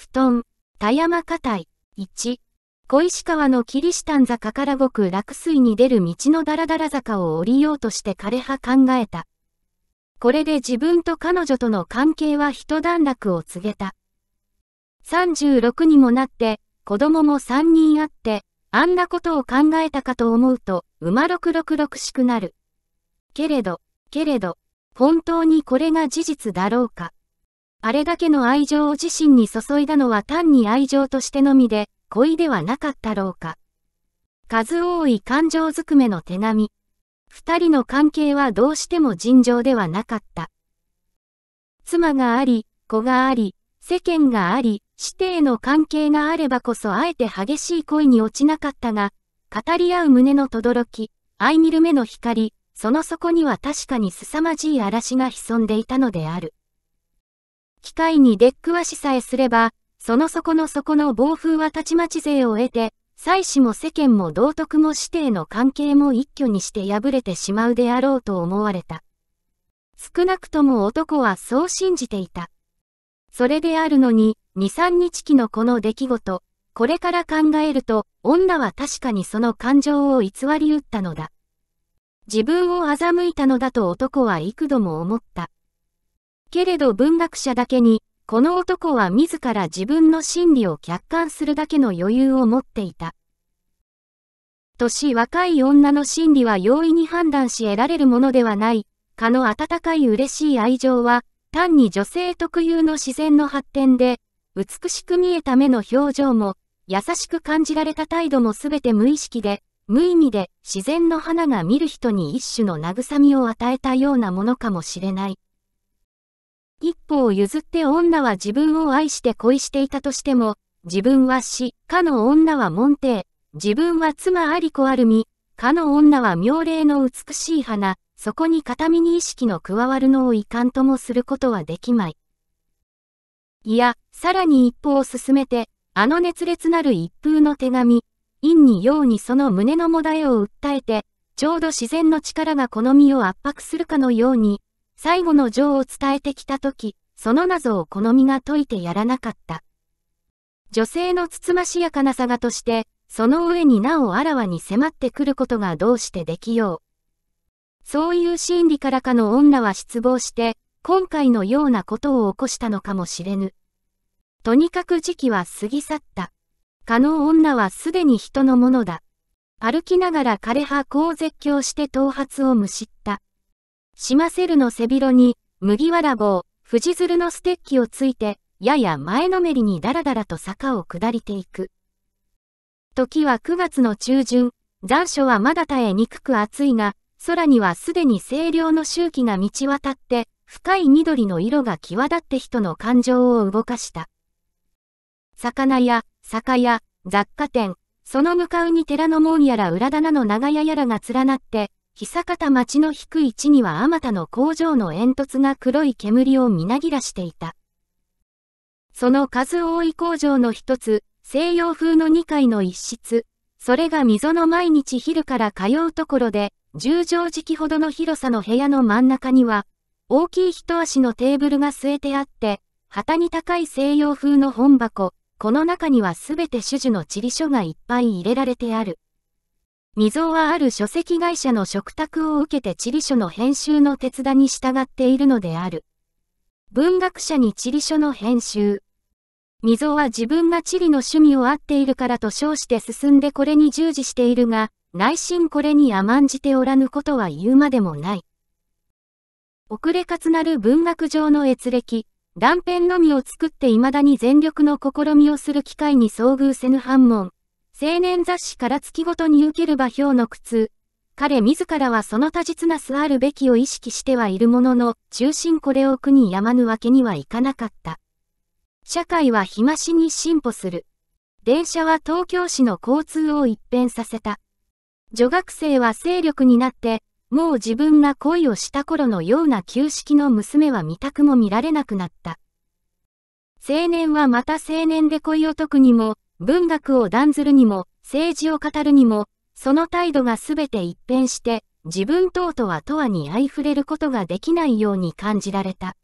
布団、田山家台、1、小石川のキリシタン坂からごく落水に出る道のダラダラ坂を降りようとして枯葉考えた。これで自分と彼女との関係は一段落を告げた。36にもなって、子供も3人あって、あんなことを考えたかと思うと、馬666しくなる。けれど、けれど、本当にこれが事実だろうか。あれだけの愛情を自身に注いだのは単に愛情としてのみで、恋ではなかったろうか。数多い感情づくめの手並み。二人の関係はどうしても尋常ではなかった。妻があり、子があり、世間があり、師弟の関係があればこそあえて激しい恋に落ちなかったが、語り合う胸の轟き、愛見る目の光、その底には確かに凄まじい嵐が潜んでいたのである。機械にッっわしさえすれば、その底の底の暴風はたちまち勢を得て、妻子も世間も道徳も指弟の関係も一挙にして破れてしまうであろうと思われた。少なくとも男はそう信じていた。それであるのに、二三日期のこの出来事、これから考えると、女は確かにその感情を偽り打ったのだ。自分を欺いたのだと男は幾度も思った。けれど文学者だけに、この男は自ら自分の心理を客観するだけの余裕を持っていた。年若い女の心理は容易に判断し得られるものではない、蚊の温かい嬉しい愛情は、単に女性特有の自然の発展で、美しく見えた目の表情も、優しく感じられた態度も全て無意識で、無意味で自然の花が見る人に一種の慰みを与えたようなものかもしれない。一歩を譲って女は自分を愛して恋していたとしても、自分は死、かの女は門弟、自分は妻あり子あるみ、かの女は妙齢の美しい花、そこに形見に意識の加わるのを遺憾ともすることはできまい。いや、さらに一歩を進めて、あの熱烈なる一風の手紙、陰に陽にその胸のもだえを訴えて、ちょうど自然の力がこの身を圧迫するかのように、最後の情を伝えてきたとき、その謎を好みが解いてやらなかった。女性のつつましやかなさがとして、その上になおあらわに迫ってくることがどうしてできよう。そういう心理からかの女は失望して、今回のようなことを起こしたのかもしれぬ。とにかく時期は過ぎ去った。かの女はすでに人のものだ。歩きながら枯葉こう絶叫して頭髪をむしった。マセルの背広に、麦わら帽、藤鶴のステッキをついて、やや前のめりにだらだらと坂を下りていく。時は9月の中旬、残暑はまだ耐えにくく暑いが、空にはすでに清涼の周期が満ち渡って、深い緑の色が際立って人の感情を動かした。魚屋、酒屋、雑貨店、その向かうに寺の門やら裏棚の長屋やらが連なって、久方町の低い地にはあまたの工場の煙突が黒い煙をみなぎらしていた。その数多い工場の一つ、西洋風の2階の一室、それが溝の毎日昼から通うところで、十畳敷ほどの広さの部屋の真ん中には、大きい一足のテーブルが据えてあって、旗に高い西洋風の本箱、この中にはすべて種々の地理書がいっぱい入れられてある。未曾はある書籍会社の嘱託を受けて地理書の編集の手伝に従っているのである。文学者に地理書の編集。未曾は自分が地理の趣味を合っているからと称して進んでこれに従事しているが、内心これに甘んじておらぬことは言うまでもない。遅れかつなる文学上の閲歴、断片のみを作って未だに全力の試みをする機会に遭遇せぬ反問。青年雑誌から月ごとに受ける馬評の苦痛。彼自らはその多実なすあるべきを意識してはいるものの、中心これを苦にやまぬわけにはいかなかった。社会は日増しに進歩する。電車は東京市の交通を一変させた。女学生は勢力になって、もう自分が恋をした頃のような旧式の娘は見たくも見られなくなった。青年はまた青年で恋男にも、文学を断ずるにも、政治を語るにも、その態度が全て一変して、自分等とは永遠に相触れることができないように感じられた。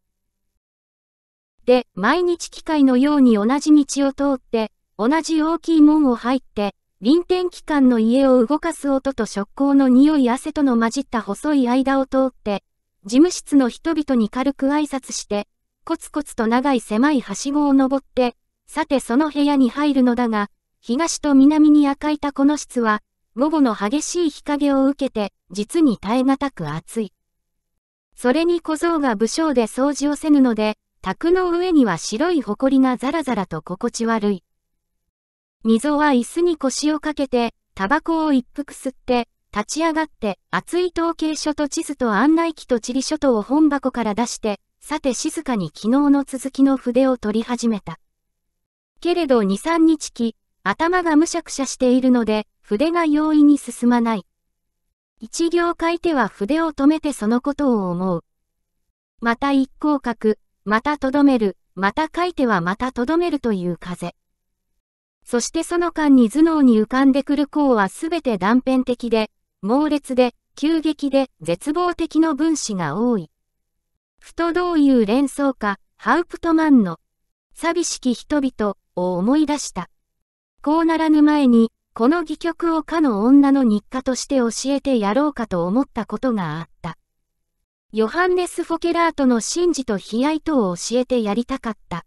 で、毎日機械のように同じ道を通って、同じ大きい門を入って、臨転機関の家を動かす音と食光の匂い汗との混じった細い間を通って、事務室の人々に軽く挨拶して、コツコツと長い狭いはしごを登って、さてその部屋に入るのだが、東と南に赤いたこの室は、午後の激しい日陰を受けて、実に耐え難く暑い。それに小僧が武将で掃除をせぬので、卓の上には白い埃がザラザラと心地悪い。溝は椅子に腰をかけて、タバコを一服吸って、立ち上がって、熱い統計書と地図と案内機と地理書とを本箱から出して、さて静かに昨日の続きの筆を取り始めた。けれど2、3日期、頭がむしゃくしゃしているので、筆が容易に進まない。一行書いては筆を止めてそのことを思う。また一行書く、またとどめる、また書いてはまたとどめるという風。そしてその間に頭脳に浮かんでくる項はすべて断片的で、猛烈で、急激で、絶望的の分子が多い。ふとどういう連想か、ハウプトマンの、寂しき人々、を思い出した。こうならぬ前に、この戯曲をかの女の日課として教えてやろうかと思ったことがあった。ヨハンネス・フォケラートの真珠と悲哀とを教えてやりたかった。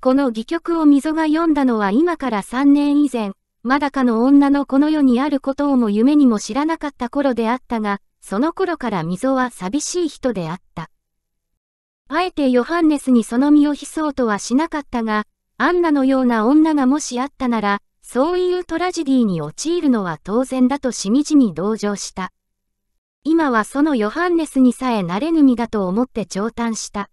この戯曲を溝が読んだのは今から3年以前、まだかの女のこの世にあることをも夢にも知らなかった頃であったが、その頃から溝は寂しい人であった。あえてヨハンネスにその身を潜そうとはしなかったが、アンナのような女がもしあったなら、そういうトラジディに陥るのは当然だとしみじみ同情した。今はそのヨハンネスにさえなれぬ身だと思って長短した。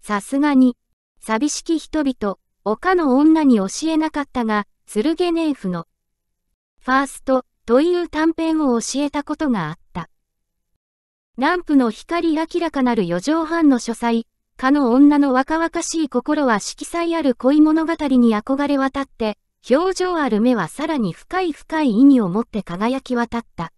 さすがに、寂しき人々、丘の女に教えなかったが、ツルゲネーフの、ファースト、という短編を教えたことがあった。ランプの光明らかなる四畳半の書斎、かの女の若々しい心は色彩ある恋物語に憧れ渡って、表情ある目はさらに深い深い意味を持って輝き渡った。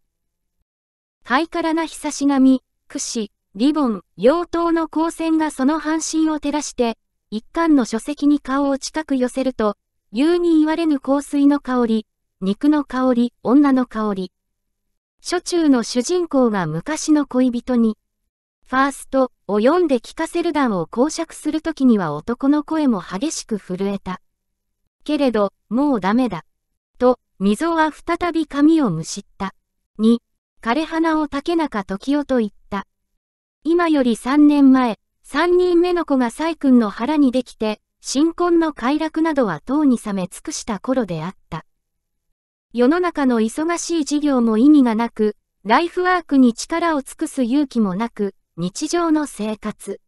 ハイカラな日差し紙、し、リボン、妖刀の光線がその半身を照らして、一巻の書籍に顔を近く寄せると、言うに言われぬ香水の香り、肉の香り、女の香り。書中の主人公が昔の恋人に、ファーストを読んで聞かせる段を公爵するときには男の声も激しく震えた。けれど、もうダメだ。と、溝は再び髪をむしった。に、枯れ花を竹中時夫と言った。今より3年前、3人目の子が細君の腹にできて、新婚の快楽などはとうに冷め尽くした頃であった。世の中の忙しい事業も意味がなく、ライフワークに力を尽くす勇気もなく、日常の生活。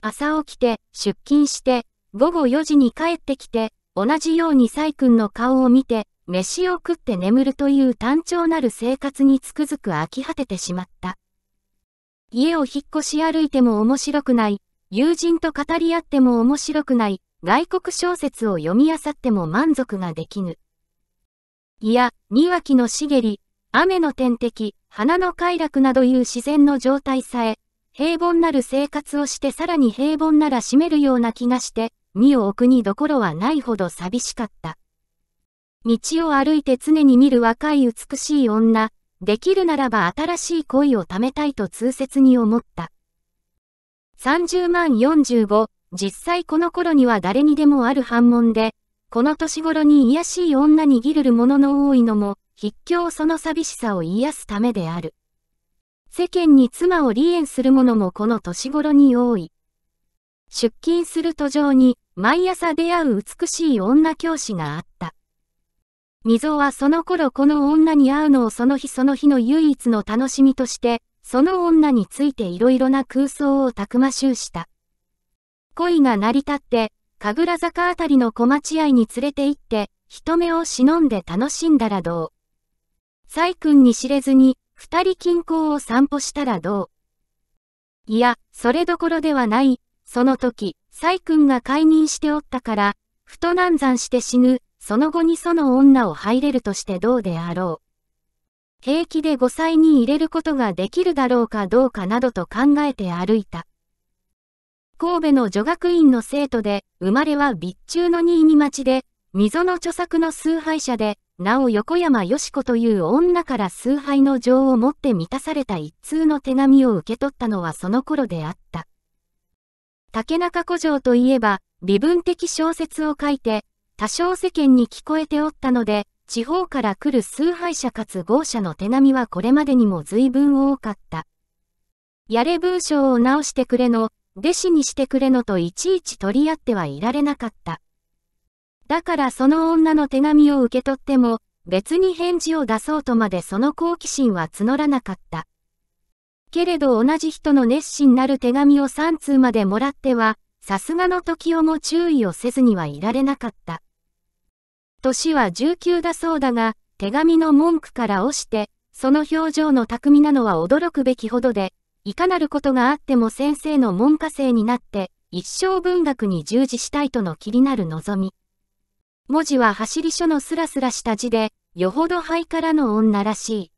朝起きて、出勤して、午後4時に帰ってきて、同じようにサイ君の顔を見て、飯を食って眠るという単調なる生活につくづく飽き果ててしまった。家を引っ越し歩いても面白くない、友人と語り合っても面白くない、外国小説を読み漁っても満足ができぬ。いや、庭木の茂り、雨の天敵、花の快楽などいう自然の状態さえ、平凡なる生活をしてさらに平凡なら閉めるような気がして、身を置くにどころはないほど寂しかった。道を歩いて常に見る若い美しい女、できるならば新しい恋を貯めたいと痛切に思った。30万45、実際この頃には誰にでもある反問で、この年頃に癒しい女にぎるるものの多いのも、筆境その寂しさを癒すためである。世間に妻を離縁する者もこの年頃に多い。出勤する途上に、毎朝出会う美しい女教師があった。溝はその頃この女に会うのをその日その日の唯一の楽しみとして、その女についていろいろな空想をたくましゅうした。恋が成り立って、神楽坂あたりの小町合に連れて行って、人目を忍んで楽しんだらどうイ君に知れずに、二人近郊を散歩したらどういや、それどころではない。その時、イ君が解任しておったから、ふと難産して死ぬ、その後にその女を入れるとしてどうであろう。平気で5歳に入れることができるだろうかどうかなどと考えて歩いた。神戸の女学院の生徒で、生まれは備中の新見町で、溝の著作の崇拝者で、なお横山よし子という女から崇拝の情を持って満たされた一通の手紙を受け取ったのはその頃であった。竹中古城といえば、微分的小説を書いて、多少世間に聞こえておったので、地方から来る崇拝者かつ豪者の手紙はこれまでにも随分多かった。やれ文章を直してくれの、弟子にしてくれのといちいち取り合ってはいられなかった。だからその女の手紙を受け取っても、別に返事を出そうとまでその好奇心は募らなかった。けれど同じ人の熱心なる手紙を3通までもらっては、さすがの時をも注意をせずにはいられなかった。年は19だそうだが、手紙の文句から押して、その表情の巧みなのは驚くべきほどで、いかなることがあっても先生の文科生になって、一生文学に従事したいとの気になる望み。文字は走り書のスラスラした字で、よほど灰からの女らしい。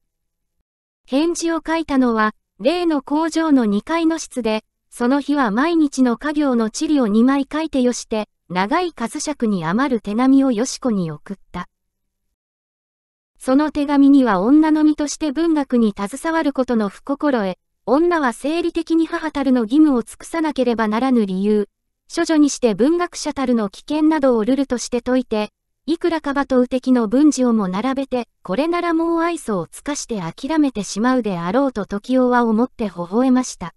返事を書いたのは、例の工場の2階の室で、その日は毎日の家業の地理を2枚書いてよして、長い数尺に余る手紙をよしこに送った。その手紙には女の身として文学に携わることの不心得、女は生理的に母たるの義務を尽くさなければならぬ理由、処女にして文学者たるの危険などをルルとして説いて、いくらかばとう敵の文字をも並べて、これならもう愛想を尽かして諦めてしまうであろうと時雄は思って微笑ました。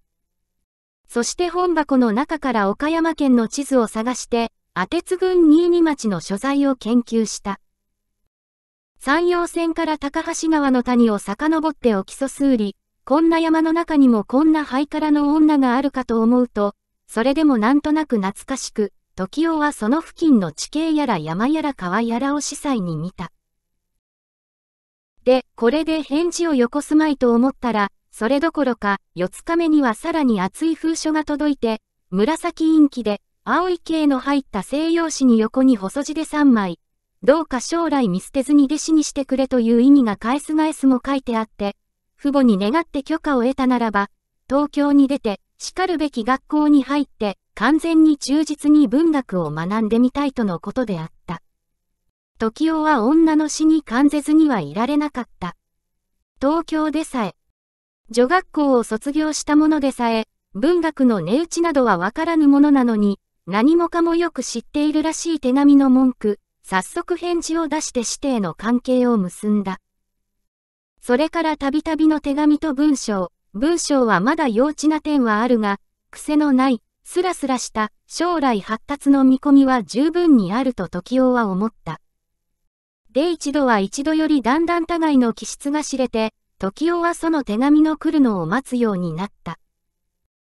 そして本箱の中から岡山県の地図を探して、当て郡新見町の所在を研究した。山陽線から高橋川の谷を遡っておキソスーこんな山の中にもこんなハイカラの女があるかと思うと、それでもなんとなく懐かしく、時代はその付近の地形やら山やら川やらを司祭に見た。で、これで返事をよこすまいと思ったら、それどころか、四日目にはさらに熱い風書が届いて、紫インキで、青い系の入った西洋紙に横に細字で3枚、どうか将来見捨てずに弟子にしてくれという意味が返す返すも書いてあって、父母に願って許可を得たならば、東京に出て、しかるべき学校に入って完全に忠実に文学を学んでみたいとのことであった。時男は女の死に感じずにはいられなかった。東京でさえ、女学校を卒業したものでさえ、文学の値打ちなどはわからぬものなのに、何もかもよく知っているらしい手紙の文句、早速返事を出して師弟の関係を結んだ。それからたびたびの手紙と文章、文章はまだ幼稚な点はあるが、癖のない、スラスラした将来発達の見込みは十分にあると時雄は思った。で一度は一度よりだんだん互いの気質が知れて、時雄はその手紙の来るのを待つようになった。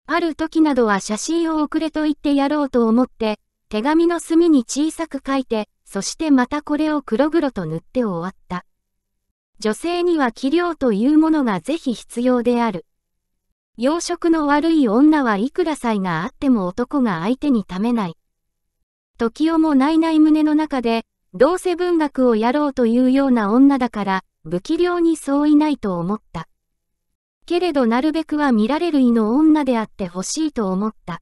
ある時などは写真を送れと言ってやろうと思って、手紙の隅に小さく書いて、そしてまたこれを黒々と塗って終わった。女性には器量というものがぜひ必要である。養殖の悪い女はいくら才があっても男が相手にためない。時代もないない胸の中で、どうせ文学をやろうというような女だから、不器量に相違ないと思った。けれどなるべくは見られる意の女であってほしいと思った。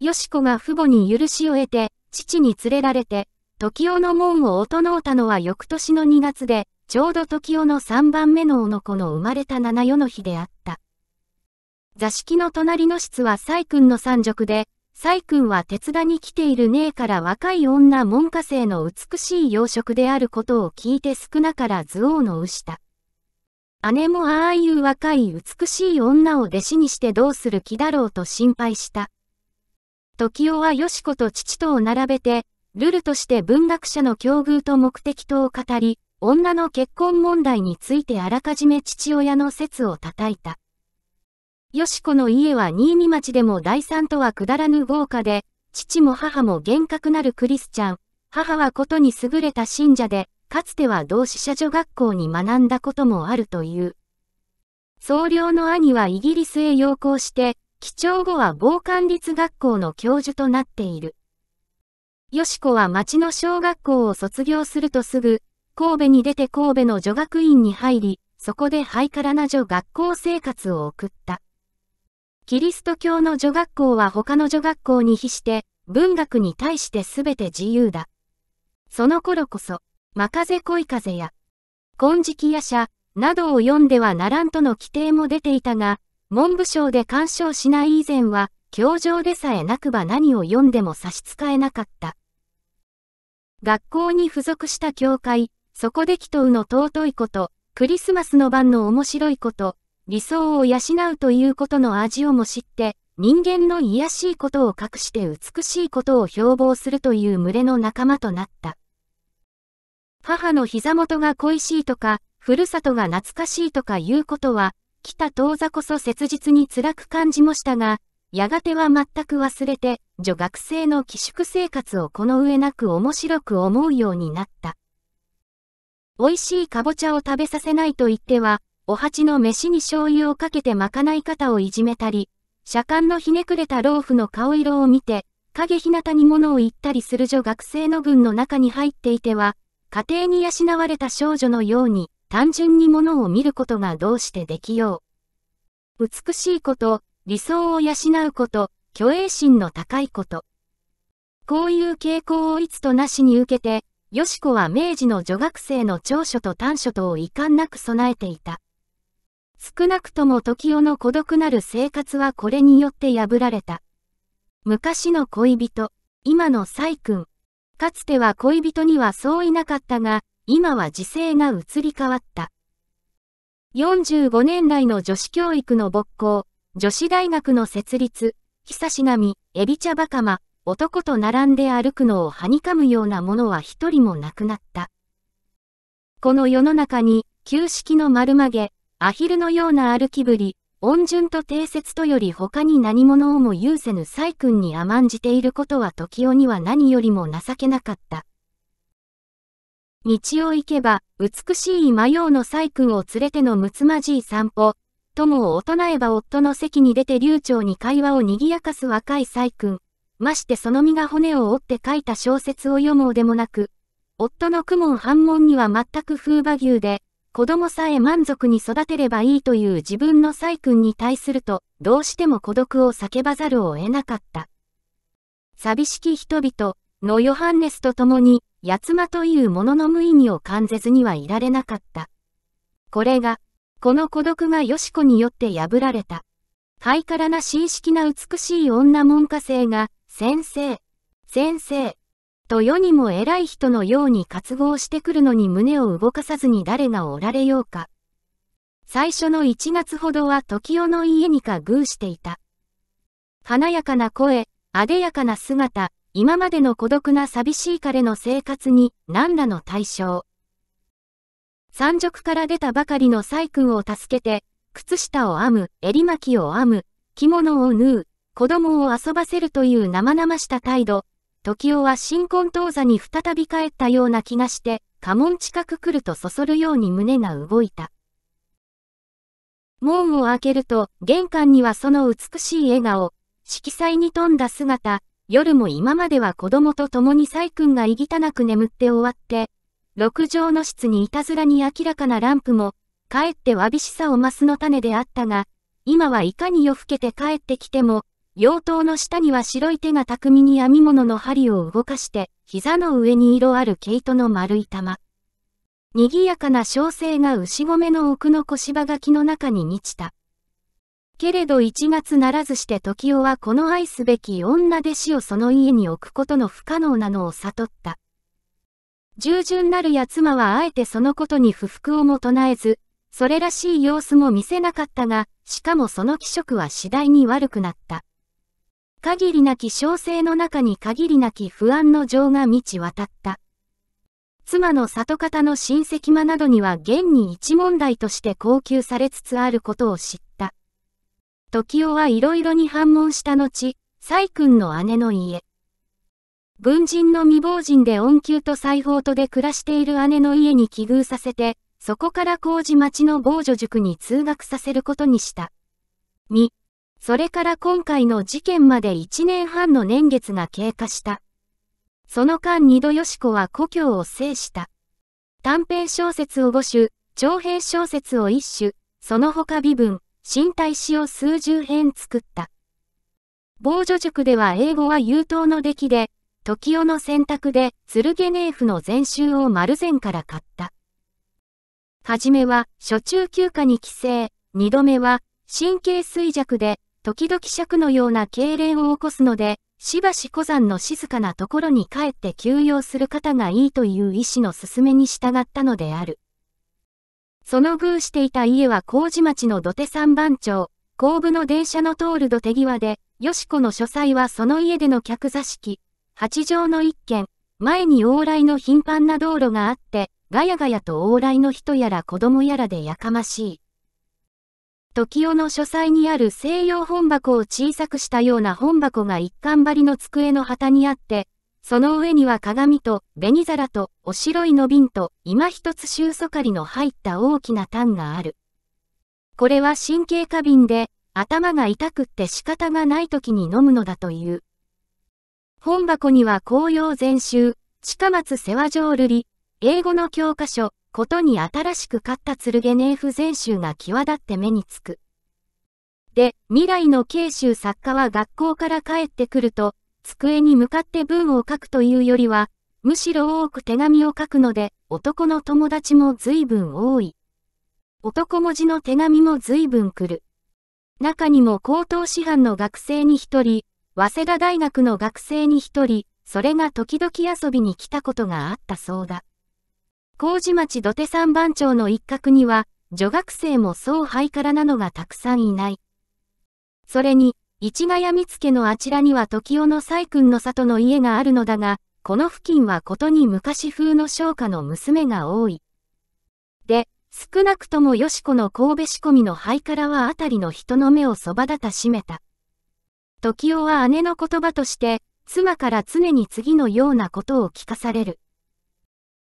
よしこが父母に許しを得て、父に連れられて、時代の門を整うたのは翌年の2月で、ちょうど時代の三番目の男の生まれた七夜の日であった。座敷の隣の室は蔡君の三塾で、イ君は手伝に来ている姉から若い女門下生の美しい養殖であることを聞いて少なから図王の牛した。姉もああいう若い美しい女を弟子にしてどうする気だろうと心配した。時代はよし子と父とを並べて、ルルとして文学者の境遇と目的とを語り、女の結婚問題についてあらかじめ父親の説を叩いた。よしこの家は新見町でも第三とはくだらぬ豪華で、父も母も厳格なるクリスチャン、母はことに優れた信者で、かつては同志社女学校に学んだこともあるという。僧侶の兄はイギリスへ要行して、貴重後は防寒律学校の教授となっている。よしこは町の小学校を卒業するとすぐ、神戸に出て神戸の女学院に入り、そこでハイカラな女学校生活を送った。キリスト教の女学校は他の女学校に比して、文学に対して全て自由だ。その頃こそ、真風恋風や、金色夜叉などを読んではならんとの規定も出ていたが、文部省で干渉しない以前は、教場でさえなくば何を読んでも差し支えなかった。学校に付属した教会、そこで祈祷の尊いこと、クリスマスの晩の面白いこと、理想を養うということの味をも知って、人間の癒しいことを隠して美しいことを標榜するという群れの仲間となった。母の膝元が恋しいとか、ふるさとが懐かしいとかいうことは、来た当座こそ切実に辛く感じましたが、やがては全く忘れて、女学生の寄宿生活をこの上なく面白く思うようになった。美味しいかぼちゃを食べさせないと言っては、お鉢の飯に醤油をかけてまかない方をいじめたり、車間のひねくれた老婦の顔色を見て、影ひなたに物を言ったりする女学生の群の中に入っていては、家庭に養われた少女のように、単純に物を見ることがどうしてできよう。美しいこと、理想を養うこと、虚栄心の高いこと。こういう傾向をいつとなしに受けて、よしこは明治の女学生の長所と短所とを遺憾なく備えていた。少なくとも時代の孤独なる生活はこれによって破られた。昔の恋人、今の細君。かつては恋人にはそういなかったが、今は時勢が移り変わった。45年来の女子教育の勃興、女子大学の設立、久し神、み、エビ茶バカマ、男と並んで歩くのをはにかむようなものは一人もなくなった。この世の中に、旧式の丸曲げ、アヒルのような歩きぶり、温順と定説とより他に何者をも優せぬ細君に甘んじていることは時代には何よりも情けなかった。道を行けば、美しい魔うの細君を連れてのむつまじい散歩、友を大人えば夫の席に出て流暢に会話を賑やかす若い細君。ましてその身が骨を折って書いた小説を読もうでもなく、夫の苦問反問には全く風馬牛で、子供さえ満足に育てればいいという自分の細君に対すると、どうしても孤独を叫ばざるを得なかった。寂しき人々のヨハンネスと共に、八妻というものの無意味を感じずにはいられなかった。これが、この孤独がよしこによって破られた。ハイカラな神式な美しい女文化生が、先生、先生、と世にも偉い人のように活動してくるのに胸を動かさずに誰がおられようか。最初の1月ほどは時代の家にかぐーしていた。華やかな声、あでやかな姿、今までの孤独な寂しい彼の生活に何らの対象。山塾から出たばかりの細君を助けて、靴下を編む、襟巻きを編む、着物を縫う、子供を遊ばせるという生々した態度、時代は新婚当座に再び帰ったような気がして、家門近く来るとそそるように胸が動いた。門を開けると、玄関にはその美しい笑顔、色彩に富んだ姿、夜も今までは子供と共に細君がいぎたなく眠って終わって、六畳の室にいたずらに明らかなランプも、かえってわびしさを増すの種であったが、今はいかに夜更けて帰ってきても、妖刀の下には白い手が巧みに編み物の針を動かして、膝の上に色ある毛糸の丸い玉。賑やかな小生が牛込の奥の小芝垣の中に満ちた。けれど1月ならずして時代はこの愛すべき女弟子をその家に置くことの不可能なのを悟った。従順なるや妻はあえてそのことに不服をも唱えず、それらしい様子も見せなかったが、しかもその気色は次第に悪くなった。限りなき小生の中に限りなき不安の情が満ち渡った。妻の里方の親戚間などには現に一問題として高級されつつあることを知った。時代はいろいろに反問した後、蔡君の姉の家。軍人の未亡人で恩給と裁縫とで暮らしている姉の家に寄遇させて、そこから麹町の防除塾に通学させることにした。2、それから今回の事件まで1年半の年月が経過した。その間二度よしこは故郷を制した。短編小説を5種、長編小説を1種、その他微分、身体詩を数十編作った。防除塾では英語は優等の出来で、時代の選択で、剣ネーフの全集を丸善から買った。はじめは、初中休暇に帰省、二度目は、神経衰弱で、時々尺のような痙攣を起こすので、しばし古山の静かなところに帰って休養する方がいいという医師の勧めに従ったのである。その偶していた家は麹町の土手三番町、後部の電車の通る土手際で、よしこの書斎はその家での客座敷、八畳の一軒、前に往来の頻繁な道路があって、ガヤガヤと往来の人やら子供やらでやかましい。時代の書斎にある西洋本箱を小さくしたような本箱が一貫張りの机の旗にあって、その上には鏡と紅皿とお白いの瓶と今一つ収素刈りの入った大きな炭がある。これは神経過敏で頭が痛くって仕方がない時に飲むのだという。本箱には紅葉全集、近松世話上瑠璃、英語の教科書、ことに新しく買った剣ネーフ全集が際立って目につく。で、未来の慶州作家は学校から帰ってくると、机に向かって文を書くというよりは、むしろ多く手紙を書くので、男の友達も随分多い。男文字の手紙も随分来る。中にも高等師範の学生に一人、早稲田大学の学生に一人、それが時々遊びに来たことがあったそうだ。麹町土手三番町の一角には、女学生もそうハイカラなのがたくさんいない。それに、市ヶ谷見附のあちらには時代の細君の里の家があるのだが、この付近はことに昔風の商家の娘が多い。で、少なくともよしこの神戸仕込みのハイカラはあたりの人の目をそばだたしめた。時代は姉の言葉として、妻から常に次のようなことを聞かされる。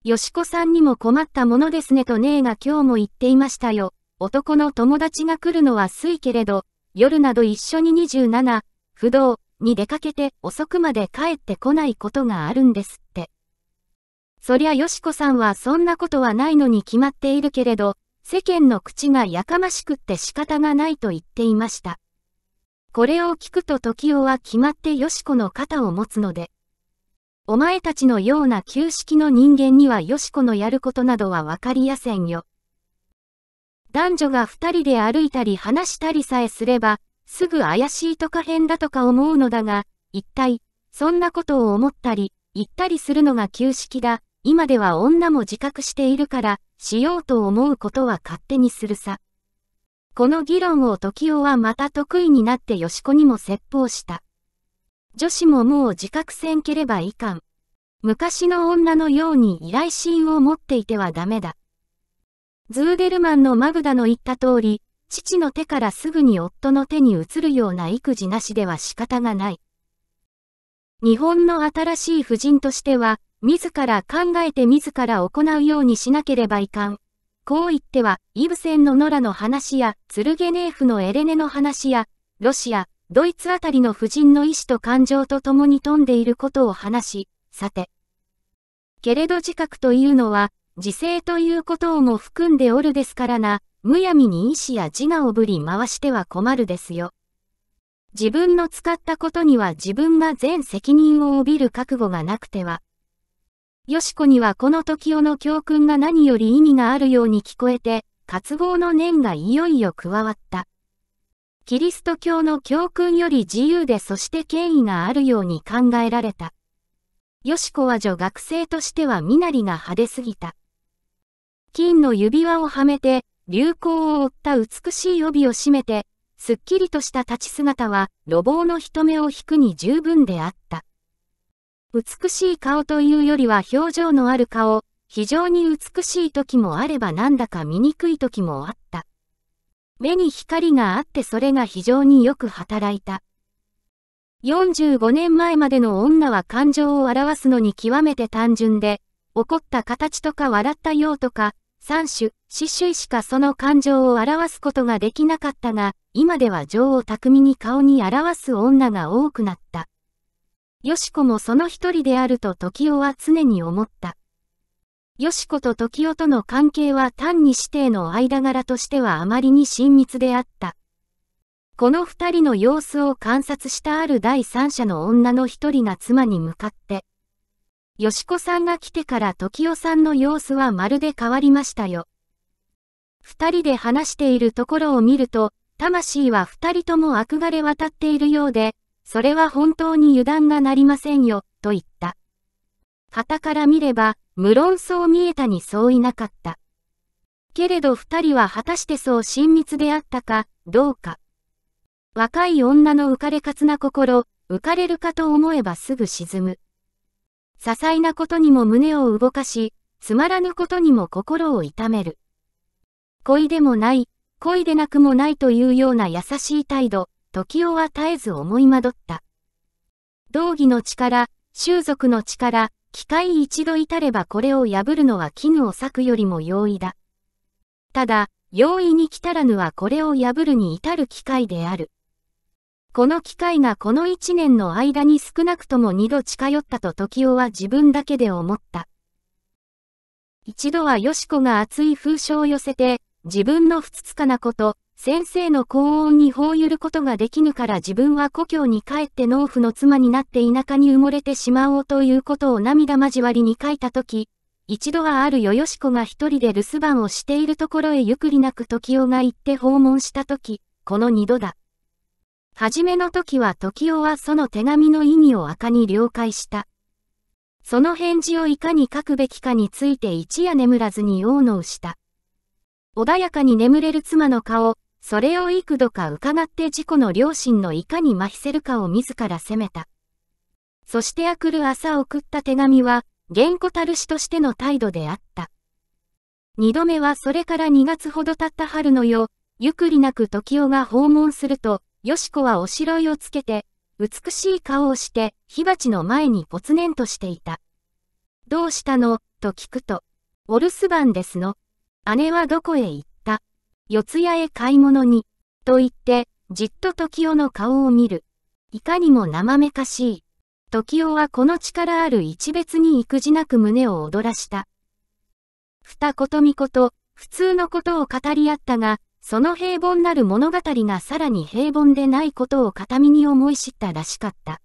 よしこさんにも困ったものですねと姉が今日も言っていましたよ。男の友達が来るのはすいけれど、夜など一緒に27、不動に出かけて遅くまで帰ってこないことがあるんですって。そりゃよしこさんはそんなことはないのに決まっているけれど、世間の口がやかましくって仕方がないと言っていました。これを聞くと時夫は決まってよしこの肩を持つので、お前たちのような旧式の人間にはよしこのやることなどはわかりやせんよ。男女が二人で歩いたり話したりさえすれば、すぐ怪しいとか変だとか思うのだが、一体、そんなことを思ったり、言ったりするのが旧式だ。今では女も自覚しているから、しようと思うことは勝手にするさ。この議論を時雄はまた得意になってよしこにも説法した。女子ももう自覚せんければいかん。昔の女のように依頼心を持っていてはダメだ。ズーデルマンのマグダの言った通り、父の手からすぐに夫の手に移るような育児なしでは仕方がない。日本の新しい夫人としては、自ら考えて自ら行うようにしなければいかん。こう言っては、イブセンのノラの話や、ツルゲネーフのエレネの話や、ロシア、ドイツあたりの婦人の意志と感情と共に富んでいることを話し、さて。けれど自覚というのは、自制ということをも含んでおるですからな、むやみに意志や自我をぶり回しては困るですよ。自分の使ったことには自分が全責任を帯びる覚悟がなくては。よしこにはこの時代の教訓が何より意味があるように聞こえて、渇望の念がいよいよ加わった。キリスト教の教訓より自由でそして権威があるように考えられた。よしこは女学生としては身なりが派手すぎた。金の指輪をはめて、流行を追った美しい帯を締めて、すっきりとした立ち姿は、路傍の人目を引くに十分であった。美しい顔というよりは表情のある顔、非常に美しい時もあればなんだか醜い時もあった。目に光があってそれが非常によく働いた。45年前までの女は感情を表すのに極めて単純で、怒った形とか笑ったようとか、三種、四種しかその感情を表すことができなかったが、今では情を巧みに顔に表す女が多くなった。よしこもその一人であると時代は常に思った。よしこと時代との関係は単に師弟の間柄としてはあまりに親密であった。この二人の様子を観察したある第三者の女の一人が妻に向かって、よしこさんが来てから時代さんの様子はまるで変わりましたよ。二人で話しているところを見ると、魂は二人とも憧れ渡っているようで、それは本当に油断がなりませんよ。傍から見れば、無論そう見えたにそういなかった。けれど二人は果たしてそう親密であったか、どうか。若い女の浮かれかつな心、浮かれるかと思えばすぐ沈む。些細なことにも胸を動かし、つまらぬことにも心を痛める。恋でもない、恋でなくもないというような優しい態度、時をは絶えず思いまどった。道義の力、習俗の力、機械一度至ればこれを破るのは絹を裂くよりも容易だ。ただ、容易に来たらぬはこれを破るに至る機会である。この機会がこの一年の間に少なくとも二度近寄ったと時夫は自分だけで思った。一度はよしこが熱い風潮を寄せて、自分の不つつかなこと、先生の高音に放ゆることができぬから自分は故郷に帰って農夫の妻になって田舎に埋もれてしまおうということを涙交わりに書いたとき、一度はあるよよしこが一人で留守番をしているところへゆっくりなく時代が行って訪問したとき、この二度だ。はじめの時は時代はその手紙の意味を赤に了解した。その返事をいかに書くべきかについて一夜眠らずに王のした。穏やかに眠れる妻の顔、それを幾度か伺って自己の両親のいかに麻痺せるかを自ら責めた。そしてあくる朝送った手紙は、言語たるしとしての態度であった。二度目はそれから二月ほど経った春の夜、ゆくりなく時代が訪問すると、よしこはおしろいをつけて、美しい顔をして、火鉢の前にぽつねんとしていた。どうしたのと聞くと、お留守番ですの。姉はどこへ行った四谷へ買い物に、と言って、じっと時代の顔を見る。いかにも生めかしい。時代はこの力ある一別に育児なく胸を躍らした。二言三言、普通のことを語り合ったが、その平凡なる物語がさらに平凡でないことを片身に思い知ったらしかった。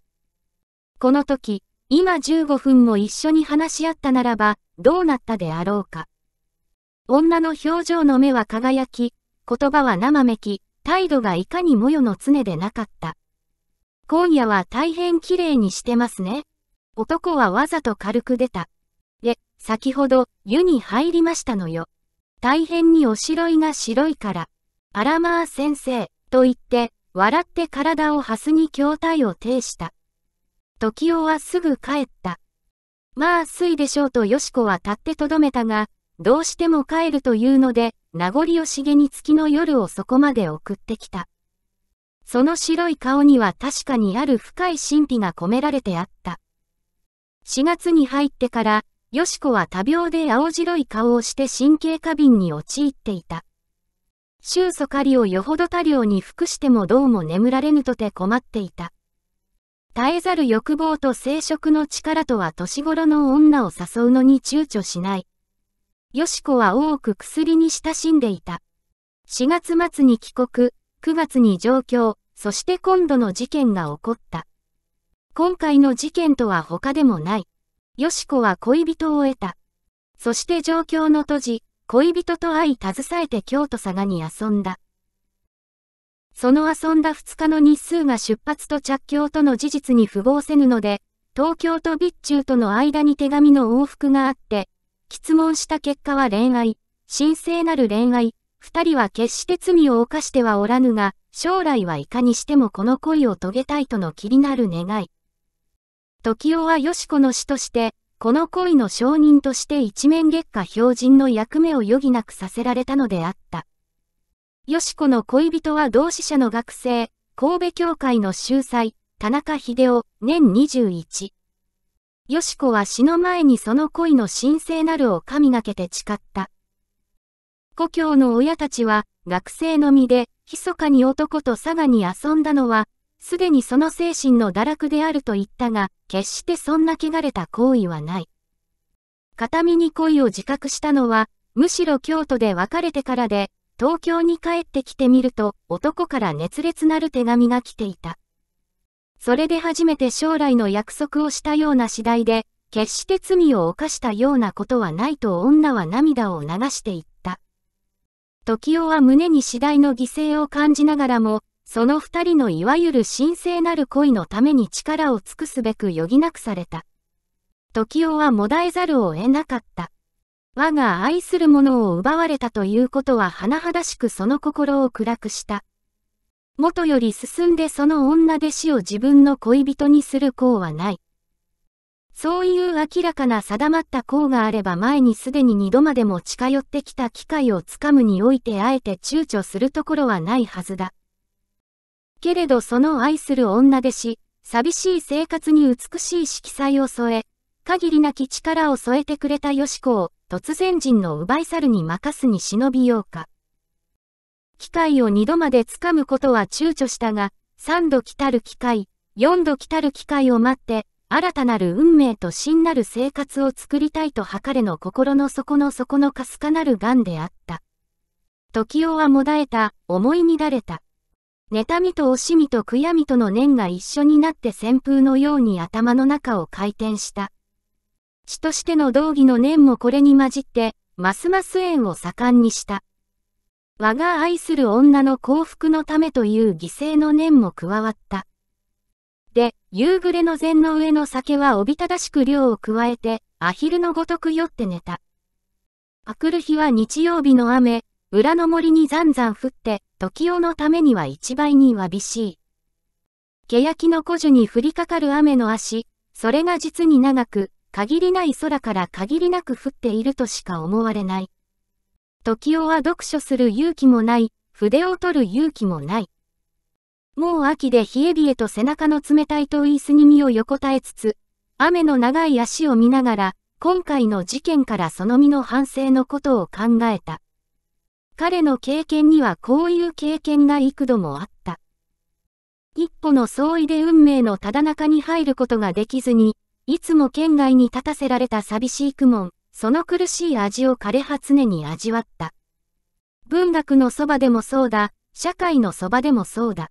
この時、今15分も一緒に話し合ったならば、どうなったであろうか。女の表情の目は輝き、言葉は生めき、態度がいかにもよの常でなかった。今夜は大変綺麗にしてますね。男はわざと軽く出た。で、先ほど湯に入りましたのよ。大変におしろいが白いから。あらまあ先生、と言って、笑って体をはすに筐体を呈した。時代はすぐ帰った。まあ、すいでしょうとよしこは立ってとどめたが、どうしても帰るというので、名残惜しげに月の夜をそこまで送ってきた。その白い顔には確かにある深い神秘が込められてあった。4月に入ってから、よしこは多病で青白い顔をして神経過敏に陥っていた。周素狩りをよほど多量に服してもどうも眠られぬとて困っていた。絶えざる欲望と生殖の力とは年頃の女を誘うのに躊躇しない。よしこは多く薬に親しんでいた。4月末に帰国、9月に上京、そして今度の事件が起こった。今回の事件とは他でもない。よしこは恋人を得た。そして状況の閉じ、恋人と相携えて京都佐賀に遊んだ。その遊んだ2日の日数が出発と着京との事実に符合せぬので、東京と備中との間に手紙の往復があって、質問した結果は恋愛、神聖なる恋愛、二人は決して罪を犯してはおらぬが、将来はいかにしてもこの恋を遂げたいとの気になる願い。時代はよしこの死として、この恋の証人として一面月下標準の役目を余儀なくさせられたのであった。よしこの恋人は同志社の学生、神戸教会の秀才、田中秀夫、年21。よしこは死の前にその恋の神聖なるを神がけて誓った。故郷の親たちは、学生の身で、密かに男と佐賀に遊んだのは、すでにその精神の堕落であると言ったが、決してそんな汚れた行為はない。片身に恋を自覚したのは、むしろ京都で別れてからで、東京に帰ってきてみると、男から熱烈なる手紙が来ていた。それで初めて将来の約束をしたような次第で、決して罪を犯したようなことはないと女は涙を流していった。時代は胸に次第の犠牲を感じながらも、その二人のいわゆる神聖なる恋のために力を尽くすべく余儀なくされた。時代はもだえざるを得なかった。我が愛する者を奪われたということは甚だしくその心を暗くした。元より進んでその女弟子を自分の恋人にする項はない。そういう明らかな定まった項があれば前にすでに二度までも近寄ってきた機会をつかむにおいてあえて躊躇するところはないはずだ。けれどその愛する女弟子、寂しい生活に美しい色彩を添え、限りなき力を添えてくれたよしこを突然人の奪い去るに任すに忍びようか。機会を2度まで掴むことは躊躇したが、3度来たる機会、4度来たる機会を待って、新たなる運命と真なる生活を作りたいとれの心の底の底のかすかなる癌であった。時代はもだえた、思い乱れた。妬みと惜しみと悔やみとの念が一緒になって旋風のように頭の中を回転した。血としての道義の念もこれに混じって、ますます縁を盛んにした。我が愛する女の幸福のためという犠牲の念も加わった。で、夕暮れの禅の上の酒はおびただしく量を加えて、アヒルのごとく酔って寝た。あくる日は日曜日の雨、裏の森にざんざん降って、時代のためには一倍にわびしい。欅の古樹に降りかかる雨の足、それが実に長く、限りない空から限りなく降っているとしか思われない。時をは読書する勇気もない、筆を取る勇気もない。もう秋で冷え冷えと背中の冷たい遠いすに身を横たえつつ、雨の長い足を見ながら、今回の事件からその身の反省のことを考えた。彼の経験にはこういう経験が幾度もあった。一歩の相違で運命のただ中に入ることができずに、いつも県外に立たせられた寂しい苦悶、その苦しい味を枯れ葉常に味わった。文学のそばでもそうだ、社会のそばでもそうだ。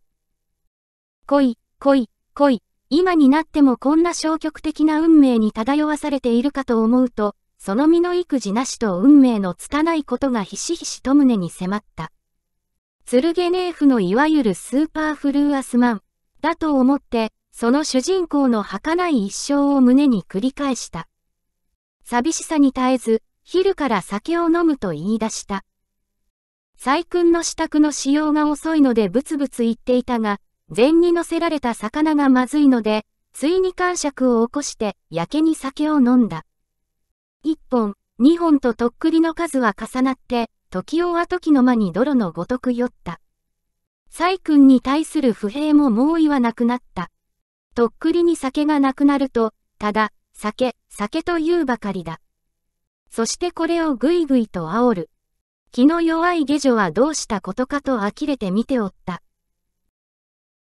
恋、恋、恋、今になってもこんな消極的な運命に漂わされているかと思うと、その身の育児なしと運命のつかないことがひしひしと胸に迫った。ツルゲネーフのいわゆるスーパーフルーアスマン、だと思って、その主人公の儚い一生を胸に繰り返した。寂しさに耐えず、昼から酒を飲むと言い出した。細君の支度の使用が遅いのでブツブツ言っていたが、禅に乗せられた魚がまずいので、ついに感触を起こして、やけに酒を飲んだ。一本、二本ととっくりの数は重なって、時をはきの間に泥のごとく酔った。細君に対する不平も猛威はなくなった。とっくりに酒がなくなると、ただ、酒、酒と言うばかりだ。そしてこれをぐいぐいと煽る。気の弱い下女はどうしたことかと呆れて見ておった。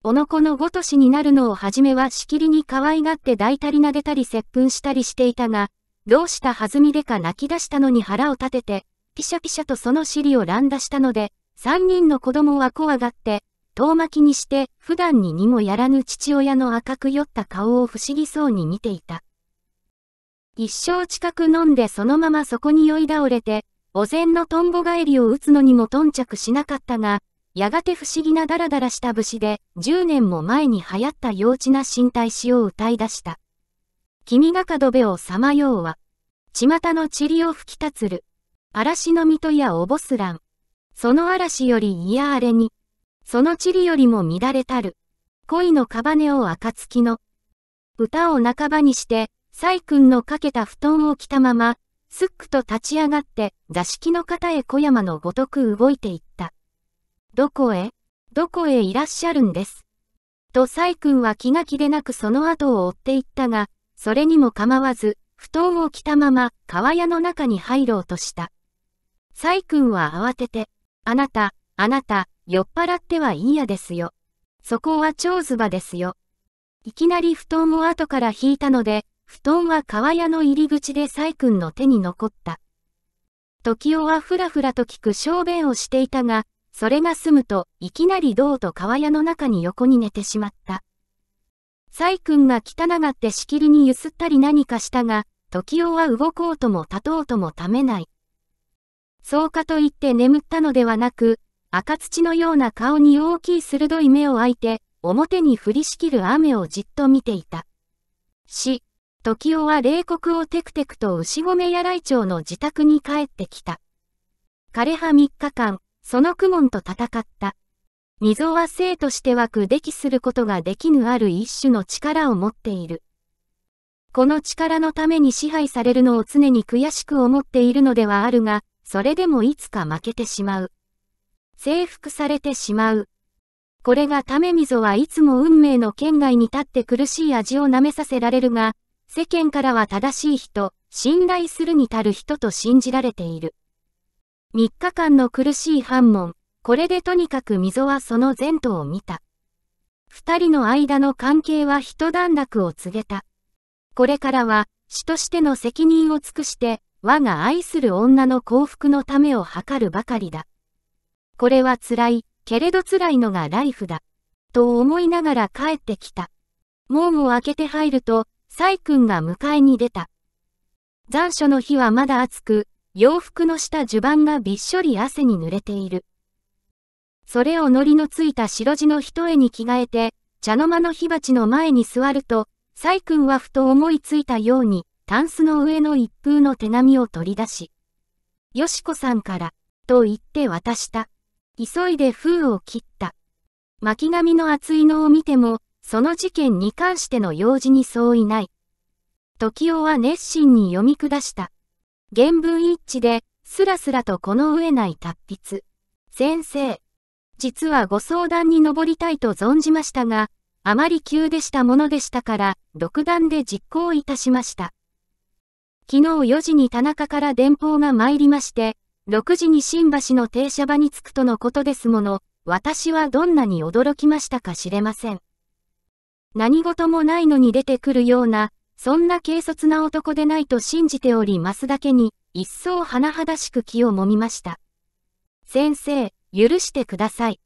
おのこのごとしになるのをはじめはしきりに可愛がって抱いたり撫でたり接吻したりしていたが、どうしたはずみでか泣き出したのに腹を立てて、ピシャピシャとその尻を乱打したので、三人の子供は怖がって、遠巻きにして、普段ににもやらぬ父親の赤く酔った顔を不思議そうに見ていた。一生近く飲んでそのままそこに酔い倒れて、お膳のトンボ返りを打つのにも頓着しなかったが、やがて不思議なダラダラした武士で、10年も前に流行った幼稚な身体詩を歌い出した。君が角辺をさまようは、巷の塵を吹き立つる、嵐の水戸やおぼすらん。その嵐よりいやあれに、その塵よりも乱れたる、恋のカバネを暁の、歌を半ばにして、サイ君のかけた布団を着たまま、すっくと立ち上がって座敷の方へ小山のごとく動いていった。どこへどこへいらっしゃるんです。とサ君は気が気でなくその後を追っていったが、それにも構わず、布団を着たまま川屋の中に入ろうとした。サ君は慌てて、あなた、あなた、酔っ払ってはいいやですよ。そこは蝶ズバですよ。いきなり布団を後から引いたので、布団は川屋の入り口で細君の手に残った。時代はふらふらと聞く小便をしていたが、それが済むと、いきなり銅と川屋の中に横に寝てしまった。細君が汚がってしきりにゆすったり何かしたが、時男は動こうとも立とうともためない。そうかと言って眠ったのではなく、赤土のような顔に大きい鋭い目を開いて、表に降りしきる雨をじっと見ていた。し、時雄は冷酷をテクテクと牛込屋来町の自宅に帰ってきた。枯葉三日間、その苦悶と戦った。溝は生として湧く出来することができぬある一種の力を持っている。この力のために支配されるのを常に悔しく思っているのではあるが、それでもいつか負けてしまう。征服されてしまう。これがため溝はいつも運命の圏外に立って苦しい味を舐めさせられるが、世間からは正しい人、信頼するに足る人と信じられている。3日間の苦しい反問、これでとにかく溝はその前途を見た。二人の間の関係は一段落を告げた。これからは、死としての責任を尽くして、我が愛する女の幸福のためを図るばかりだ。これは辛い、けれど辛いのがライフだ。と思いながら帰ってきた。門を開けて入ると、サイ君が迎えに出た。残暑の日はまだ暑く、洋服の下襦袢がびっしょり汗に濡れている。それをのりのついた白地の一重に着替えて、茶の間の火鉢の前に座ると、サイ君はふと思いついたように、タンスの上の一風の手紙を取り出し、よしこさんから、と言って渡した。急いで封を切った。巻紙の厚いのを見ても、その事件に関しての用事に相違ない。時代は熱心に読み下した。原文一致で、すらすらとこの上ない達筆。先生。実はご相談に上りたいと存じましたが、あまり急でしたものでしたから、独断で実行いたしました。昨日4時に田中から電報が参りまして、6時に新橋の停車場に着くとのことですもの、私はどんなに驚きましたか知れません。何事もないのに出てくるような、そんな軽率な男でないと信じておりますだけに、一層甚だしく気をもみました。先生、許してください。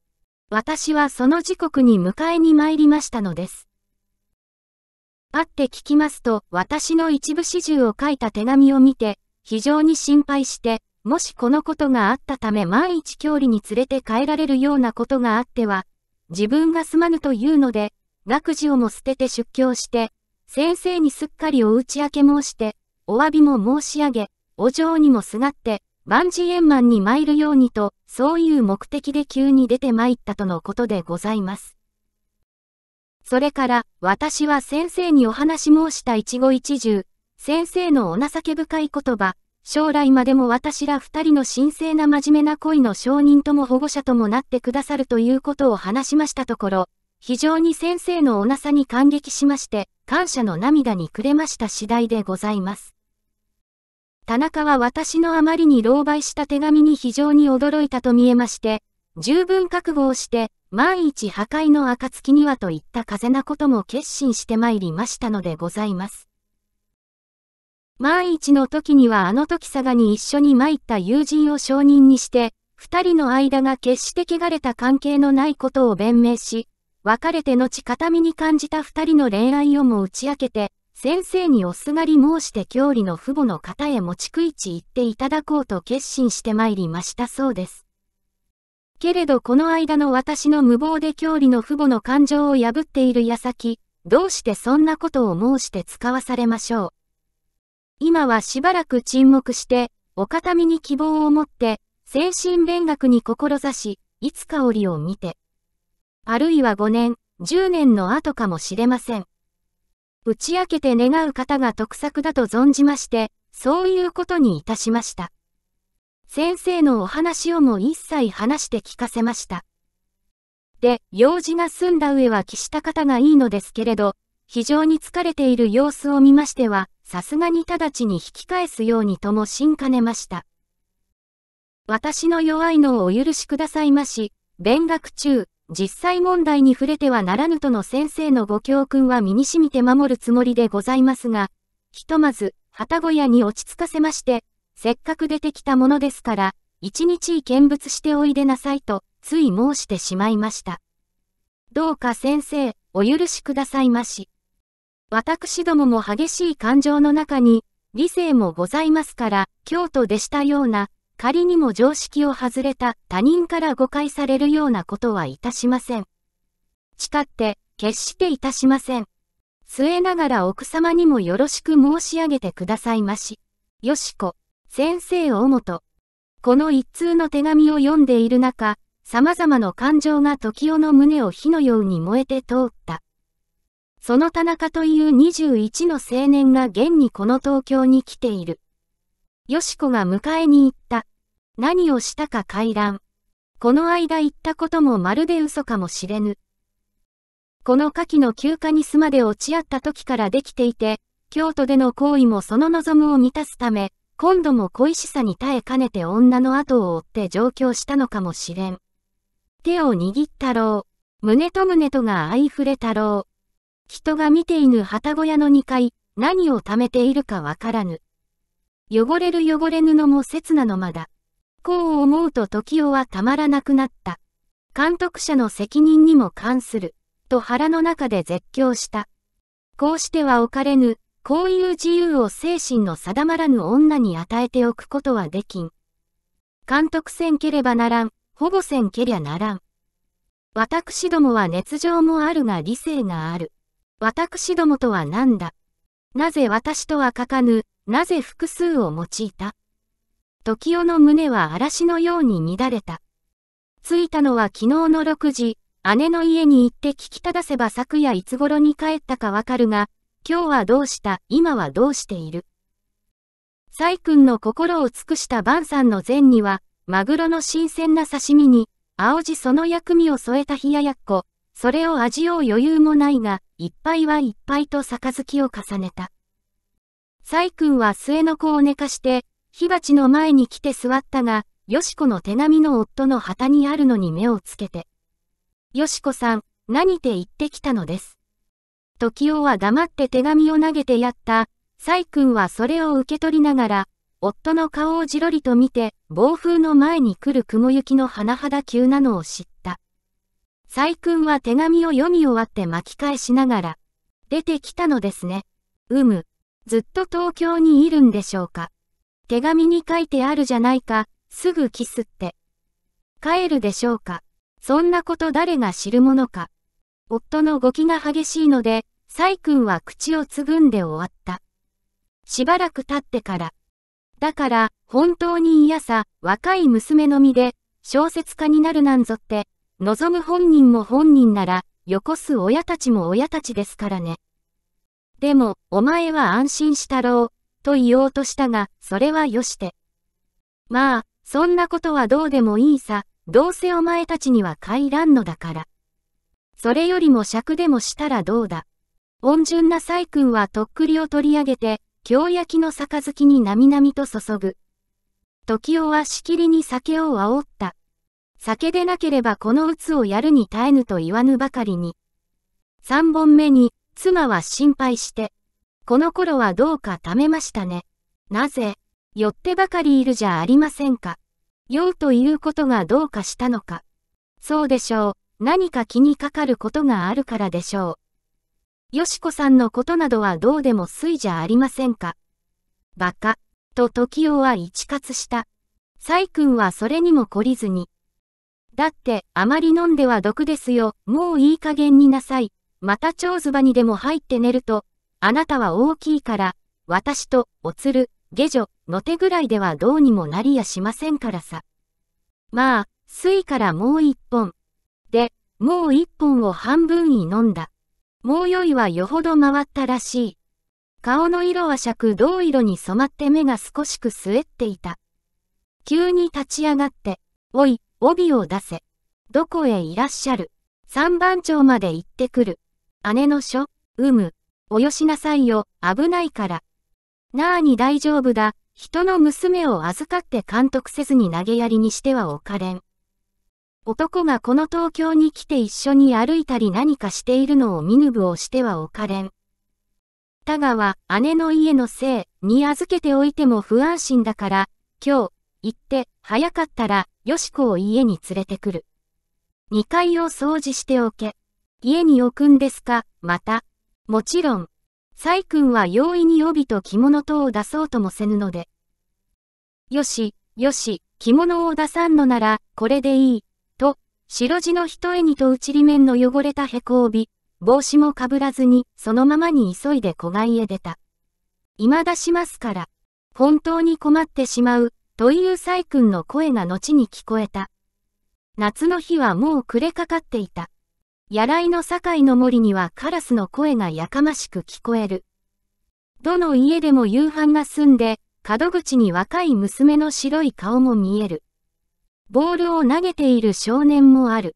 私はその時刻に迎えに参りましたのです。会って聞きますと、私の一部始終を書いた手紙を見て、非常に心配して、もしこのことがあったため万一郷里に連れて帰られるようなことがあっては、自分がすまぬというので、学事をも捨てて出教して、先生にすっかりお打ち明け申して、お詫びも申し上げ、お嬢にもすがって、万事円満に参るようにと、そういう目的で急に出て参ったとのことでございます。それから、私は先生にお話申した一期一重。先生のお情け深い言葉、将来までも私ら二人の神聖な真面目な恋の証人とも保護者ともなってくださるということを話しましたところ、非常に先生のおなさに感激しまして、感謝の涙にくれました次第でございます。田中は私のあまりに狼狽した手紙に非常に驚いたと見えまして、十分覚悟をして、万一破壊の暁にはといった風なことも決心してまいりましたのでございます。万一の時にはあの時佐賀に一緒に参った友人を証人にして、二人の間が決して汚れた関係のないことを弁明し、別れて後片身に感じた二人の恋愛をも打ち明けて、先生におすがり申して郷里の父母の方へ持ち食いち行っていただこうと決心して参りましたそうです。けれどこの間の私の無謀で郷里の父母の感情を破っている矢先、どうしてそんなことを申して使わされましょう。今はしばらく沈黙して、お片身に希望を持って、精神勉学に志し、いつか折を見て。あるいは5年、10年の後かもしれません。打ち明けて願う方が得策だと存じまして、そういうことにいたしました。先生のお話をも一切話して聞かせました。で、用事が済んだ上は帰した方がいいのですけれど、非常に疲れている様子を見ましては、さすがに直ちに引き返すようにともんかねました。私の弱いのをお許しくださいまし、勉学中、実際問題に触れてはならぬとの先生のご教訓は身に染みて守るつもりでございますが、ひとまず、旗小屋に落ち着かせまして、せっかく出てきたものですから、一日見物しておいでなさいと、つい申してしまいました。どうか先生、お許しくださいまし。私どもも激しい感情の中に、理性もございますから、京都でしたような、仮にも常識を外れた他人から誤解されるようなことはいたしません。誓って、決していたしません。末ながら奥様にもよろしく申し上げてくださいまし。よしこ、先生もと。この一通の手紙を読んでいる中、様々な感情が時代の胸を火のように燃えて通った。その田中という21の青年が現にこの東京に来ている。よしこが迎えに行った。何をしたか回覧。この間言ったこともまるで嘘かもしれぬ。この夏季の休暇に巣まで落ち合った時からできていて、京都での行為もその望むを満たすため、今度も恋しさに耐えかねて女の後を追って上京したのかもしれん。手を握ったろう。胸と胸とがあいふれたろう。人が見ていぬ旗小屋の2階、何を貯めているかわからぬ。汚れる汚れ布も刹那のまだ。こう思うと時代はたまらなくなった。監督者の責任にも関する、と腹の中で絶叫した。こうしては置かれぬ、こういう自由を精神の定まらぬ女に与えておくことはできん。監督せんければならん、保護せんけりゃならん。私どもは熱情もあるが理性がある。私どもとは何だ。なぜ私とは書かぬ、なぜ複数を用いた時代の胸は嵐のように乱れた。着いたのは昨日の6時、姉の家に行って聞き正せば昨夜いつ頃に帰ったかわかるが、今日はどうした、今はどうしている。細君の心を尽くした晩さんの前には、マグロの新鮮な刺身に、青じその薬味を添えた冷ややっこ、それを味を余裕もないが、いっぱいはいっぱいと杯を重ねた。細君は末の子を寝かして、火鉢の前に来て座ったが、よしこの手紙の夫の旗にあるのに目をつけて。よしこさん、何て言ってきたのです。時男は黙って手紙を投げてやった。サイ君はそれを受け取りながら、夫の顔をじろりと見て、暴風の前に来る雲行きの甚だ急なのを知った。サイ君は手紙を読み終わって巻き返しながら、出てきたのですね。うむ、ずっと東京にいるんでしょうか。手紙に書いてあるじゃないか、すぐキスって。帰るでしょうか。そんなこと誰が知るものか。夫の動きが激しいので、サイ君は口をつぐんで終わった。しばらく経ってから。だから、本当に嫌さ、若い娘の身で、小説家になるなんぞって、望む本人も本人なら、よこす親たちも親たちですからね。でも、お前は安心したろう。と言おうとしたが、それはよして。まあ、そんなことはどうでもいいさ、どうせお前たちには帰らんのだから。それよりも尺でもしたらどうだ。温順な細君はとっくりを取り上げて、京焼きの杯になみなみと注ぐ。時男はしきりに酒を煽った。酒でなければこの鬱をやるに耐えぬと言わぬばかりに。三本目に、妻は心配して、この頃はどうか貯めましたね。なぜ、寄ってばかりいるじゃありませんか。酔うということがどうかしたのか。そうでしょう。何か気にかかることがあるからでしょう。よしこさんのことなどはどうでもすいじゃありませんか。バカ、と時夫は一喝した。細君はそれにも懲りずに。だって、あまり飲んでは毒ですよ。もういい加減になさい。また蝶ズバにでも入って寝ると、あなたは大きいから、私と、おつる、下女、の手ぐらいではどうにもなりやしませんからさ。まあ、すいからもう一本。で、もう一本を半分に飲んだ。もう酔いはよほど回ったらしい。顔の色は尺銅色に染まって目が少しく据えっていた。急に立ち上がって、おい、帯を出せ。どこへいらっしゃる。三番町まで行ってくる。姉の書、うむ。およしなさいよ、危ないから。なあに大丈夫だ、人の娘を預かって監督せずに投げやりにしてはおかれん。男がこの東京に来て一緒に歩いたり何かしているのを見ぬぶをしてはおかれん。田川、姉の家のせいに預けておいても不安心だから、今日、行って、早かったら、よしこを家に連れてくる。2階を掃除しておけ。家に置くんですか、また。もちろん、サイ君は容易に帯と着物等を出そうともせぬので。よし、よし、着物を出さんのなら、これでいい、と、白地の一重にと内裏面の汚れたへこ帯、帽子もかぶらずに、そのままに急いで小外へ出た。今出しますから、本当に困ってしまう、というサイ君の声が後に聞こえた。夏の日はもう暮れかかっていた。やらいの堺の森にはカラスの声がやかましく聞こえる。どの家でも夕飯が済んで、角口に若い娘の白い顔も見える。ボールを投げている少年もある。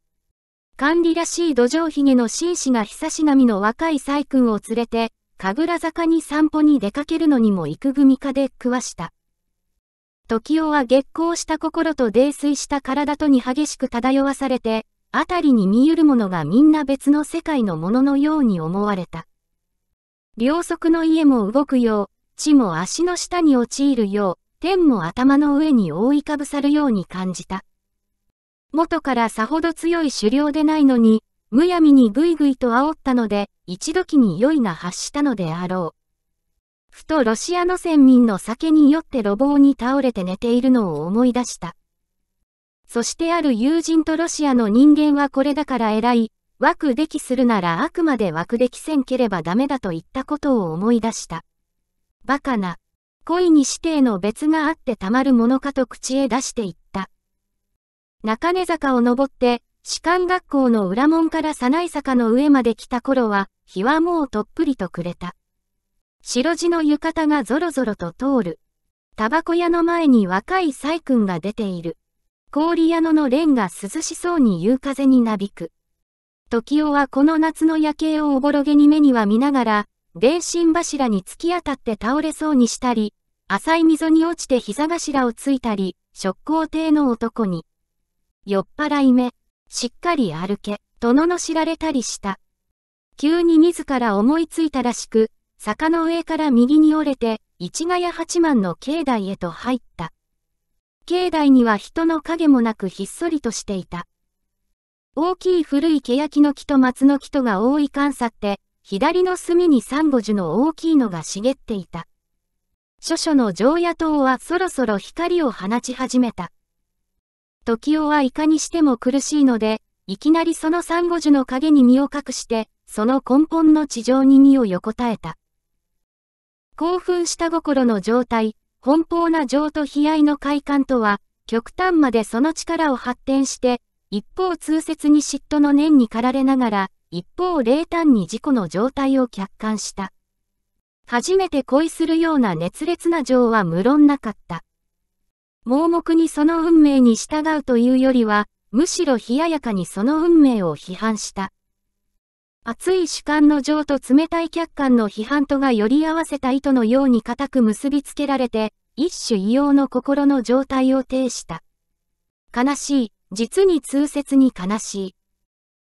管理らしい土壌ひげの紳士が久し並みの若い細君を連れて、神楽坂に散歩に出かけるのにも幾組かで食わした。時代は月光した心と泥酔した体とに激しく漂わされて、辺りに見ゆるものがみんな別の世界のもののように思われた。両足の家も動くよう、地も足の下に陥るよう、天も頭の上に覆いかぶさるように感じた。元からさほど強い狩猟でないのに、むやみにぐいぐいと煽ったので、一時に酔いが発したのであろう。ふとロシアの先民の酒に酔って路傍に倒れて寝ているのを思い出した。そしてある友人とロシアの人間はこれだから偉い、枠できするならあくまで枠できせんければダメだと言ったことを思い出した。バカな。恋に指定の別があってたまるものかと口へ出して言った。中根坂を登って、士官学校の裏門から早内坂の上まで来た頃は、日はもうとっぷりと暮れた。白地の浴衣がぞろぞろと通る。タバコ屋の前に若い細君が出ている。氷屋野のレンが涼しそうに夕風になびく。時男はこの夏の夜景をおぼろげに目には見ながら、電信柱に突き当たって倒れそうにしたり、浅い溝に落ちて膝頭をついたり、食行艇の男に、酔っ払い目、しっかり歩け、とののられたりした。急に自ら思いついたらしく、坂の上から右に折れて、市ヶ谷八幡の境内へと入った。境内には人の影もなくひっそりとしていた。大きい古い欅の木と松の木とが多い観察って、左の隅にサンゴ樹の大きいのが茂っていた。諸書の常夜灯はそろそろ光を放ち始めた。時代はいかにしても苦しいので、いきなりそのサンゴ樹の影に身を隠して、その根本の地上に身を横たえた。興奮した心の状態、奔放な情と悲哀の快感とは、極端までその力を発展して、一方通説に嫉妬の念に駆られながら、一方冷淡に自己の状態を客観した。初めて恋するような熱烈な情は無論なかった。盲目にその運命に従うというよりは、むしろ冷ややかにその運命を批判した。熱い主観の情と冷たい客観の批判とがより合わせた糸のように固く結びつけられて、一種異様の心の状態を呈した。悲しい、実に痛切に悲しい。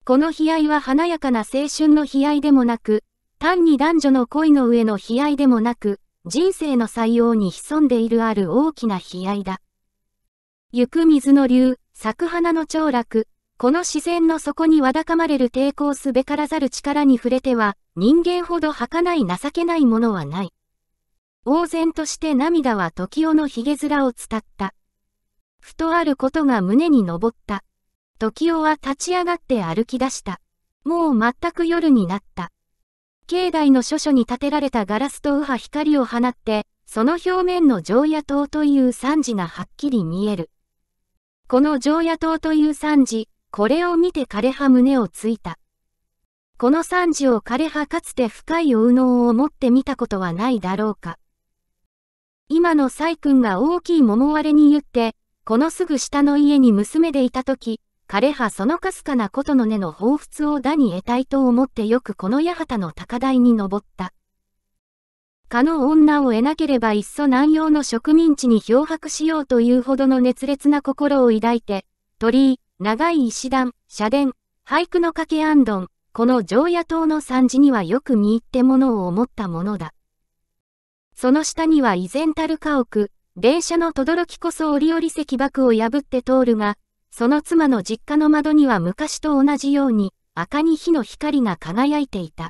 この悲哀は華やかな青春の悲哀でもなく、単に男女の恋の上の悲哀でもなく、人生の採用に潜んでいるある大きな悲哀だ。行く水の流、咲く花の凋落、この自然の底にわだかまれる抵抗すべからざる力に触れては、人間ほど儚い情けないものはない。呆然として涙は時代の髭面を伝った。ふとあることが胸に登った。時代は立ち上がって歩き出した。もう全く夜になった。境内の諸所に建てられたガラスと右派光を放って、その表面の常夜灯という惨事がはっきり見える。この常夜灯という惨事、これを見て枯葉胸をついた。この惨事を枯葉かつて深いお能を持って見たことはないだろうか。今の細君が大きい桃割れに言って、このすぐ下の家に娘でいたとき、枯葉そのかすかなことの根の彷彿を打に得たいと思ってよくこの八幡の高台に登った。かの女を得なければいっそ南洋の植民地に漂白しようというほどの熱烈な心を抱いて、鳥居、長い石段、社殿、俳句の掛け安どん、この常夜灯の惨事にはよく見入ってものを思ったものだ。その下には依然たる家屋、電車の轟こそ折々石爆を破って通るが、その妻の実家の窓には昔と同じように赤に火の光が輝いていた。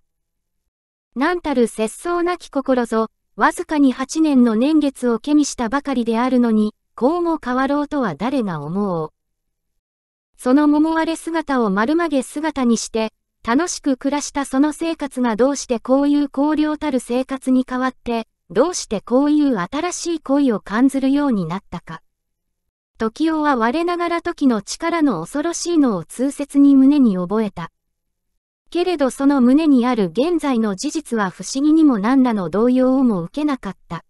なんたる節操なき心ぞ、わずかに8年の年月をけみしたばかりであるのに、こうも変わろうとは誰が思う。その桃割れ姿を丸曲げ姿にして、楽しく暮らしたその生活がどうしてこういう荒涼たる生活に変わって、どうしてこういう新しい恋を感じるようになったか。時代は我ながら時の力の恐ろしいのを痛切に胸に覚えた。けれどその胸にある現在の事実は不思議にも何らの動揺をも受けなかった。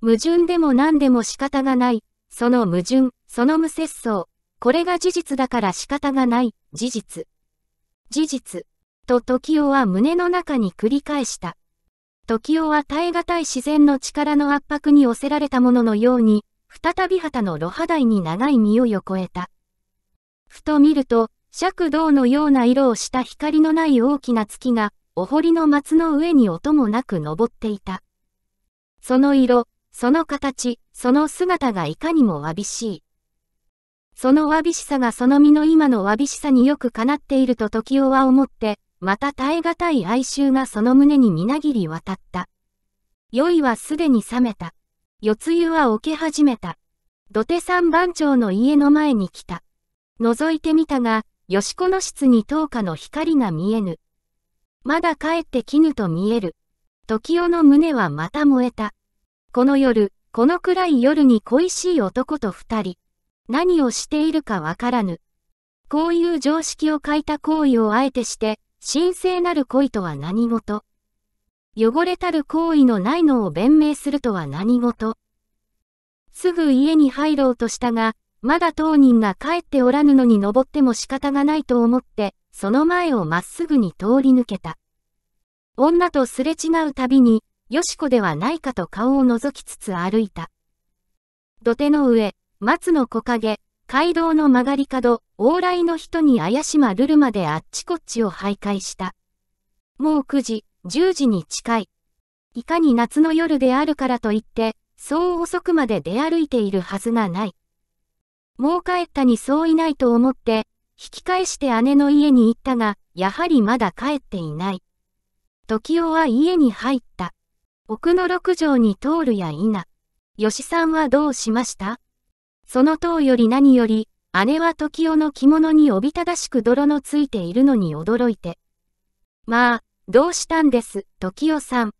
矛盾でも何でも仕方がない、その矛盾、その無節操、これが事実だから仕方がない、事実。事実。と時代は胸の中に繰り返した。時代は耐え難い自然の力の圧迫に押せられたもののように、再び旗の露肌に長い身を横えた。ふと見ると、尺銅のような色をした光のない大きな月が、お堀の松の上に音もなく登っていた。その色、その形、その姿がいかにもわびしい。そのわびしさがその身の今のわびしさによくかなっていると時雄は思って、また耐え難い哀愁がその胸にみなぎり渡った。酔いはすでに冷めた。四つ湯は起き始めた。土手三番町の家の前に来た。覗いてみたが、よしこの室に灯火の光が見えぬ。まだ帰って絹と見える。時代の胸はまた燃えた。この夜、この暗い夜に恋しい男と二人。何をしているかわからぬ。こういう常識を欠いた行為をあえてして、神聖なる恋とは何事。汚れたる行為のないのを弁明するとは何事。すぐ家に入ろうとしたが、まだ当人が帰っておらぬのに登っても仕方がないと思って、その前をまっすぐに通り抜けた。女とすれ違うたびに、よしこではないかと顔を覗きつつ歩いた。土手の上、松の木陰、街道の曲がり角、往来の人に怪しまるるまであっちこっちを徘徊した。もう9時、10時に近い。いかに夏の夜であるからといって、そう遅くまで出歩いているはずがない。もう帰ったにそういないと思って、引き返して姉の家に行ったが、やはりまだ帰っていない。時男は家に入った。奥の六条に通るや否。吉さんはどうしましたその塔より何より、姉は時代の着物におびただしく泥のついているのに驚いて。まあ、どうしたんです、時代さん。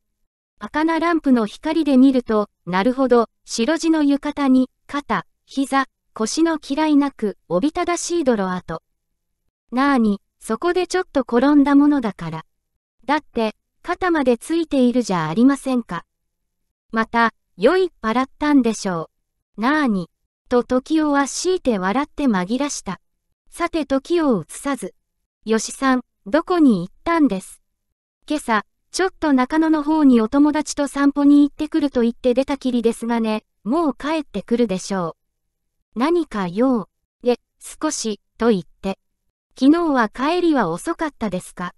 赤なランプの光で見ると、なるほど、白地の浴衣に、肩、膝、腰の嫌いなく、おびただしい泥跡。なあに、そこでちょっと転んだものだから。だって、肩までついているじゃありませんか。また、酔いっ払ったんでしょう。なあに。と時をは強いて笑って紛らした。さて時を移さず。吉さん、どこに行ったんです今朝、ちょっと中野の方にお友達と散歩に行ってくると言って出たきりですがね、もう帰ってくるでしょう。何か用、で、少し、と言って。昨日は帰りは遅かったですか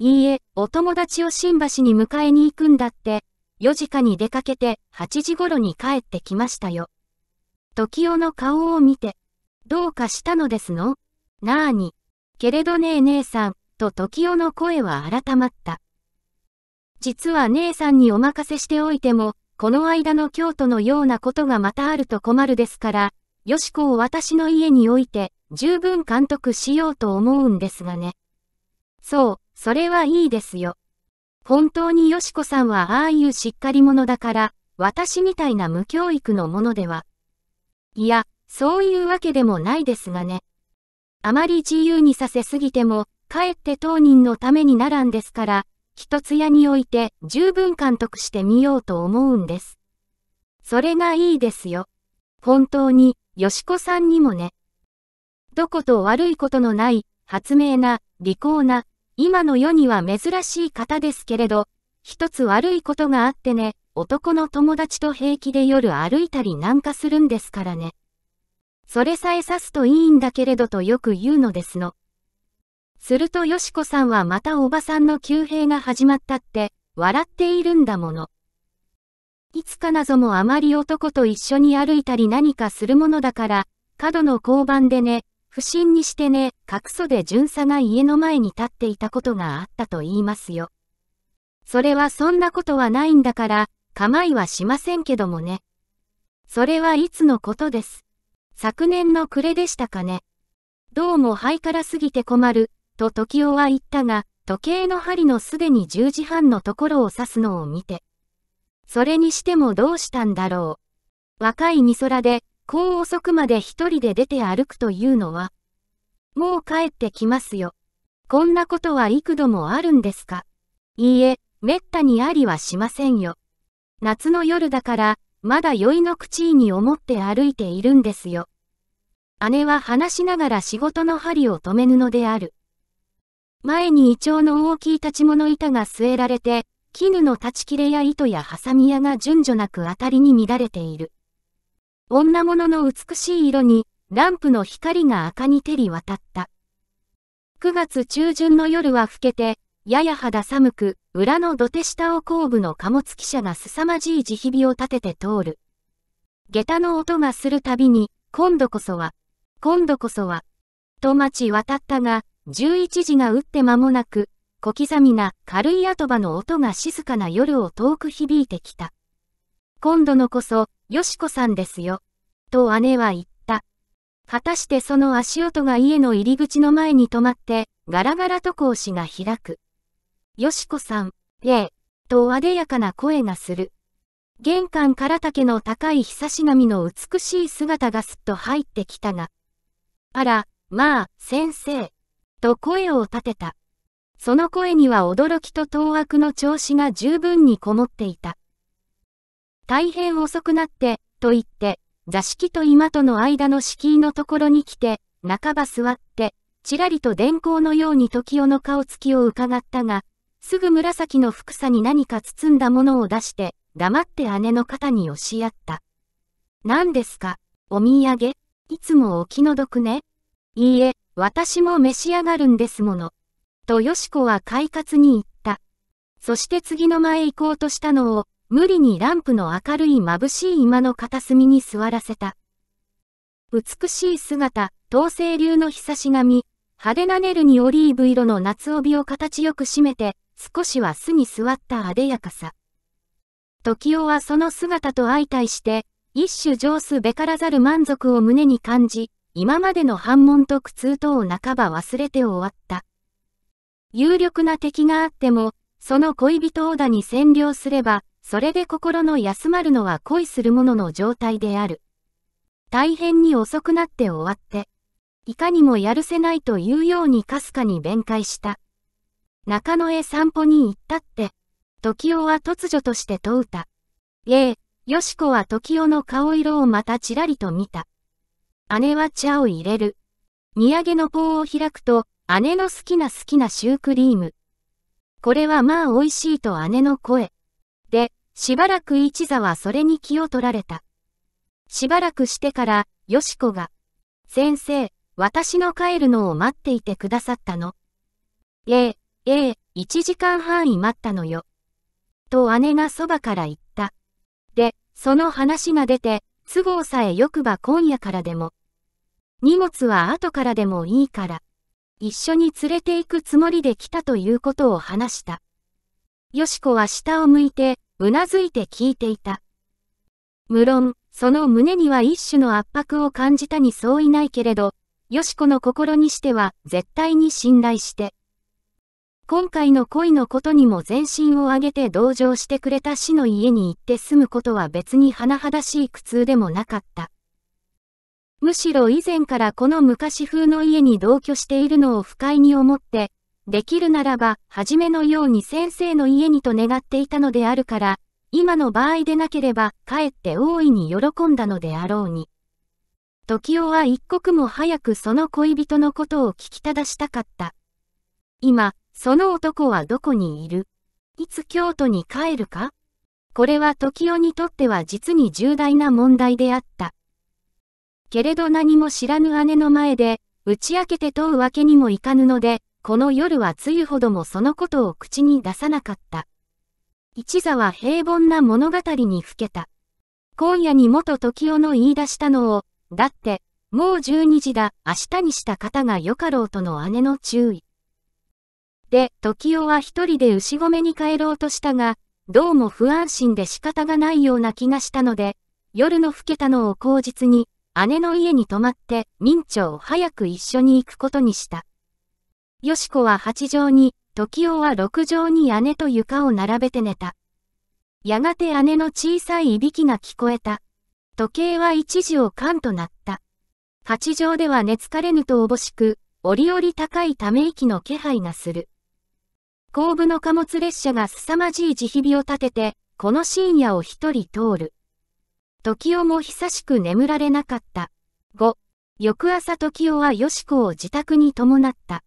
いいえ、お友達を新橋に迎えに行くんだって、4時かに出かけて8時頃に帰ってきましたよ。時代の顔を見て、どうかしたのですのなあに。けれどねえ姉さん、と時代の声は改まった。実は姉さんにお任せしておいても、この間の京都のようなことがまたあると困るですから、よしこを私の家に置いて、十分監督しようと思うんですがね。そう、それはいいですよ。本当によしこさんはああいうしっかり者だから、私みたいな無教育のものでは、いや、そういうわけでもないですがね。あまり自由にさせすぎても、かえって当人のためにならんですから、一つ屋において十分監督してみようと思うんです。それがいいですよ。本当に、よしこさんにもね。どこと悪いことのない、発明な、利口な、今の世には珍しい方ですけれど、一つ悪いことがあってね、男の友達と平気で夜歩いたりなんかするんですからね。それさえ指すといいんだけれどとよく言うのですの。するとよしこさんはまたおばさんの休兵が始まったって、笑っているんだもの。いつかなぞもあまり男と一緒に歩いたり何かするものだから、角の交番でね、不審にしてね、格素で巡査が家の前に立っていたことがあったと言いますよ。それはそんなことはないんだから、構いはしませんけどもね。それはいつのことです。昨年の暮れでしたかね。どうもハイカラすぎて困る、と時雄は言ったが、時計の針のすでに10時半のところを指すのを見て。それにしてもどうしたんだろう。若い美空で、こう遅くまで一人で出て歩くというのは。もう帰ってきますよ。こんなことは幾度もあるんですか。いいえ、めったにありはしませんよ。夏の夜だから、まだ酔いの口に思って歩いているんですよ。姉は話しながら仕事の針を止めぬのである。前に胃腸の大きい立ち物板が据えられて、絹の断ち切れや糸やハサミ屋が順序なく当たりに乱れている。女物の美しい色に、ランプの光が赤に照り渡った。9月中旬の夜は更けて、やや肌寒く、裏の土手下を後部の貨物汽車が凄まじい地響を立てて通る。下駄の音がするたびに、今度こそは、今度こそは、と待ち渡ったが、11時が打って間もなく、小刻みな軽い後場の音が静かな夜を遠く響いてきた。今度のこそ、よしこさんですよ。と姉は言った。果たしてその足音が家の入り口の前に止まって、ガラガラ渡航子が開く。よしこさん、ええ、とあでやかな声がする。玄関から竹の高いひさし並みの美しい姿がすっと入ってきたが。あら、まあ、先生。と声を立てた。その声には驚きと当惑の調子が十分にこもっていた。大変遅くなって、と言って、座敷と今との間の敷居のところに来て、半ば座って、ちらりと電光のように時代の顔つきを伺ったが、すぐ紫の服さに何か包んだものを出して、黙って姉の肩に押し合った。何ですか、お土産、いつもお気の毒ね。いいえ、私も召し上がるんですもの。とよしこは快活に言った。そして次の前行こうとしたのを、無理にランプの明るい眩しい居間の片隅に座らせた。美しい姿、東西流の日差しが派手なネルにオリーブ色の夏帯を形よく締めて、少しは巣に座ったあでやかさ。時代はその姿と相対して、一種上数べからざる満足を胸に感じ、今までの反問と苦痛とを半ば忘れて終わった。有力な敵があっても、その恋人オダに占領すれば、それで心の休まるのは恋する者の状態である。大変に遅くなって終わって、いかにもやるせないというようにかすかに弁解した。中野へ散歩に行ったって。時男は突如として問うた。ええ、よしこは時男の顔色をまたちらりと見た。姉は茶を入れる。土産の棒を開くと、姉の好きな好きなシュークリーム。これはまあ美味しいと姉の声。で、しばらく一座はそれに気を取られた。しばらくしてから、よしこが、先生、私の帰るのを待っていてくださったの。ええ、ええ、一時間半待ったのよ。と姉がそばから言った。で、その話が出て、都合さえよくば今夜からでも。荷物は後からでもいいから。一緒に連れて行くつもりで来たということを話した。よしこは下を向いて、うなずいて聞いていた。無論、その胸には一種の圧迫を感じたに相違ないけれど、よしこの心にしては絶対に信頼して、今回の恋のことにも全身を挙げて同情してくれた死の家に行って住むことは別に甚だしい苦痛でもなかった。むしろ以前からこの昔風の家に同居しているのを不快に思って、できるならば、初めのように先生の家にと願っていたのであるから、今の場合でなければ、かえって大いに喜んだのであろうに。時代は一刻も早くその恋人のことを聞きただしたかった。今、その男はどこにいるいつ京都に帰るかこれは時代にとっては実に重大な問題であった。けれど何も知らぬ姉の前で、打ち明けて問うわけにもいかぬので、この夜は露ほどもそのことを口に出さなかった。一座は平凡な物語にふけた。今夜に元時代の言い出したのを、だって、もう十二時だ、明日にした方がよかろうとの姉の注意。で、時代は一人で牛込に帰ろうとしたが、どうも不安心で仕方がないような気がしたので、夜の更けたのを口実に、姉の家に泊まって、明朝を早く一緒に行くことにした。よしこは八畳に、時代は六畳に姉と床を並べて寝た。やがて姉の小さいいびきが聞こえた。時計は一時を缶となった。八畳では寝つかれぬとおぼしく、折々高いため息の気配がする。後部の貨物列車が凄まじい地響を立てて、この深夜を一人通る。時代も久しく眠られなかった。5、翌朝時代はよしこを自宅に伴った。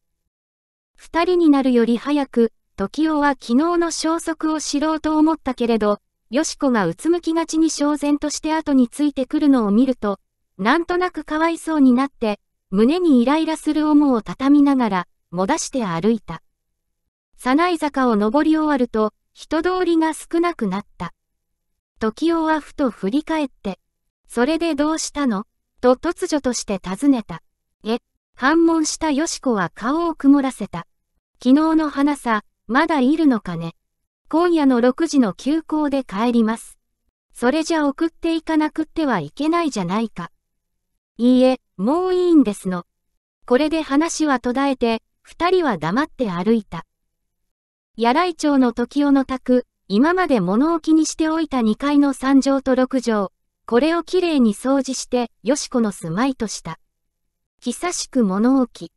二人になるより早く、時代は昨日の消息を知ろうと思ったけれど、よしこがうつむきがちに焦然として後についてくるのを見ると、なんとなくかわいそうになって、胸にイライラする思うを畳みながら、もだして歩いた。さない坂を登り終わると、人通りが少なくなった。時男はふと振り返って、それでどうしたのと突如として尋ねた。え、反問したよしこは顔を曇らせた。昨日の花さ、まだいるのかね。今夜の6時の休校で帰ります。それじゃ送っていかなくってはいけないじゃないか。いいえ、もういいんですの。これで話は途絶えて、二人は黙って歩いた。やらい町の時代の宅、今まで物置にしておいた2階の3畳と6畳、これをきれいに掃除して、よしこの住まいとした。久しく物置。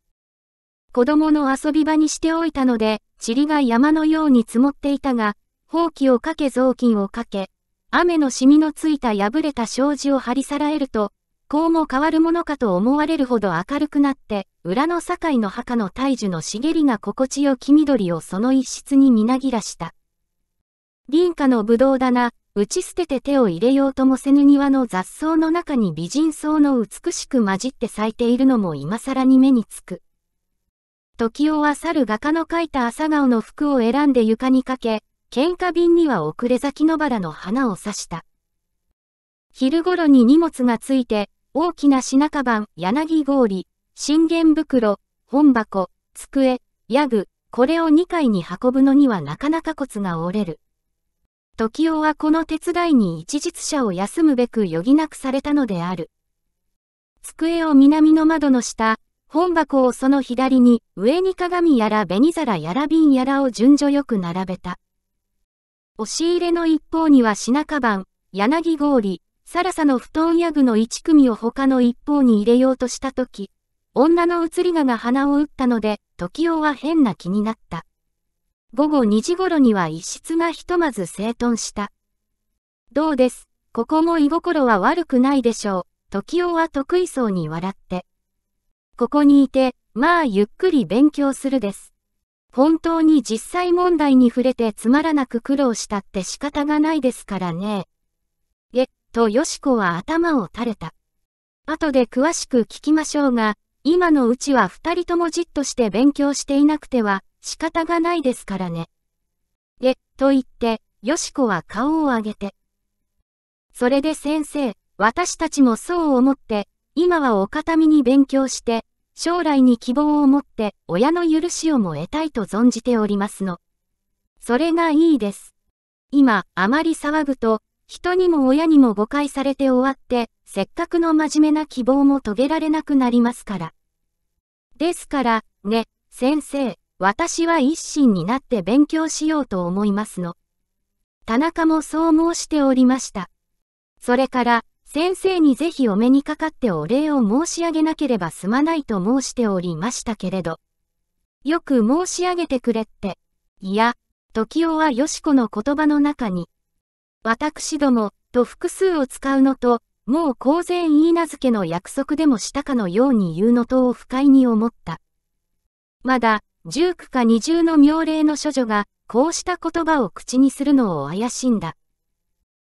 子供の遊び場にしておいたので、塵が山のように積もっていたが、ほうきをかけ雑巾をかけ、雨の染みのついた破れた障子を張りさらえると、光も変わるものかと思われるほど明るくなって、裏の堺の墓の大樹の茂りが心地よき緑をその一室にみなぎらした。林家のぶどう棚、打ち捨てて手を入れようともせぬ庭の雑草の中に美人草の美しく混じって咲いているのも今更に目につく。時代は猿画家の描いた朝顔の服を選んで床にかけ、喧嘩瓶には遅れ咲きのバラの花を刺した。昼頃に荷物がついて、大きな品かばん、柳氷、信玄袋、本箱、机、ヤグ、これを2階に運ぶのにはなかなかコツが折れる。時雄はこの手伝いに一日者を休むべく余儀なくされたのである。机を南の窓の下、本箱をその左に、上に鏡やら紅皿やら瓶やらを順序よく並べた。押し入れの一方には品かばん、柳氷、サラサの布団や具の一組を他の一方に入れようとしたとき、女の移りがが鼻を打ったので、時雄は変な気になった。午後2時頃には一室がひとまず整頓した。どうです、ここも居心は悪くないでしょう。時雄は得意そうに笑って。ここにいて、まあゆっくり勉強するです。本当に実際問題に触れてつまらなく苦労したって仕方がないですからね。とよしこは頭を垂れた。後で詳しく聞きましょうが、今のうちは二人ともじっとして勉強していなくては仕方がないですからね。え、と言って、よしこは顔を上げて。それで先生、私たちもそう思って、今はお片身に勉強して、将来に希望を持って親の許しをも得たいと存じておりますの。それがいいです。今、あまり騒ぐと、人にも親にも誤解されて終わって、せっかくの真面目な希望も遂げられなくなりますから。ですから、ね、先生、私は一心になって勉強しようと思いますの。田中もそう申しておりました。それから、先生にぜひお目にかかってお礼を申し上げなければすまないと申しておりましたけれど。よく申し上げてくれって。いや、時代はよしこの言葉の中に、私ども、と複数を使うのと、もう公然言い名付けの約束でもしたかのように言うのとを不快に思った。まだ、19か20の妙齢の処女が、こうした言葉を口にするのを怪しんだ。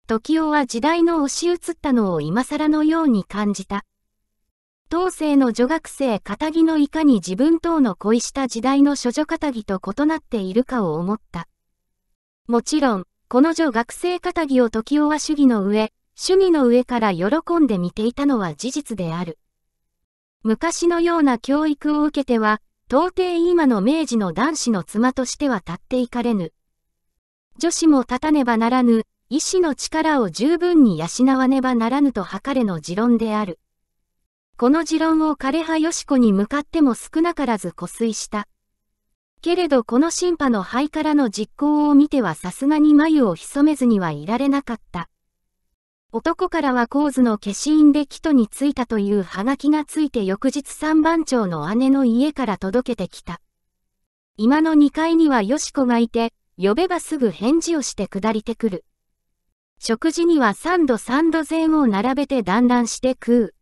時代は時代の押し移ったのを今更のように感じた。当世の女学生片木のいかに自分等の恋した時代の処女片木と異なっているかを思った。もちろん、この女学生仇を時をは主義の上、主義の上から喜んで見ていたのは事実である。昔のような教育を受けては、到底今の明治の男子の妻としては立っていかれぬ。女子も立たねばならぬ、意志の力を十分に養わねばならぬと図れの持論である。この持論を枯葉よし子に向かっても少なからず湖水した。けれどこの審判の肺からの実行を見てはさすがに眉を潜めずにはいられなかった。男からは構図の消印で木戸に着いたというハガキがついて翌日三番町の姉の家から届けてきた。今の2階にはよしこがいて、呼べばすぐ返事をして下りてくる。食事には3度3度前を並べてんだんして食う。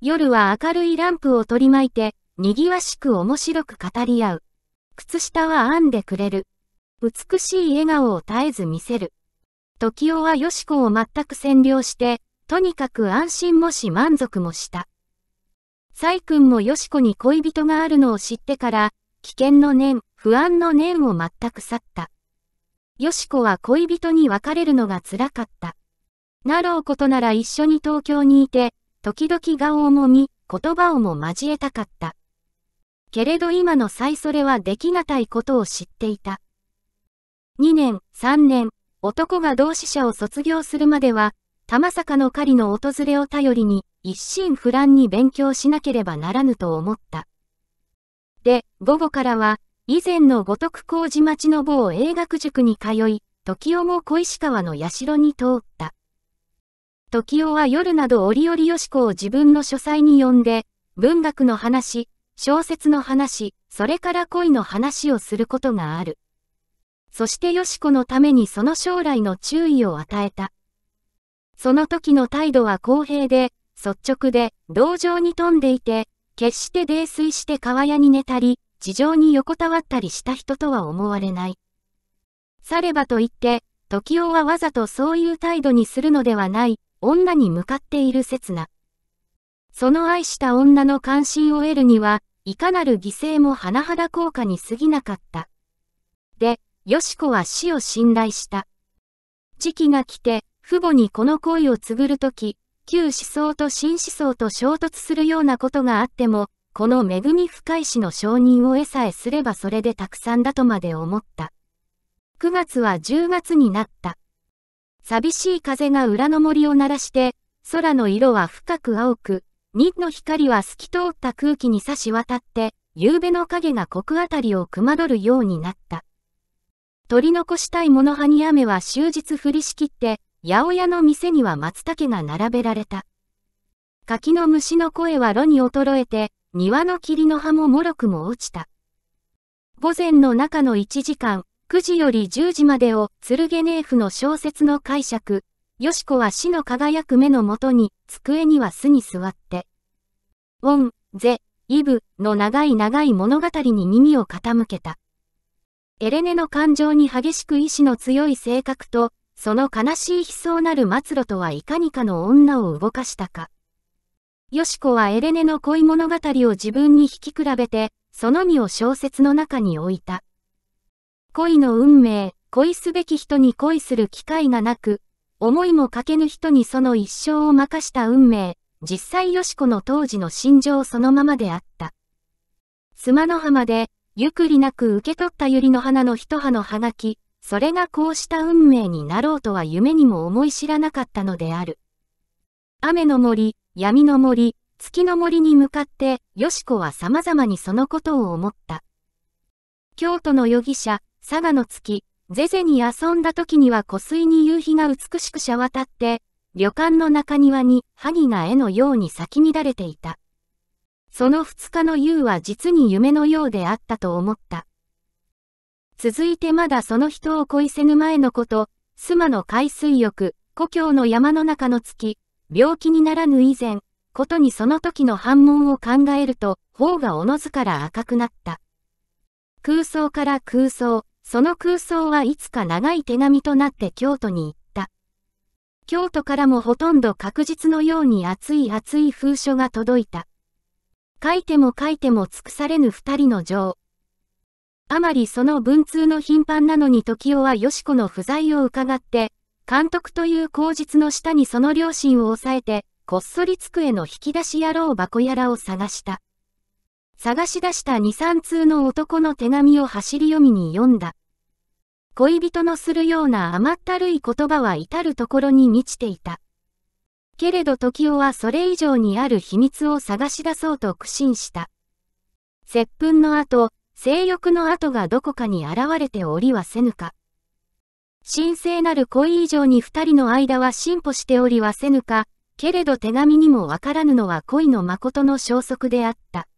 夜は明るいランプを取り巻いて、賑わしく面白く語り合う。靴下は編んでくれる。美しい笑顔を絶えず見せる。時代はよしこを全く占領して、とにかく安心もし満足もした。サ君もよしこに恋人があるのを知ってから、危険の念、不安の念を全く去った。よしこは恋人に別れるのが辛かった。なろうことなら一緒に東京にいて、時々顔をもみ、言葉をも交えたかった。けれど今の際それはできがたいことを知っていた。2年、3年、男が同志社を卒業するまでは、玉坂の狩りの訪れを頼りに、一心不乱に勉強しなければならぬと思った。で、午後からは、以前の五徳工事町の某英学塾に通い、時代も小石川の社に通った。時代は夜など折々よし子を自分の書斎に呼んで、文学の話、小説の話、それから恋の話をすることがある。そしてよしこのためにその将来の注意を与えた。その時の態度は公平で、率直で、同情に富んでいて、決して泥酔して川屋に寝たり、地上に横たわったりした人とは思われない。さればと言って、時男はわざとそういう態度にするのではない、女に向かっている刹那。その愛した女の関心を得るには、いかなる犠牲も甚だ効果に過ぎなかった。で、よしこは死を信頼した。時期が来て、父母にこの恋を継ぐるとき、旧思想と新思想と衝突するようなことがあっても、この恵み深い死の承認を得さえすればそれでたくさんだとまで思った。9月は10月になった。寂しい風が裏の森を鳴らして、空の色は深く青く、日の光は透き通った空気に差し渡って、夕べの影が濃くあたりをくまどるようになった。取り残したい物葉に雨は終日降りしきって、八百屋の店には松茸が並べられた。柿の虫の声は炉に衰えて、庭の霧の葉ももろくも落ちた。午前の中の1時間、9時より10時までを、剣ネーフの小説の解釈、よしこは死の輝く目のもとに、机には巣に座って、オン、ゼ、イブの長い長い物語に耳を傾けた。エレネの感情に激しく意志の強い性格と、その悲しい悲壮なる末路とはいかにかの女を動かしたか。よしこはエレネの恋物語を自分に引き比べて、その身を小説の中に置いた。恋の運命、恋すべき人に恋する機会がなく、思いもかけぬ人にその一生を任した運命、実際よしこの当時の心情そのままであった。妻の浜で、ゆくりなく受け取った百合の花の一葉の葉書き、それがこうした運命になろうとは夢にも思い知らなかったのである。雨の森、闇の森、月の森に向かって、よしこは様々にそのことを思った。京都の容疑者、佐賀の月、ゼゼに遊んだ時には湖水に夕日が美しくシャワたって、旅館の中庭に萩が絵のように咲き乱れていた。その二日の夕は実に夢のようであったと思った。続いてまだその人を恋せぬ前のこと、妻の海水浴、故郷の山の中の月、病気にならぬ以前、ことにその時の反問を考えると、頬がおのずから赤くなった。空想から空想、その空想はいつか長い手紙となって京都に行った。京都からもほとんど確実のように熱い熱い封書が届いた。書いても書いても尽くされぬ二人の情。あまりその文通の頻繁なのに時代はよしこの不在を伺って、監督という口実の下にその両親を抑えて、こっそり机の引き出し野郎箱やらを探した。探し出した二三通の男の手紙を走り読みに読んだ。恋人のするような甘ったるい言葉は至るところに満ちていた。けれど時夫はそれ以上にある秘密を探し出そうと苦心した。接吻の後、性欲の跡がどこかに現れておりはせぬか。神聖なる恋以上に二人の間は進歩しておりはせぬか、けれど手紙にもわからぬのは恋の誠の消息であった。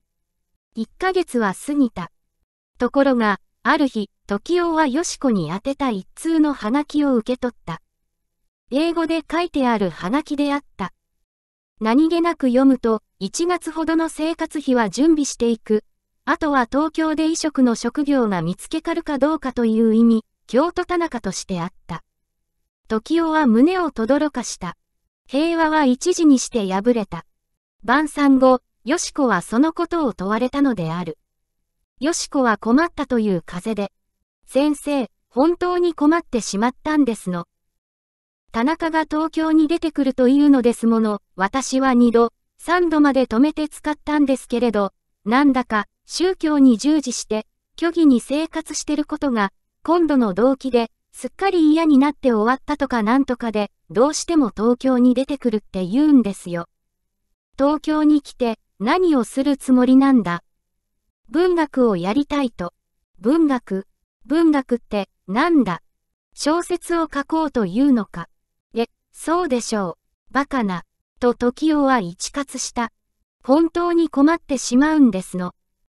一ヶ月は過ぎた。ところが、ある日、時夫はよしこに宛てた一通のハガキを受け取った。英語で書いてあるハガキであった。何気なく読むと、1月ほどの生活費は準備していく。あとは東京で移植の職業が見つけかるかどうかという意味、京都田中としてあった。時夫は胸をとどろかした。平和は一時にして破れた。晩餐後、よしこはそのことを問われたのである。よしこは困ったという風で、先生、本当に困ってしまったんですの。田中が東京に出てくるというのですもの、私は二度、三度まで止めて使ったんですけれど、なんだか、宗教に従事して、虚偽に生活してることが、今度の動機で、すっかり嫌になって終わったとかなんとかで、どうしても東京に出てくるって言うんですよ。東京に来て、何をするつもりなんだ。文学をやりたいと。文学、文学ってなんだ小説を書こうというのか。え、そうでしょう。バカな、と時夫は一喝した。本当に困ってしまうんですの。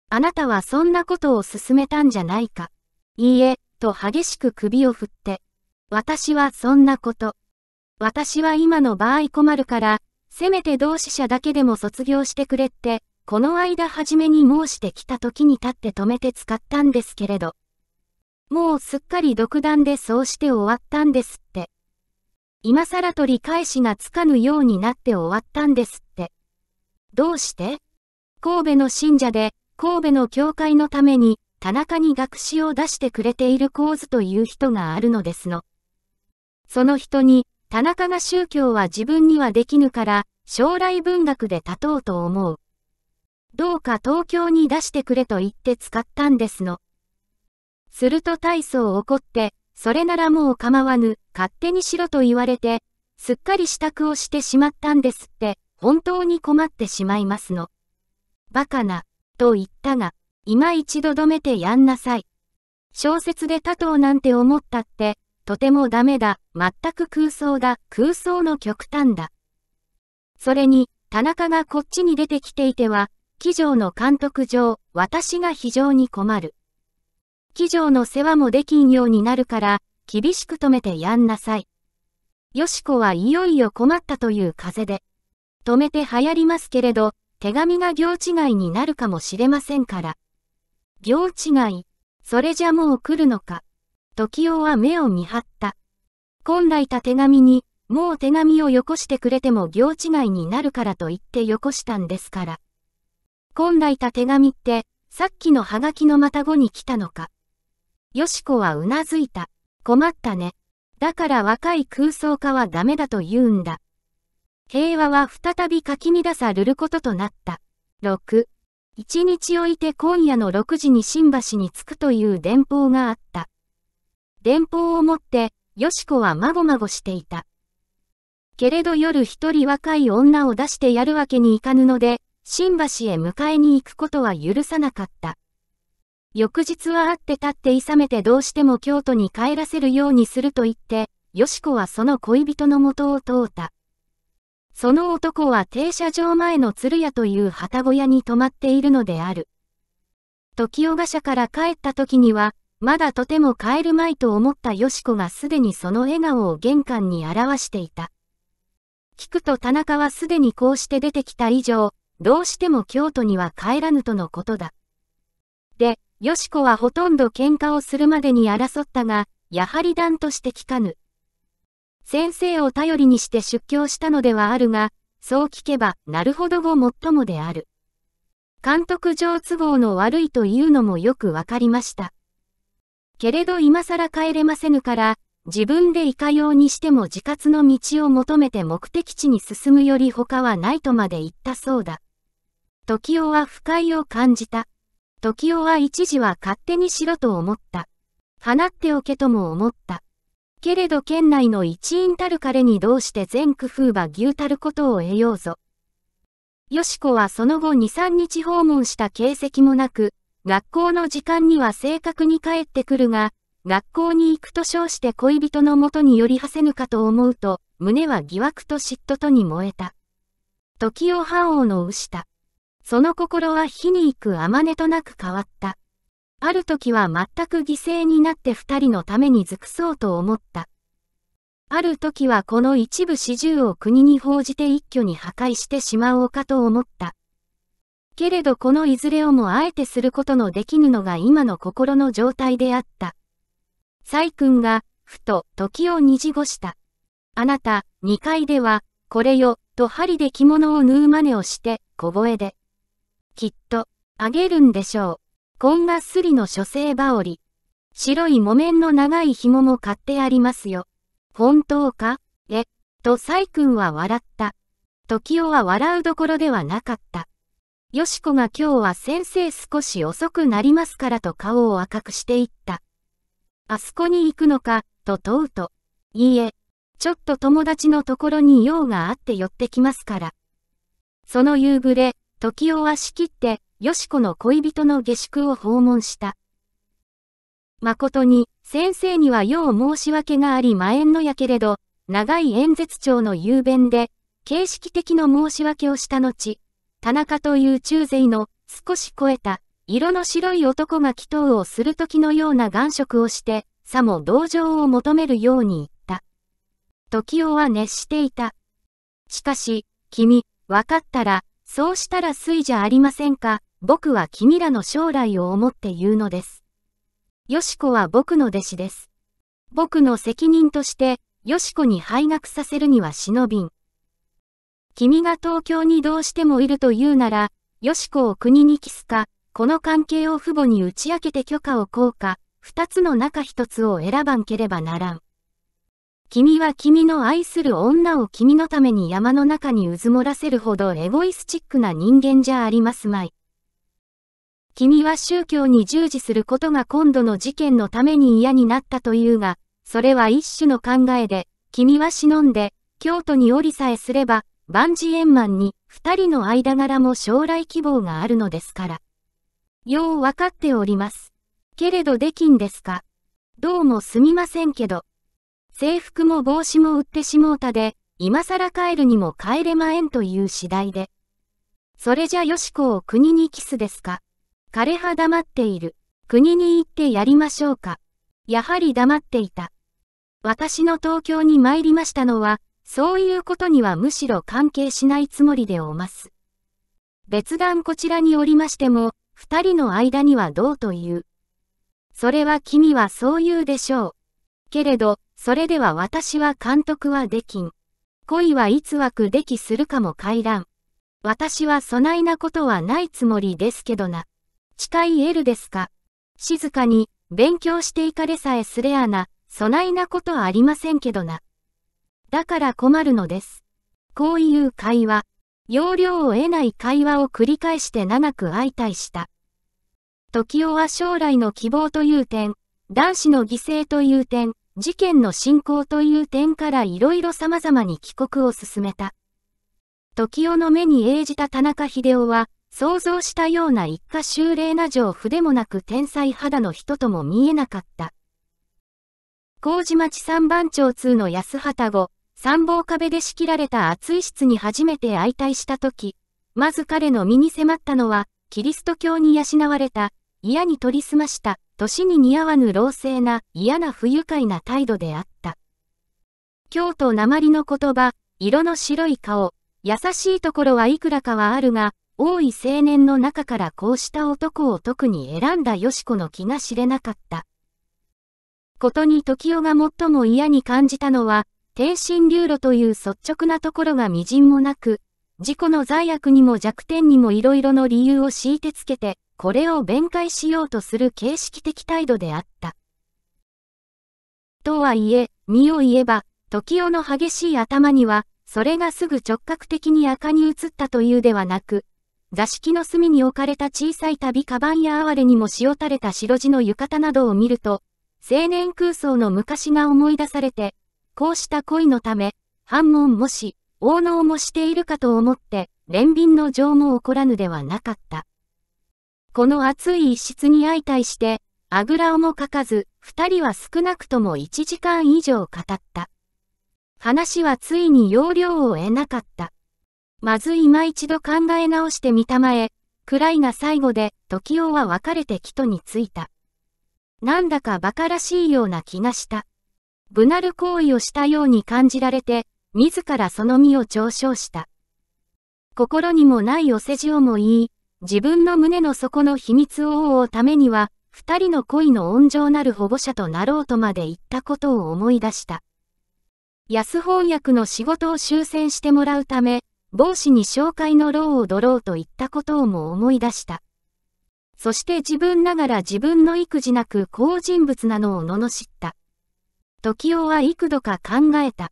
あなたはそんなことを勧めたんじゃないか。いいえ、と激しく首を振って。私はそんなこと。私は今の場合困るから、せめて同志社だけでも卒業してくれって、この間初めに申してきた時に立って止めて使ったんですけれど、もうすっかり独断でそうして終わったんですって。今更取り返しがつかぬようになって終わったんですって。どうして神戸の信者で、神戸の教会のために、田中に学士を出してくれている構図という人があるのですの。その人に、田中が宗教は自分にはできぬから、将来文学で立とうと思う。どうか東京に出してくれと言って使ったんですの。すると大層怒って、それならもう構わぬ、勝手にしろと言われて、すっかり支度をしてしまったんですって、本当に困ってしまいますの。バカな、と言ったが、今一度止めてやんなさい。小説で他党なんて思ったって、とてもダメだ、全く空想だ、空想の極端だ。それに、田中がこっちに出てきていては、騎乗の監督上、私が非常に困る。騎乗の世話もできんようになるから、厳しく止めてやんなさい。よしこはいよいよ困ったという風で。止めて流行りますけれど、手紙が行違いになるかもしれませんから。行違い、それじゃもう来るのか。時代は目を見張った。本来た手紙に、もう手紙をよこしてくれても行違いになるからと言ってよこしたんですから。今来た手紙って、さっきのハガキのまた後に来たのか。よしこはうなずいた。困ったね。だから若い空想家はダメだと言うんだ。平和は再びかき乱さるることとなった。6。一日置いて今夜の6時に新橋に着くという電報があった。電報を持って、よしこはまごまごしていた。けれど夜一人若い女を出してやるわけにいかぬので、新橋へ迎えに行くことは許さなかった。翌日は会って立っていさめてどうしても京都に帰らせるようにすると言って、よしこはその恋人の元を通った。その男は停車場前の鶴屋という旗小屋に泊まっているのである。時尾賀社から帰った時には、まだとても帰るまいと思ったよしこがすでにその笑顔を玄関に表していた。聞くと田中はすでにこうして出てきた以上、どうしても京都には帰らぬとのことだ。で、よしこはほとんど喧嘩をするまでに争ったが、やはり断として聞かぬ。先生を頼りにして出教したのではあるが、そう聞けば、なるほどごもっともである。監督上都合の悪いというのもよくわかりました。けれど今更帰れませぬから、自分でいかようにしても自活の道を求めて目的地に進むより他はないとまで言ったそうだ。時代は不快を感じた。時代は一時は勝手にしろと思った。放っておけとも思った。けれど県内の一員たる彼にどうして全工夫は牛たることを得ようぞ。よしこはその後2、3日訪問した形跡もなく、学校の時間には正確に帰ってくるが、学校に行くと称して恋人のもとに寄りはせぬかと思うと、胸は疑惑と嫉妬とに燃えた。時を半王の牛た。その心は火に行くあまねとなく変わった。ある時は全く犠牲になって二人のために尽くそうと思った。ある時はこの一部始終を国に報じて一挙に破壊してしまおうかと思った。けれどこのいずれをもあえてすることのできぬのが今の心の状態であった。細君が、ふと、時をにじごした。あなた、二階では、これよ、と針で着物を縫う真似をして、小声で。きっと、あげるんでしょう。こんがすりの書生羽織。白い木綿の長い紐も買ってありますよ。本当かえ、と細君は笑った。時代は笑うどころではなかった。よしこが今日は先生少し遅くなりますからと顔を赤くしていった。あそこに行くのか、と問うと。いいえ、ちょっと友達のところに用があって寄ってきますから。その夕暮れ、時代は仕切って、よしこの恋人の下宿を訪問した。誠に、先生にはよう申し訳がありまえんのやけれど、長い演説長の雄弁で、形式的の申し訳をした後、田中という中世の少し超えた、色の白い男が祈祷をする時のような願色をして、さも同情を求めるように言った。時代は熱していた。しかし、君、分かったら、そうしたら水じゃありませんか、僕は君らの将来を思って言うのです。よしこは僕の弟子です。僕の責任として、よしこに敗学させるには忍びん。君が東京にどうしてもいると言うなら、よしこを国に帰すか、この関係を父母に打ち明けて許可をこうか、二つの中一つを選ばんければならん。君は君の愛する女を君のために山の中にうずもらせるほどエゴイスチックな人間じゃありますまい。君は宗教に従事することが今度の事件のために嫌になったというが、それは一種の考えで、君は忍んで、京都に降りさえすれば、万事円満に、二人の間柄も将来希望があるのですから。よう分かっております。けれどできんですか。どうもすみませんけど。制服も帽子も売ってしもうたで、今更帰るにも帰れまえんという次第で。それじゃよしこを国にキスですか。枯葉黙っている。国に行ってやりましょうか。やはり黙っていた。私の東京に参りましたのは、そういうことにはむしろ関係しないつもりでおます。別段こちらにおりましても、二人の間にはどうという。それは君はそう言うでしょう。けれど、それでは私は監督はできん。恋はいつ枠できするかも帰らん。私はそないなことはないつもりですけどな。近い得るですか。静かに、勉強していかれさえすれやな、そないなことありませんけどな。だから困るのです。こういう会話、要領を得ない会話を繰り返して長く相対した。時代は将来の希望という点、男子の犠牲という点、事件の進行という点から色々様々に帰国を進めた。時代の目に映じた田中秀夫は、想像したような一家修麗な城筆もなく天才肌の人とも見えなかった。麹町三番町2の安畑後、参謀壁で仕切られた熱い室に初めて相対した時、まず彼の身に迫ったのは、キリスト教に養われた、嫌に取りすました、年に似合わぬ老成な嫌な不愉快な態度であった。京都鉛の言葉、色の白い顔、優しいところはいくらかはあるが、多い青年の中からこうした男を特に選んだよしこの気が知れなかった。ことに時代が最も嫌に感じたのは、天心流路という率直なところが微塵もなく、自己の罪悪にも弱点にも色々の理由を敷いてつけて、これを弁解しようとする形式的態度であった。とはいえ、身を言えば、時代の激しい頭には、それがすぐ直角的に赤に移ったというではなく、座敷の隅に置かれた小さい旅カバンや哀れにも塩垂れた白地の浴衣などを見ると、青年空想の昔が思い出されて、こうした恋のため、反問もし、応能もしているかと思って、憐憫の情も起こらぬではなかった。この熱い一室に相対して、あぐらをもかかず、二人は少なくとも一時間以上語った。話はついに要領を得なかった。まず今一度考え直してみたまえ、暗いが最後で、時男は別れて木とについた。なんだか馬鹿らしいような気がした。無なる行為をしたように感じられて、自らその身を嘲笑した。心にもないお世辞をも言い、自分の胸の底の秘密を覆うためには、二人の恋の温情なる保護者となろうとまで言ったことを思い出した。安翻訳の仕事を修正してもらうため、帽子に紹介の労を取ろうと言ったことをも思い出した。そして自分ながら自分の育児なく好人物なのを罵った。時夫は幾度か考えた。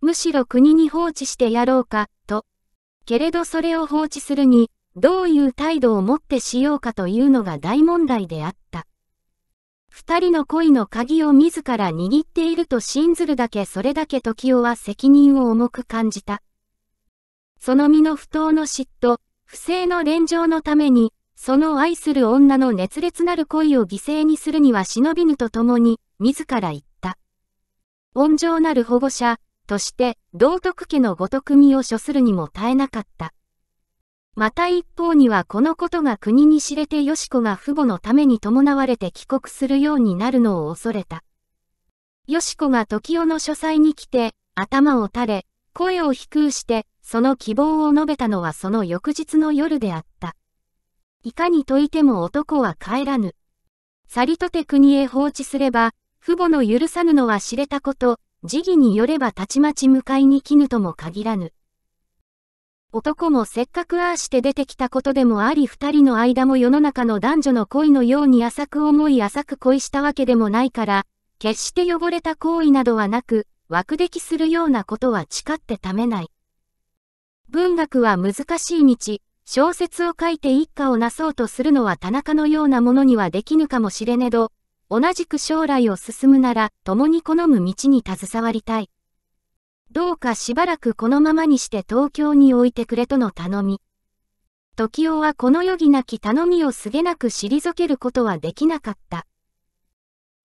むしろ国に放置してやろうか、と。けれどそれを放置するに、どういう態度を持ってしようかというのが大問題であった。二人の恋の鍵を自ら握っていると信ずるだけそれだけ時代は責任を重く感じた。その身の不当の嫉妬、不正の連情のために、その愛する女の熱烈なる恋を犠牲にするには忍びぬと共に、自ら言った。温情なる保護者、として、道徳家のごとく身を処するにも耐えなかった。また一方にはこのことが国に知れてよしこが父母のために伴われて帰国するようになるのを恐れた。よしこが時代の書斎に来て、頭を垂れ、声を低くして、その希望を述べたのはその翌日の夜であった。いかに解いても男は帰らぬ。去りとて国へ放置すれば、父母の許さぬのは知れたこと、時義によればたちまち迎えに来ぬとも限らぬ。男もせっかくああして出てきたことでもあり二人の間も世の中の男女の恋のように浅く思い浅く恋したわけでもないから、決して汚れた行為などはなく、枠出来するようなことは誓ってためない。文学は難しい道、小説を書いて一家をなそうとするのは田中のようなものにはできぬかもしれねど、同じく将来を進むなら、共に好む道に携わりたい。どうかしばらくこのままにして東京に置いてくれとの頼み。時代はこの余儀なき頼みをすげなく退けることはできなかった。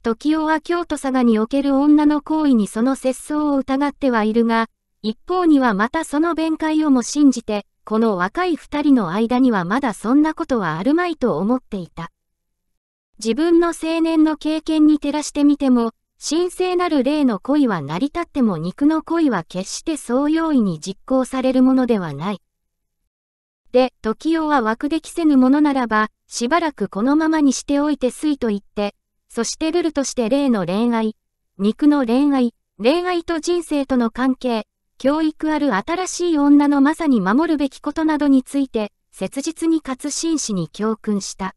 時代は京都佐賀における女の行為にその節操を疑ってはいるが、一方にはまたその弁解をも信じて、この若い二人の間にはまだそんなことはあるまいと思っていた。自分の青年の経験に照らしてみても、神聖なる霊の恋は成り立っても肉の恋は決してそう容易に実行されるものではない。で、時代は枠できせぬものならば、しばらくこのままにしておいてすいと言って、そしてルールとして霊の恋愛、肉の恋愛、恋愛と人生との関係、教育ある新しい女のまさに守るべきことなどについて、切実にかつ真摯に教訓した。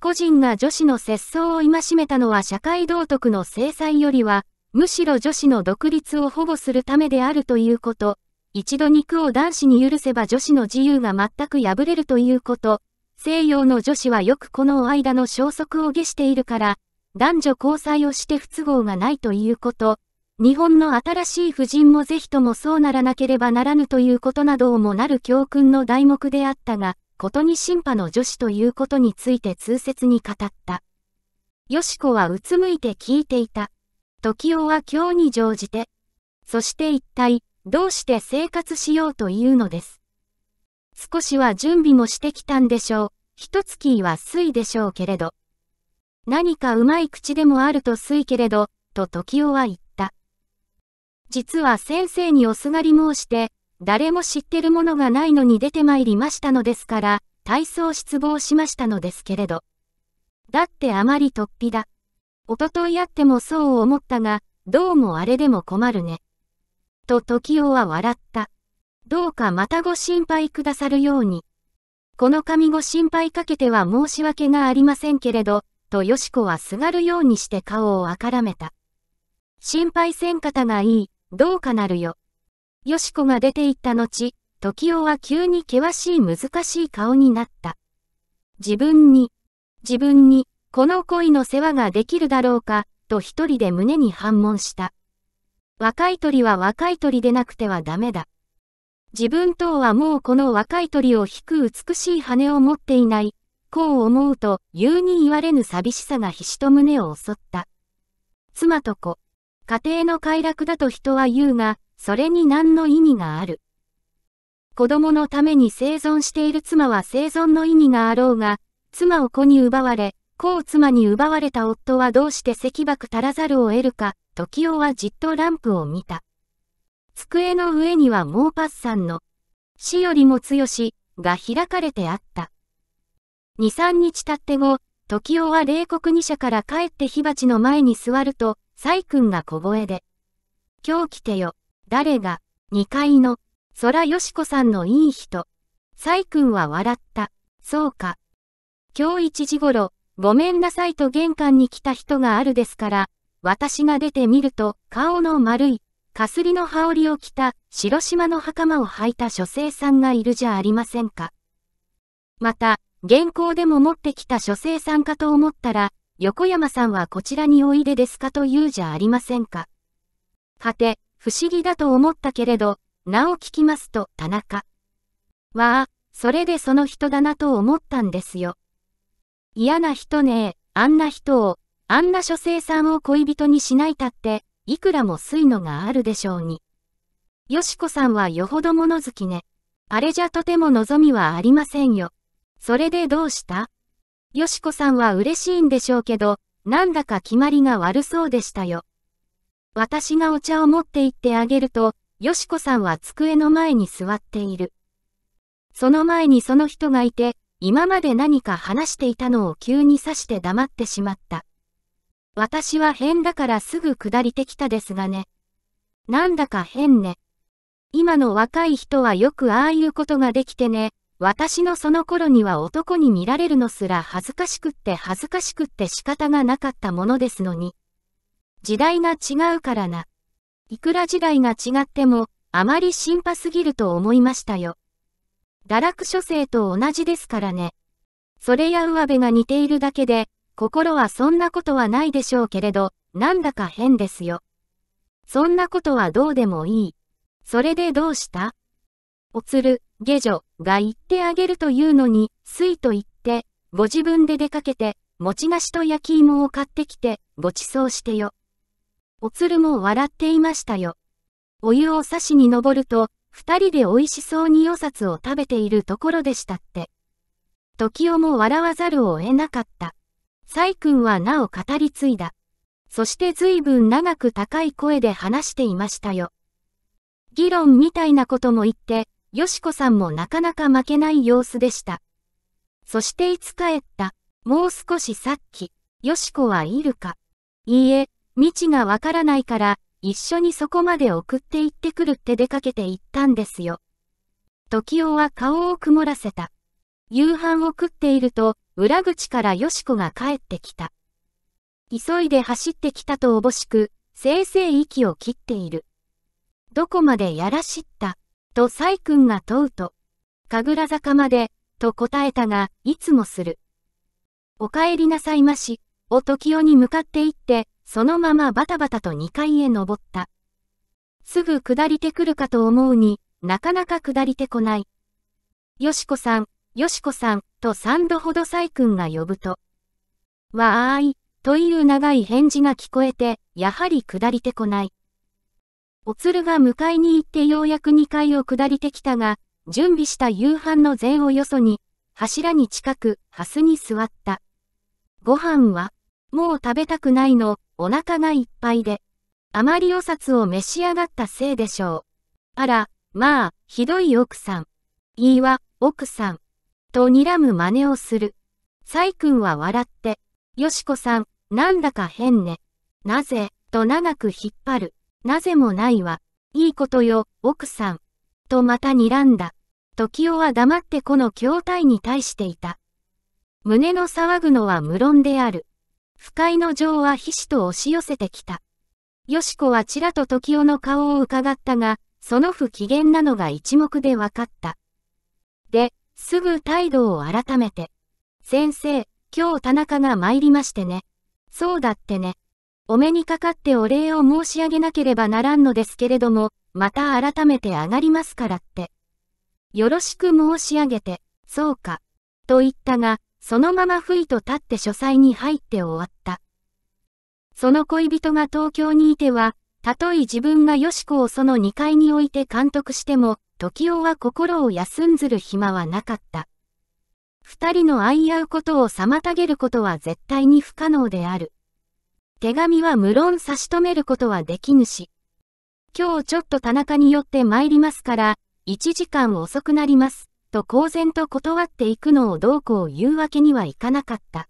個人が女子の節操を戒めたのは社会道徳の制裁よりは、むしろ女子の独立を保護するためであるということ、一度肉を男子に許せば女子の自由が全く破れるということ、西洋の女子はよくこの間の消息を下しているから、男女交際をして不都合がないということ、日本の新しい婦人もぜひともそうならなければならぬということなどをもなる教訓の題目であったが、ことに審判の女子ということについて痛切に語った。よしこはうつむいて聞いていた。時代は今日に乗じて、そして一体、どうして生活しようというのです。少しは準備もしてきたんでしょう。一月はすいでしょうけれど。何かうまい口でもあるとすいけれど、と時代は言った。実は先生におすがり申して、誰も知ってるものがないのに出てまいりましたのですから、体操失望しましたのですけれど。だってあまり突飛だ。おとといあってもそう思ったが、どうもあれでも困るね。と時夫は笑った。どうかまたご心配くださるように。この紙ご心配かけては申し訳がありませんけれど、とよしこはすがるようにして顔をあからめた。心配せん方がいい、どうかなるよ。よしこが出て行った後、時代は急に険しい難しい顔になった。自分に、自分に、この恋の世話ができるだろうか、と一人で胸に反問した。若い鳥は若い鳥でなくてはダメだ。自分等はもうこの若い鳥を引く美しい羽を持っていない、こう思うと、言うに言われぬ寂しさがひしと胸を襲った。妻と子、家庭の快楽だと人は言うが、それに何の意味がある。子供のために生存している妻は生存の意味があろうが、妻を子に奪われ、子を妻に奪われた夫はどうして赤爆足らざるを得るか、時代はじっとランプを見た。机の上にはモーパッサンの、死よりも強し、が開かれてあった。二三日経って後、時代は冷酷二社から帰って火鉢の前に座ると、細君が小声で。今日来てよ。誰が、2階の、空よしこさんのいい人。サイ君は笑った。そうか。今日1時頃、ごめんなさいと玄関に来た人があるですから、私が出てみると、顔の丸い、かすりの羽織を着た、白島の袴を履いた書生さんがいるじゃありませんか。また、原稿でも持ってきた書生さんかと思ったら、横山さんはこちらにおいでですかと言うじゃありませんか。はて、不思議だと思ったけれど、名を聞きますと田中。わあ、それでその人だなと思ったんですよ。嫌な人ねえ、あんな人を、あんな書生さんを恋人にしないたって、いくらも水いのがあるでしょうに。よしこさんはよほど物好きね。あれじゃとても望みはありませんよ。それでどうしたよしこさんは嬉しいんでしょうけど、なんだか決まりが悪そうでしたよ。私がお茶を持って行ってあげると、よしこさんは机の前に座っている。その前にその人がいて、今まで何か話していたのを急に刺して黙ってしまった。私は変だからすぐ下りてきたですがね。なんだか変ね。今の若い人はよくああいうことができてね、私のその頃には男に見られるのすら恥ずかしくって恥ずかしくって仕方がなかったものですのに。時代が違うからな。いくら時代が違っても、あまり心配すぎると思いましたよ。堕落諸生と同じですからね。それや上辺が似ているだけで、心はそんなことはないでしょうけれど、なんだか変ですよ。そんなことはどうでもいい。それでどうしたおつる、下女が言ってあげるというのに、すいと言って、ご自分で出かけて、餅菓子と焼き芋を買ってきて、ご馳走してよ。おつるも笑っていましたよ。お湯を差しに登ると、二人で美味しそうにお札を食べているところでしたって。時をも笑わざるを得なかった。細君はなお語り継いだ。そして随分長く高い声で話していましたよ。議論みたいなことも言って、よしこさんもなかなか負けない様子でした。そしていつ帰った、もう少しさっき、よしこはいるか。いいえ、未知がわからないから、一緒にそこまで送って行ってくるって出かけて行ったんですよ。時雄は顔を曇らせた。夕飯を食っていると、裏口からよしこが帰ってきた。急いで走ってきたとおぼしく、せいせい息を切っている。どこまでやらしった、とサくんが問うと、神楽坂まで、と答えたが、いつもする。お帰りなさいまし、を時代に向かって行って、そのままバタバタと2階へ登った。すぐ下りてくるかと思うになかなか下りてこない。よしこさん、よしこさん、と三度ほどサイ君が呼ぶと。わーい、という長い返事が聞こえて、やはり下りてこない。おつるが迎えに行ってようやく2階を下りてきたが、準備した夕飯の膳をよそに、柱に近く、ハスに座った。ご飯は、もう食べたくないの、お腹がいっぱいで、あまりお札を召し上がったせいでしょう。あら、まあ、ひどい奥さん。いいわ、奥さん。と睨む真似をする。細君は笑って、よしこさん、なんだか変ね。なぜ、と長く引っ張る。なぜもないわ。いいことよ、奥さん。とまた睨んだ。時夫は黙ってこの筐体に対していた。胸の騒ぐのは無論である。不快の情は必死と押し寄せてきた。よしこはちらと時代の顔を伺ったが、その不機嫌なのが一目で分かった。で、すぐ態度を改めて。先生、今日田中が参りましてね。そうだってね。お目にかかってお礼を申し上げなければならんのですけれども、また改めて上がりますからって。よろしく申し上げて、そうか。と言ったが、そのままふいと立って書斎に入って終わった。その恋人が東京にいては、たとえ自分がよしこをその2階に置いて監督しても、時夫は心を休んずる暇はなかった。二人の愛合うことを妨げることは絶対に不可能である。手紙は無論差し止めることはできぬし。今日ちょっと田中に寄って参りますから、1時間遅くなります。と公然と断っていくのをどうこう言うわけにはいかなかった。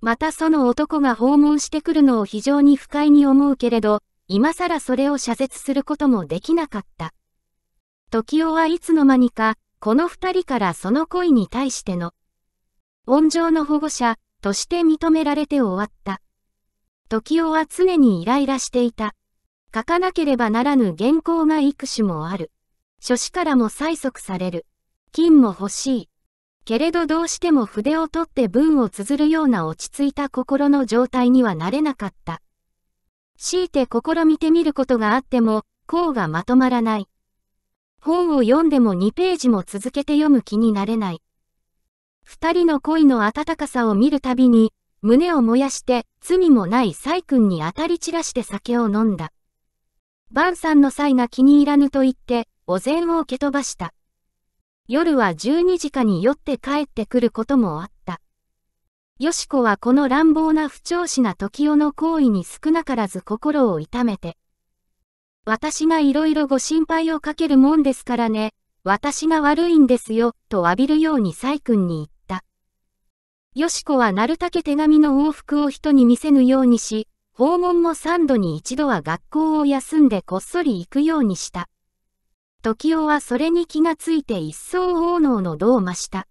またその男が訪問してくるのを非常に不快に思うけれど、今更それを謝絶することもできなかった。時代はいつの間にか、この二人からその恋に対しての、温情の保護者として認められて終わった。時代は常にイライラしていた。書かなければならぬ原稿が幾種もある。書士からも催促される。金も欲しい。けれどどうしても筆を取って文を綴るような落ち着いた心の状態にはなれなかった。強いて試みてみることがあっても、うがまとまらない。本を読んでも2ページも続けて読む気になれない。二人の恋の温かさを見るたびに、胸を燃やして罪もない細君に当たり散らして酒を飲んだ。晩さんの際が気に入らぬと言って、お膳を蹴飛ばした。夜は12時かに酔って帰ってくることもあった。よしこはこの乱暴な不調子な時代の行為に少なからず心を痛めて。私がいろいろご心配をかけるもんですからね、私が悪いんですよ、と詫びるように細君に言った。よしこはなるたけ手紙の往復を人に見せぬようにし、訪問も三度に一度は学校を休んでこっそり行くようにした。時代はそれに気がついて一層大脳の度を増した。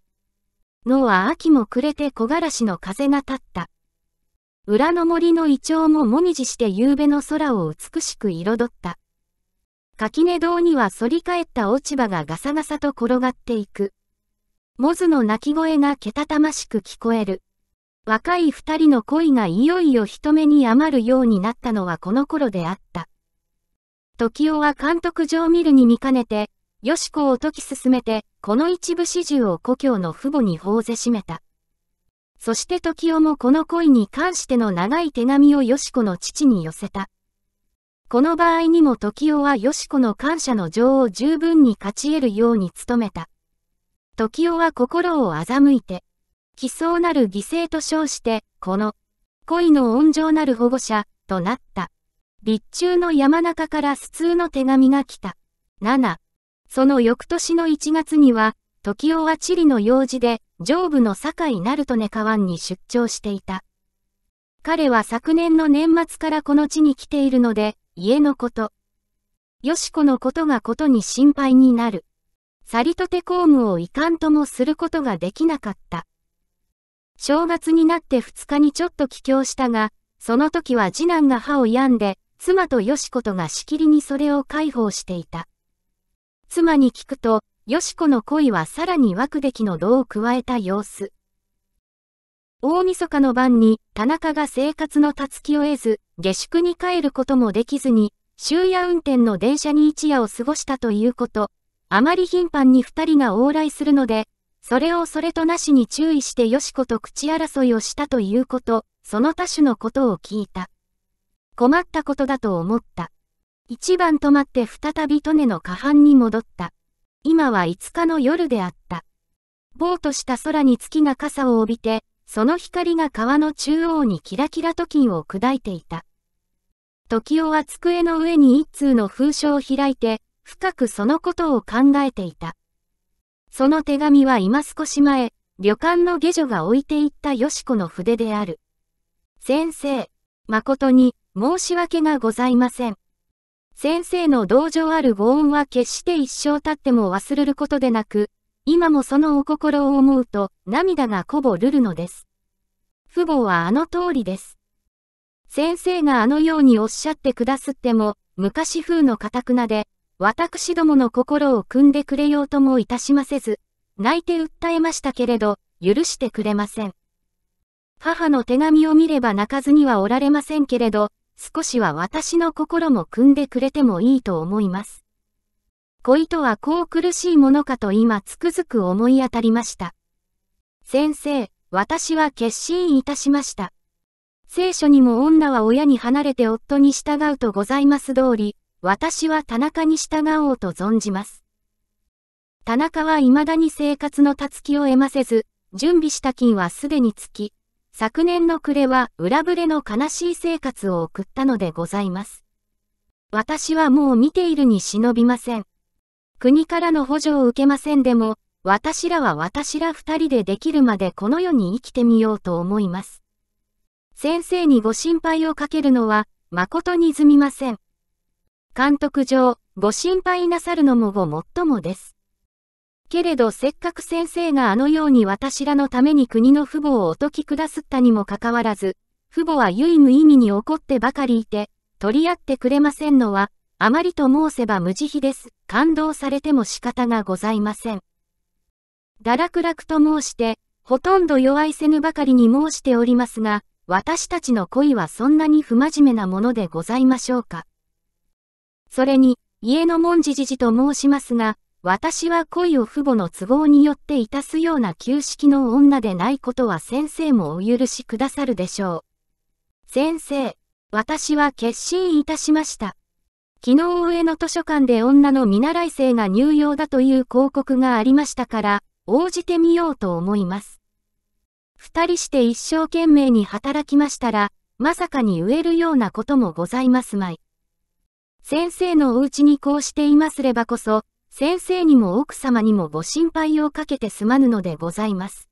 のは秋も暮れて木枯らしの風が立った。裏の森のイチョウももみじして夕べの空を美しく彩った。垣根堂には反り返った落ち葉がガサガサと転がっていく。モズの鳴き声がけたたましく聞こえる。若い二人の恋がいよいよ人目に余るようになったのはこの頃であった。時雄は監督上見るに見かねて、よしこを解き進めて、この一部始終を故郷の父母に報ぜしめた。そして時雄もこの恋に関しての長い手紙をよしこの父に寄せた。この場合にも時雄はよしこの感謝の情を十分に勝ち得るように努めた。時雄は心を欺いて、奇想なる犠牲と称して、この、恋の温情なる保護者、となった。立中の山中から普通の手紙が来た。7。その翌年の1月には、時雄は地理の用事で、上部の堺鳴門根川に出張していた。彼は昨年の年末からこの地に来ているので、家のこと。よしこのことがことに心配になる。さりとて公務をいかんともすることができなかった。正月になって2日にちょっと帰郷したが、その時は次男が歯を病んで、妻とよしことがしきりにそれを解放していた。妻に聞くと、よしこの恋はさらに湧くべきの度を加えた様子。大晦日の晩に田中が生活のたつきを得ず、下宿に帰ることもできずに、終夜運転の電車に一夜を過ごしたということ、あまり頻繁に二人が往来するので、それをそれとなしに注意してよしこと口争いをしたということ、その他種のことを聞いた。困ったことだと思った。一番止まって再びトネの下半に戻った。今は五日の夜であった。ぼーとした空に月が傘を帯びて、その光が川の中央にキラキラと金を砕いていた。時雄は机の上に一通の封書を開いて、深くそのことを考えていた。その手紙は今少し前、旅館の下女が置いていったよしこの筆である。先生、誠に、申し訳がございません。先生の同情あるご恩は決して一生経っても忘れることでなく、今もそのお心を思うと涙がこぼるるのです。父母はあの通りです。先生があのようにおっしゃってくだすっても、昔風のかたくなで、私どもの心を汲んでくれようともいたしませず、泣いて訴えましたけれど、許してくれません。母の手紙を見れば泣かずにはおられませんけれど、少しは私の心も汲んでくれてもいいと思います。恋とはこう苦しいものかと今つくづく思い当たりました。先生、私は決心いたしました。聖書にも女は親に離れて夫に従うとございます通り、私は田中に従おうと存じます。田中は未だに生活のたつきを得ませず、準備した金はすでにつき、昨年の暮れは裏ぶれの悲しい生活を送ったのでございます。私はもう見ているに忍びません。国からの補助を受けませんでも、私らは私ら二人でできるまでこの世に生きてみようと思います。先生にご心配をかけるのは、誠に済みません。監督上、ご心配なさるのもごもっともです。けれどせっかく先生があのように私らのために国の父母をおとき下すったにもかかわらず、父母は唯無意味に怒ってばかりいて、取り合ってくれませんのは、あまりと申せば無慈悲です。感動されても仕方がございません。堕落落と申して、ほとんど弱いせぬばかりに申しておりますが、私たちの恋はそんなに不真面目なものでございましょうか。それに、家の門じじじと申しますが、私は恋を父母の都合によっていたすような旧式の女でないことは先生もお許しくださるでしょう。先生、私は決心いたしました。昨日上の図書館で女の見習い生が入用だという広告がありましたから、応じてみようと思います。二人して一生懸命に働きましたら、まさかに植えるようなこともございますまい。先生のお家にこうしていますればこそ、先生にも奥様にもご心配をかけてすまぬのでございます。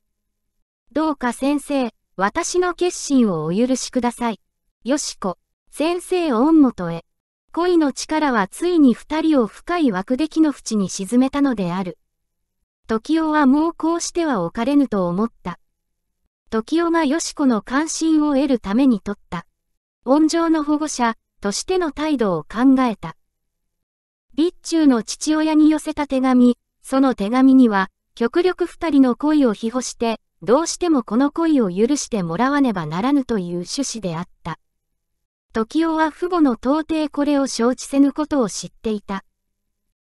どうか先生、私の決心をお許しください。よしこ、先生恩元へ。恋の力はついに二人を深い枠で来の淵に沈めたのである。時代はもうこうしてはおかれぬと思った。時代がよしこの関心を得るために取った。恩情の保護者としての態度を考えた。備中の父親に寄せた手紙、その手紙には、極力二人の恋を庇護して、どうしてもこの恋を許してもらわねばならぬという趣旨であった。時夫は父母の到底これを承知せぬことを知っていた。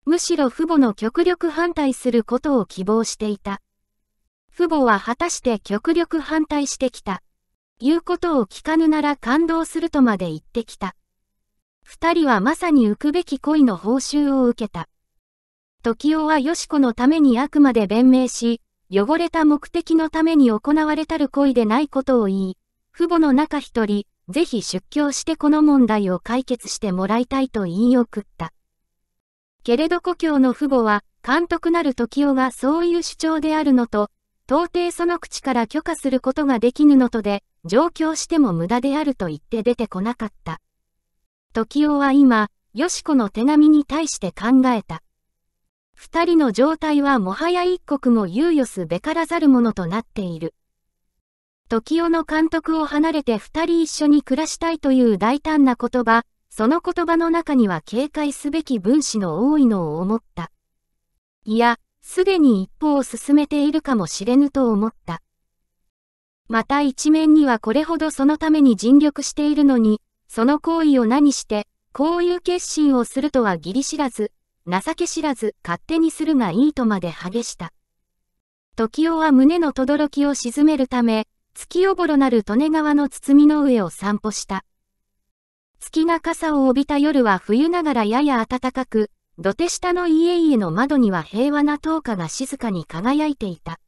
むしろ父母の極力反対することを希望していた。父母は果たして極力反対してきた。言うことを聞かぬなら感動するとまで言ってきた。二人はまさに浮くべき恋の報酬を受けた。時代はよしこのためにあくまで弁明し、汚れた目的のために行われたる恋でないことを言い、父母の中一人、ぜひ出教してこの問題を解決してもらいたいと言い送った。けれど故郷の父母は、監督なる時代がそういう主張であるのと、到底その口から許可することができぬのとで、上京しても無駄であると言って出てこなかった。時代は今、よしこの手紙に対して考えた。二人の状態はもはや一刻も猶予すべからざるものとなっている。時代の監督を離れて二人一緒に暮らしたいという大胆な言葉、その言葉の中には警戒すべき分子の多いのを思った。いや、すでに一歩を進めているかもしれぬと思った。また一面にはこれほどそのために尽力しているのに、その行為を何して、こういう決心をするとは義理知らず、情け知らず勝手にするがいいとまで激した。時代は胸の轟を鎮めるため、月おぼろなる利根川の包みの上を散歩した。月が傘を帯びた夜は冬ながらやや暖かく、土手下の家々の窓には平和な灯火が静かに輝いていた。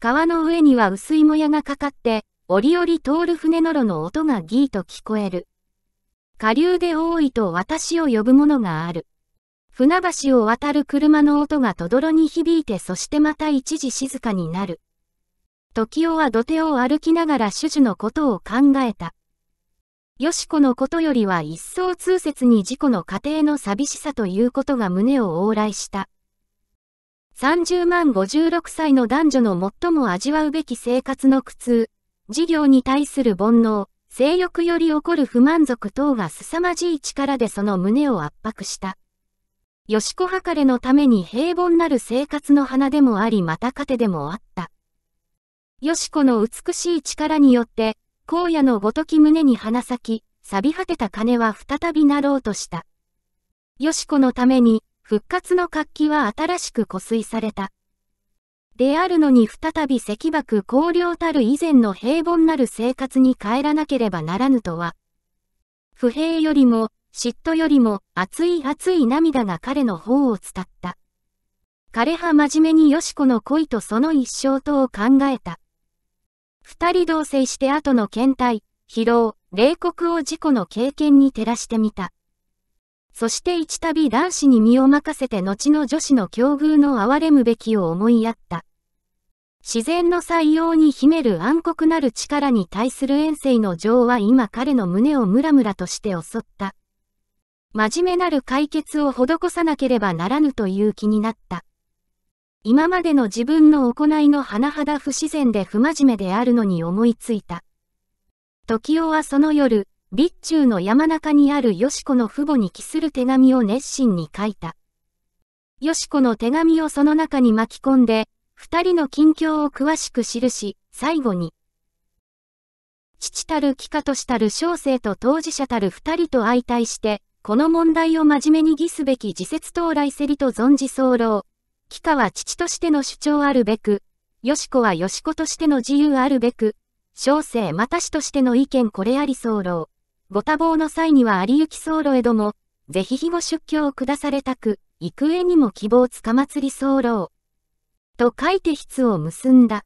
川の上には薄いもやがかかって、折々通る船のろの音がギーと聞こえる。下流で多いと私を呼ぶものがある。船橋を渡る車の音がとどろに響いてそしてまた一時静かになる。時男は土手を歩きながら主樹のことを考えた。よしこのことよりは一層通説に事故の過程の寂しさということが胸を往来した。30万56歳の男女の最も味わうべき生活の苦痛。事業に対する煩悩、性欲より起こる不満足等が凄まじい力でその胸を圧迫した。吉子はかれのために平凡なる生活の花でもありまた糧でもあった。吉子の美しい力によって、荒野のごとき胸に花咲き、錆び果てた金は再びなろうとした。吉子のために、復活の活気は新しく湖水された。であるのに再び石爆荒涼たる以前の平凡なる生活に帰らなければならぬとは。不平よりも、嫉妬よりも、熱い熱い涙が彼の方を伝った。彼は真面目によしこの恋とその一生とを考えた。二人同棲して後の倦怠、疲労、冷酷を自己の経験に照らしてみた。そして一度男子に身を任せて後の女子の境遇の哀れむべきを思いやった。自然の採用に秘める暗黒なる力に対する遠征の情は今彼の胸をムラムラとして襲った。真面目なる解決を施さなければならぬという気になった。今までの自分の行いの甚だ不自然で不真面目であるのに思いついた。時代はその夜、備中の山中にあるよしこの父母に帰する手紙を熱心に書いた。よしこの手紙をその中に巻き込んで、二人の近況を詳しく記し、最後に、父たる帰化としたる小生と当事者たる二人と相対して、この問題を真面目に議すべき自説到来せりと存じ候。帰化は父としての主張あるべく、よしこはよしことしての自由あるべく、小生またしとしての意見これあり候。ご多忙の際には有行僧路へども、ぜひ日ご出家を下されたく、幾重にも希望つかまつり候。と書いて筆を結んだ。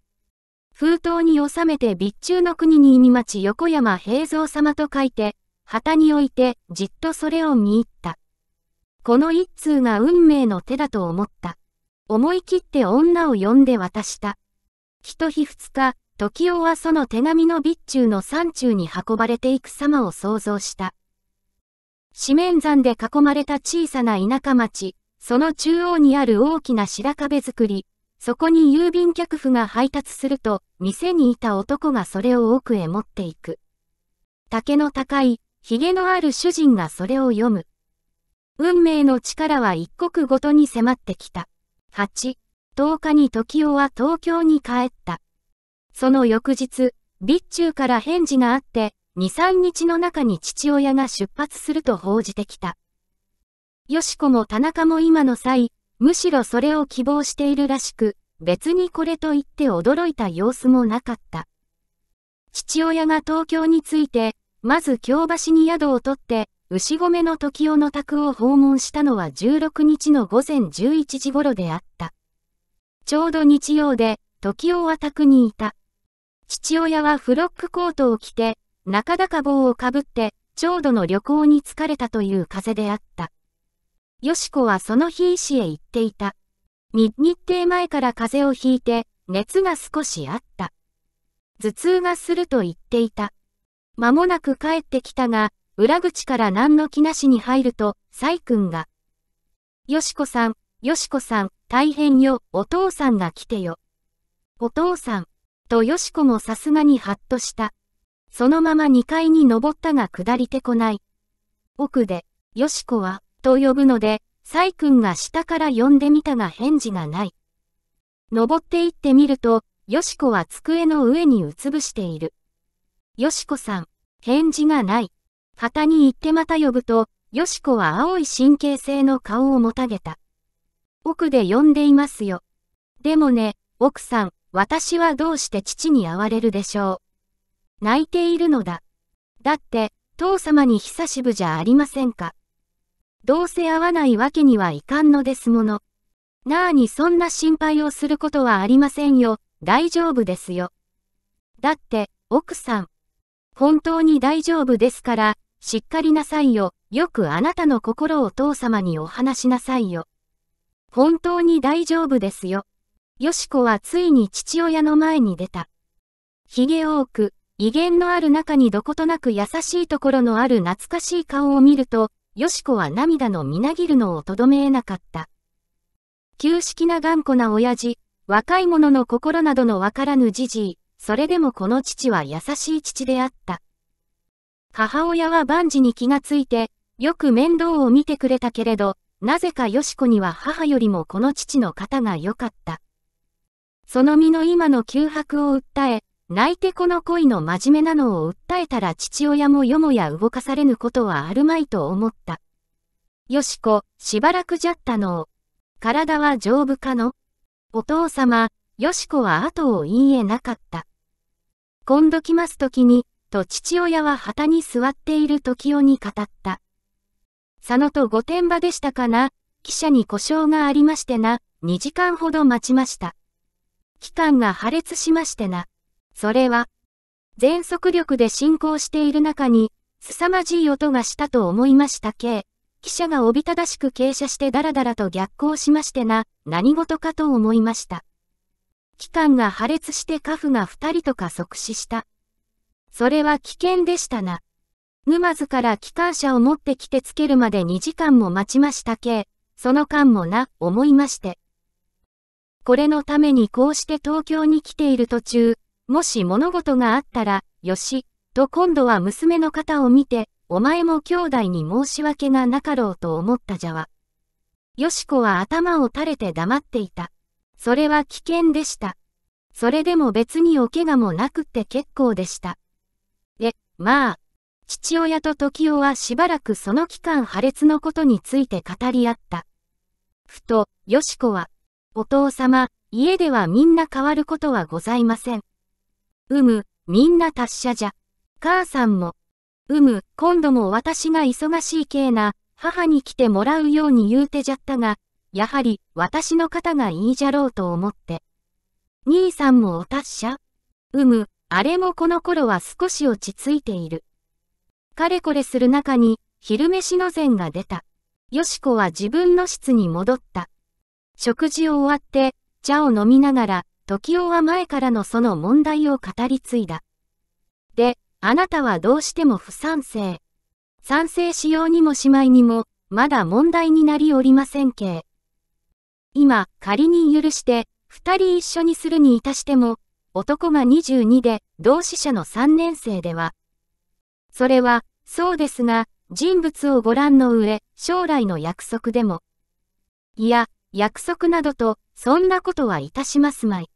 封筒に収めて備中の国に意味町横山平蔵様と書いて、旗に置いてじっとそれを見入った。この一通が運命の手だと思った。思い切って女を呼んで渡した。一日二日、時男はその手紙の備中の山中に運ばれていく様を想像した。四面山で囲まれた小さな田舎町、その中央にある大きな白壁作り、そこに郵便客夫が配達すると、店にいた男がそれを奥へ持っていく。竹の高い、髭のある主人がそれを読む。運命の力は一刻ごとに迫ってきた。8、10日に時男は東京に帰った。その翌日、備中から返事があって、2、3日の中に父親が出発すると報じてきた。よしこも田中も今の際、むしろそれを希望しているらしく、別にこれと言って驚いた様子もなかった。父親が東京に着いて、まず京橋に宿を取って、牛込の時代の宅を訪問したのは16日の午前11時頃であった。ちょうど日曜で、時代は宅にいた。父親はフロックコートを着て、中高帽をかぶって、長度の旅行に疲れたという風であった。よしこはその日医師へ行っていた。日程前から風邪をひいて、熱が少しあった。頭痛がすると言っていた。間もなく帰ってきたが、裏口から何の気なしに入ると、サイ君が。よしこさん、よしこさん、大変よ、お父さんが来てよ。お父さん。とよしこもさすがにハッとした。そのまま2階に登ったが下りてこない。奥で、よしこは、と呼ぶので、サイ君が下から呼んでみたが返事がない。登って行ってみると、よしこは机の上にうつぶしている。よしこさん、返事がない。旗に行ってまた呼ぶと、よしこは青い神経性の顔をもたげた。奥で呼んでいますよ。でもね、奥さん、私はどうして父に会われるでしょう。泣いているのだ。だって、父様に久しぶじゃありませんか。どうせ会わないわけにはいかんのですもの。なあにそんな心配をすることはありませんよ。大丈夫ですよ。だって、奥さん。本当に大丈夫ですから、しっかりなさいよ。よくあなたの心を父様にお話しなさいよ。本当に大丈夫ですよ。よしこはついに父親の前に出た。髭多く、威厳のある中にどことなく優しいところのある懐かしい顔を見ると、よしこは涙のみなぎるのをとどめえなかった。旧式な頑固な親父、若い者の心などのわからぬじじい、それでもこの父は優しい父であった。母親は万事に気がついて、よく面倒を見てくれたけれど、なぜかよしこには母よりもこの父の方が良かった。その身の今の窮迫を訴え、泣いてこの恋の真面目なのを訴えたら父親もよもや動かされぬことはあるまいと思った。よしこ、しばらくじゃったのを。体は丈夫かのお父様、よしこは後を言いえなかった。今度来ます時に、と父親は旗に座っている時代に語った。佐野と御殿場でしたかな、汽車に故障がありましてな、2時間ほど待ちました。機関が破裂しましてな。それは、全速力で進行している中に、凄まじい音がしたと思いましたけ。記者がおびただしく傾斜してダラダラと逆行しましてな、何事かと思いました。機関が破裂してカフが二人とか即死した。それは危険でしたな。沼津から機関車を持ってきてつけるまで2時間も待ちましたけ。その間もな、思いまして。これのためにこうして東京に来ている途中、もし物事があったら、よし、と今度は娘の方を見て、お前も兄弟に申し訳がなかろうと思ったじゃわ。よしこは頭を垂れて黙っていた。それは危険でした。それでも別にお怪我もなくって結構でした。え、まあ、父親と時夫はしばらくその期間破裂のことについて語り合った。ふと、よしこは、お父様、家ではみんな変わることはございません。うむ、みんな達者じゃ。母さんも。うむ、今度も私が忙しいけえな、母に来てもらうように言うてじゃったが、やはり私の方がいいじゃろうと思って。兄さんもお達者うむ、あれもこの頃は少し落ち着いている。かれこれする中に、昼飯の膳が出た。よしこは自分の室に戻った。食事を終わって、茶を飲みながら、時代は前からのその問題を語り継いだ。で、あなたはどうしても不賛成。賛成しようにもしまいにも、まだ問題になりおりませんけ。今、仮に許して、二人一緒にするにいたしても、男が二十二で、同志社の三年生では。それは、そうですが、人物をご覧の上、将来の約束でも。いや、約束などと、そんなことはいたしますまい。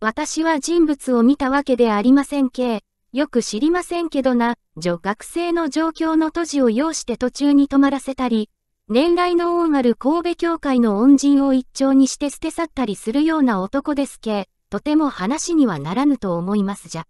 私は人物を見たわけでありませんけ、よく知りませんけどな、女学生の状況の閉じを要して途中に止まらせたり、年来の大丸神戸教会の恩人を一丁にして捨て去ったりするような男ですけ、とても話にはならぬと思いますじゃ。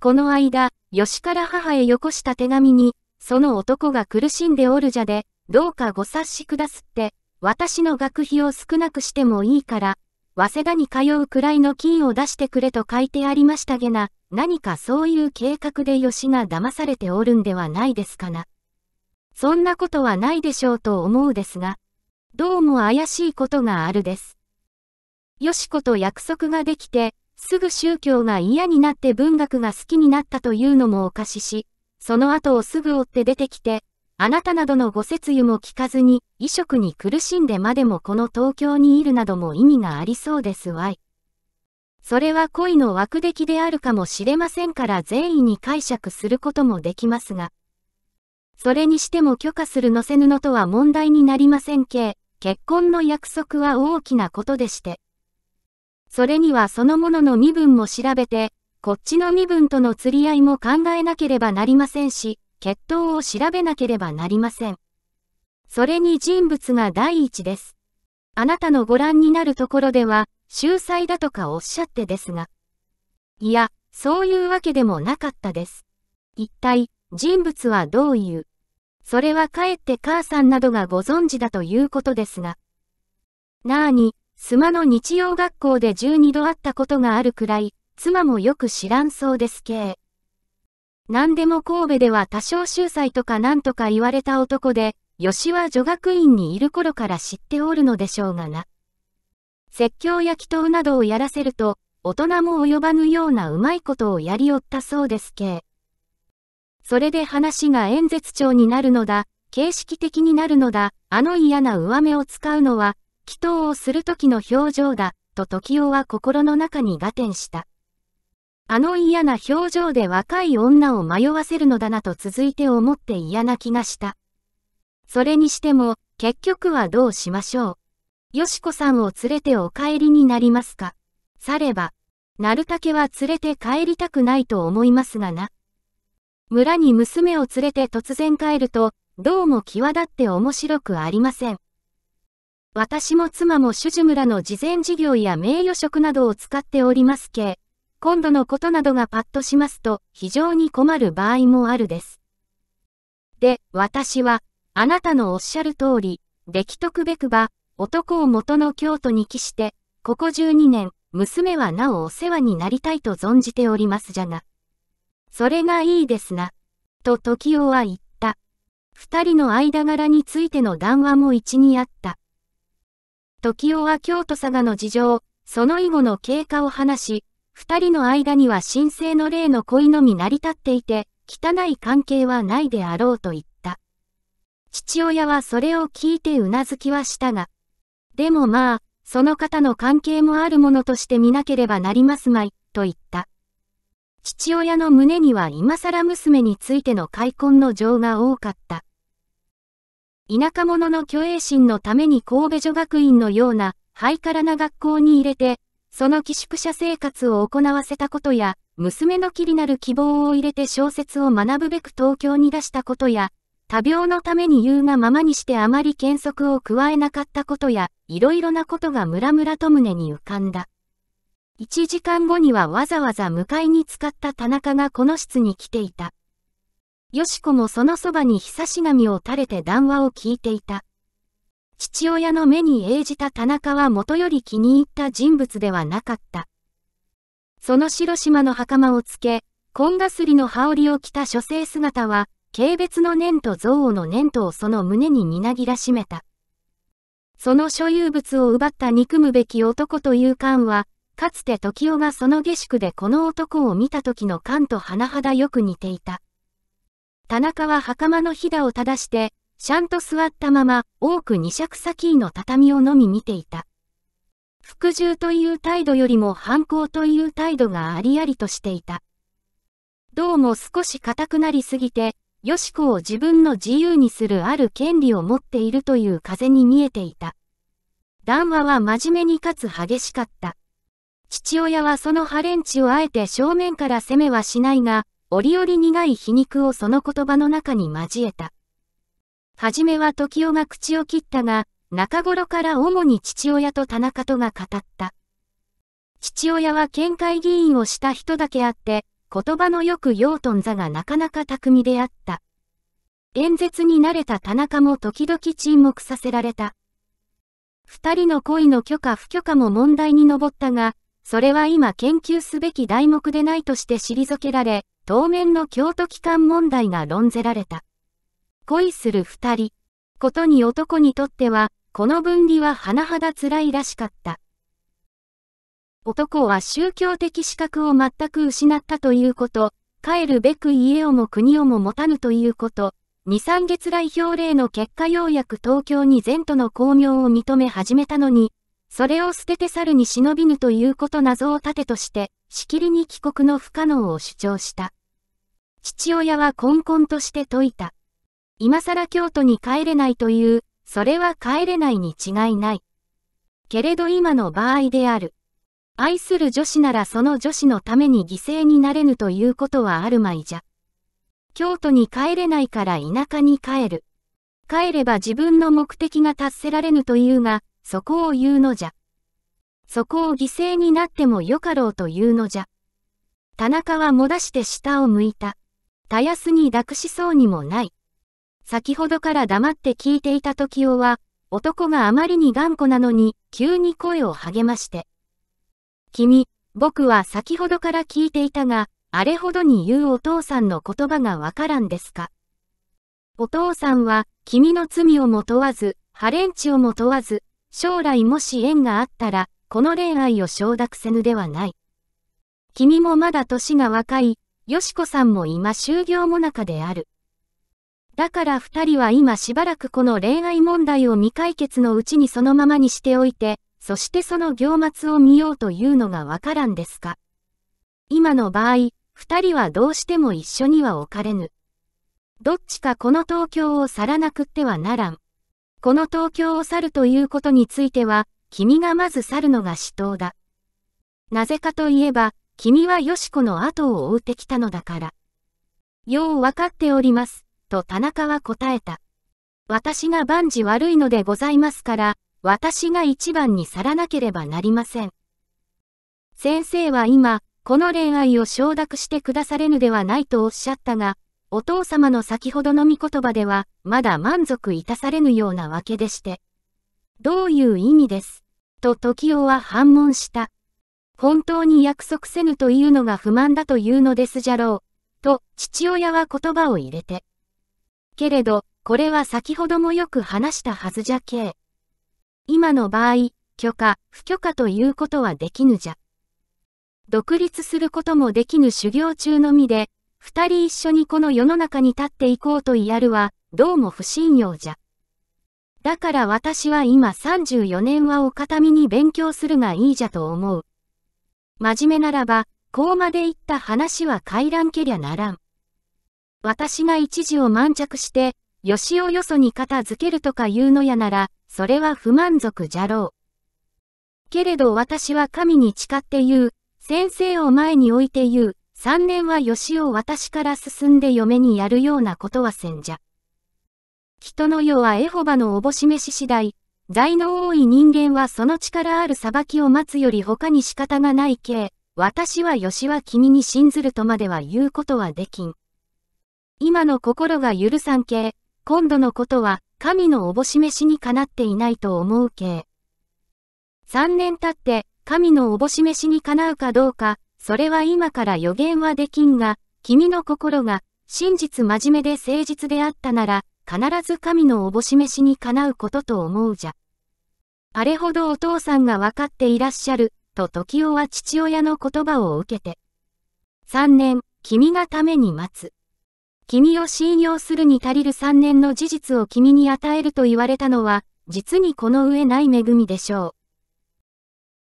この間、吉から母へよこした手紙に、その男が苦しんでおるじゃで、どうかご察しくだすって、私の学費を少なくしてもいいから、早稲田に通うくらいの金を出してくれと書いてありましたげな、何かそういう計画で吉が騙されておるんではないですかな。そんなことはないでしょうと思うですが、どうも怪しいことがあるです。よしこと約束ができて、すぐ宗教が嫌になって文学が好きになったというのもおかしし、その後をすぐ追って出てきて、あなたなどのご説諭も聞かずに、衣食に苦しんでまでもこの東京にいるなども意味がありそうですわい。それは恋の枠出来であるかもしれませんから善意に解釈することもできますが。それにしても許可するのせぬのとは問題になりませんけ、結婚の約束は大きなことでして。それにはそのものの身分も調べて、こっちの身分との釣り合いも考えなければなりませんし、血統を調べなければなりません。それに人物が第一です。あなたのご覧になるところでは、秀才だとかおっしゃってですが。いや、そういうわけでもなかったです。一体、人物はどういう。それはかえって母さんなどがご存知だということですが。なあに、妻の日曜学校で12度会ったことがあるくらい、妻もよく知らんそうですけ何でも神戸では多少秀才とか何とか言われた男で、吉は女学院にいる頃から知っておるのでしょうがな。説教や祈祷などをやらせると、大人も及ばぬようなうまいことをやりおったそうですけ。それで話が演説帳になるのだ、形式的になるのだ、あの嫌な上目を使うのは、祈祷をする時の表情だ、と時代は心の中に合点した。あの嫌な表情で若い女を迷わせるのだなと続いて思って嫌な気がした。それにしても、結局はどうしましょう。よしこさんを連れてお帰りになりますか。されば、なるたけは連れて帰りたくないと思いますがな。村に娘を連れて突然帰ると、どうも際立って面白くありません。私も妻も主樹村の慈善事業や名誉職などを使っておりますけ、今度のことなどがパッとしますと非常に困る場合もあるです。で、私は、あなたのおっしゃる通り、出来とくべくば、男を元の京都に帰して、ここ12年、娘はなおお世話になりたいと存じておりますじゃが。それがいいですな。と時夫は言った。二人の間柄についての談話も一にあった。時夫は京都佐賀の事情、その以後の経過を話し、二人の間には神聖の霊の恋のみ成り立っていて、汚い関係はないであろうと言った。父親はそれを聞いてうなずきはしたが、でもまあ、その方の関係もあるものとして見なければなりますまい、と言った。父親の胸には今更娘についての開墾の情が多かった。田舎者の虚栄心のために神戸女学院のようなハイカラな学校に入れて、その寄宿舎生活を行わせたことや、娘の気になる希望を入れて小説を学ぶべく東京に出したことや、多病のために言うがままにしてあまり見足を加えなかったことや、いろいろなことがムラムラと胸に浮かんだ。一時間後にはわざわざ迎えに使った田中がこの室に来ていた。よしこもそのそばにひさし紙を垂れて談話を聞いていた。父親の目に映じた田中は元より気に入った人物ではなかった。その白島の袴をつけ、紺がすりの羽織を着た書生姿は、軽蔑の念と憎悪の念とをその胸にみなぎらしめた。その所有物を奪った憎むべき男という感は、かつて時代がその下宿でこの男を見た時の感と甚だよく似ていた。田中は袴のひだを正して、ちゃんと座ったまま、多く二尺先の畳をのみ見ていた。服従という態度よりも反抗という態度がありありとしていた。どうも少し固くなりすぎて、よしこを自分の自由にするある権利を持っているという風に見えていた。談話は真面目にかつ激しかった。父親はそのハレンチをあえて正面から攻めはしないが、折々苦い皮肉をその言葉の中に交えた。はじめは時代が口を切ったが、中頃から主に父親と田中とが語った。父親は県会議員をした人だけあって、言葉のよく養豚座がなかなか巧みであった。演説に慣れた田中も時々沈黙させられた。二人の恋の許可不許可も問題に上ったが、それは今研究すべき題目でないとして退けられ、当面の京都機関問題が論ぜられた。恋する二人。ことに男にとっては、この分離は甚だ辛いらしかった。男は宗教的資格を全く失ったということ、帰るべく家をも国をも持たぬということ、二三月来表例の結果ようやく東京に前途の巧妙を認め始めたのに、それを捨てて猿に忍びぬということ謎を立てとして、しきりに帰国の不可能を主張した。父親は根々として説いた。今更京都に帰れないという、それは帰れないに違いない。けれど今の場合である。愛する女子ならその女子のために犠牲になれぬということはあるまいじゃ。京都に帰れないから田舎に帰る。帰れば自分の目的が達せられぬというが、そこを言うのじゃ。そこを犠牲になってもよかろうというのじゃ。田中はもだして下を向いた。たやすに抱くしそうにもない。先ほどから黙って聞いていた時代は、男があまりに頑固なのに、急に声を励まして。君、僕は先ほどから聞いていたが、あれほどに言うお父さんの言葉がわからんですか。お父さんは、君の罪をも問わず、ハレンチをも問わず、将来もし縁があったら、この恋愛を承諾せぬではない。君もまだ年が若い、よしこさんも今就業もなかである。だから二人は今しばらくこの恋愛問題を未解決のうちにそのままにしておいて、そしてその行末を見ようというのがわからんですか。今の場合、二人はどうしても一緒には置かれぬ。どっちかこの東京を去らなくってはならん。この東京を去るということについては、君がまず去るのが死闘だ。なぜかといえば、君はよしこの後を追うてきたのだから。ようわかっております。と田中は答えた。私が万事悪いのでございますから、私が一番に去らなければなりません。先生は今、この恋愛を承諾してくだされぬではないとおっしゃったが、お父様の先ほどの御言葉では、まだ満足いたされぬようなわけでして。どういう意味ですと時雄は反問した。本当に約束せぬというのが不満だというのですじゃろう。と、父親は言葉を入れて。けれど、これは先ほどもよく話したはずじゃけえ。今の場合、許可、不許可ということはできぬじゃ。独立することもできぬ修行中のみで、二人一緒にこの世の中に立っていこうとやるは、どうも不信用じゃ。だから私は今34年はお片身に勉強するがいいじゃと思う。真面目ならば、こうまで言った話は帰らんけりゃならん。私が一時を満着して、よしおよそに片付けるとか言うのやなら、それは不満足じゃろう。けれど私は神に誓って言う、先生を前に置いて言う、三年はよしを私から進んで嫁にやるようなことはせんじゃ。人の世はエホバのおぼしめし次第、罪の多い人間はその力ある裁きを待つより他に仕方がないけ、私はよしは君に信ずるとまでは言うことはできん。今の心が許さん系、今度のことは神のおぼしめしにかなっていないと思う系。3年経って神のおぼしめしにかなうかどうか、それは今から予言はできんが、君の心が真実真面目で誠実であったなら、必ず神のおぼしめしにかなうことと思うじゃ。あれほどお父さんが分かっていらっしゃる、と時夫は父親の言葉を受けて。3年、君がために待つ。君を信用するに足りる3年の事実を君に与えると言われたのは、実にこの上ない恵みでしょう。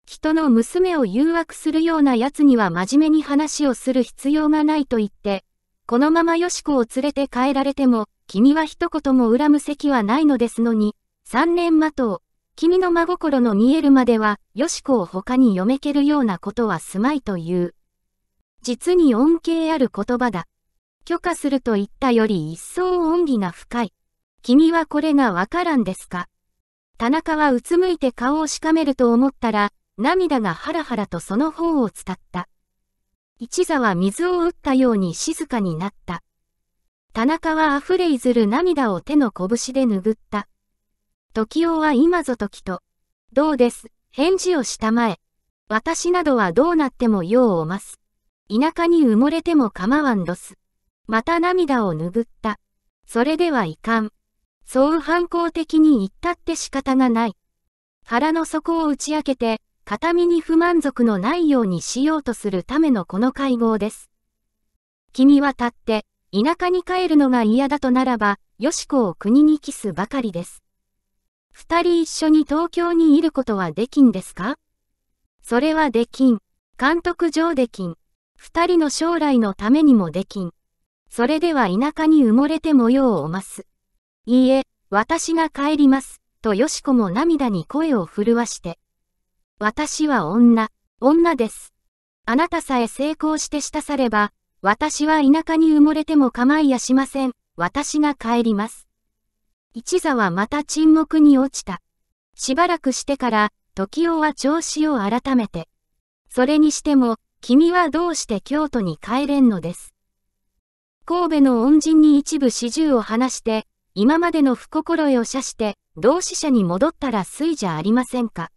人の娘を誘惑するような奴には真面目に話をする必要がないと言って、このままよしこを連れて帰られても、君は一言も恨む席はないのですのに、三年待とう、君の真心の見えるまでは、よしこを他に読めけるようなことはすまいという。実に恩恵ある言葉だ。許可すると言ったより一層恩義が深い。君はこれがわからんですか田中はうつむいて顔をしかめると思ったら、涙がハラハラとその方を伝った。一座は水を打ったように静かになった。田中は溢れいずる涙を手の拳で拭った。時夫は今ぞ時と、どうです、返事をしたまえ。私などはどうなっても用をます。田舎に埋もれても構わんどす。また涙を拭った。それではいかん。そう反抗的に言ったって仕方がない。腹の底を打ち明けて、片身に不満足のないようにしようとするためのこの会合です。君は立って、田舎に帰るのが嫌だとならば、よしこを国に帰すばかりです。二人一緒に東京にいることはできんですかそれはできん。監督上できん。二人の将来のためにもできん。それでは田舎に埋もれて模様を増す。いいえ、私が帰ります、とよしこも涙に声を震わして。私は女、女です。あなたさえ成功してしたされば、私は田舎に埋もれても構いやしません。私が帰ります。一座はまた沈黙に落ちた。しばらくしてから、時雄は調子を改めて。それにしても、君はどうして京都に帰れんのです。神戸の恩人に一部始終を話して、今までの不心得を射して、同志社に戻ったら衰じゃありませんか。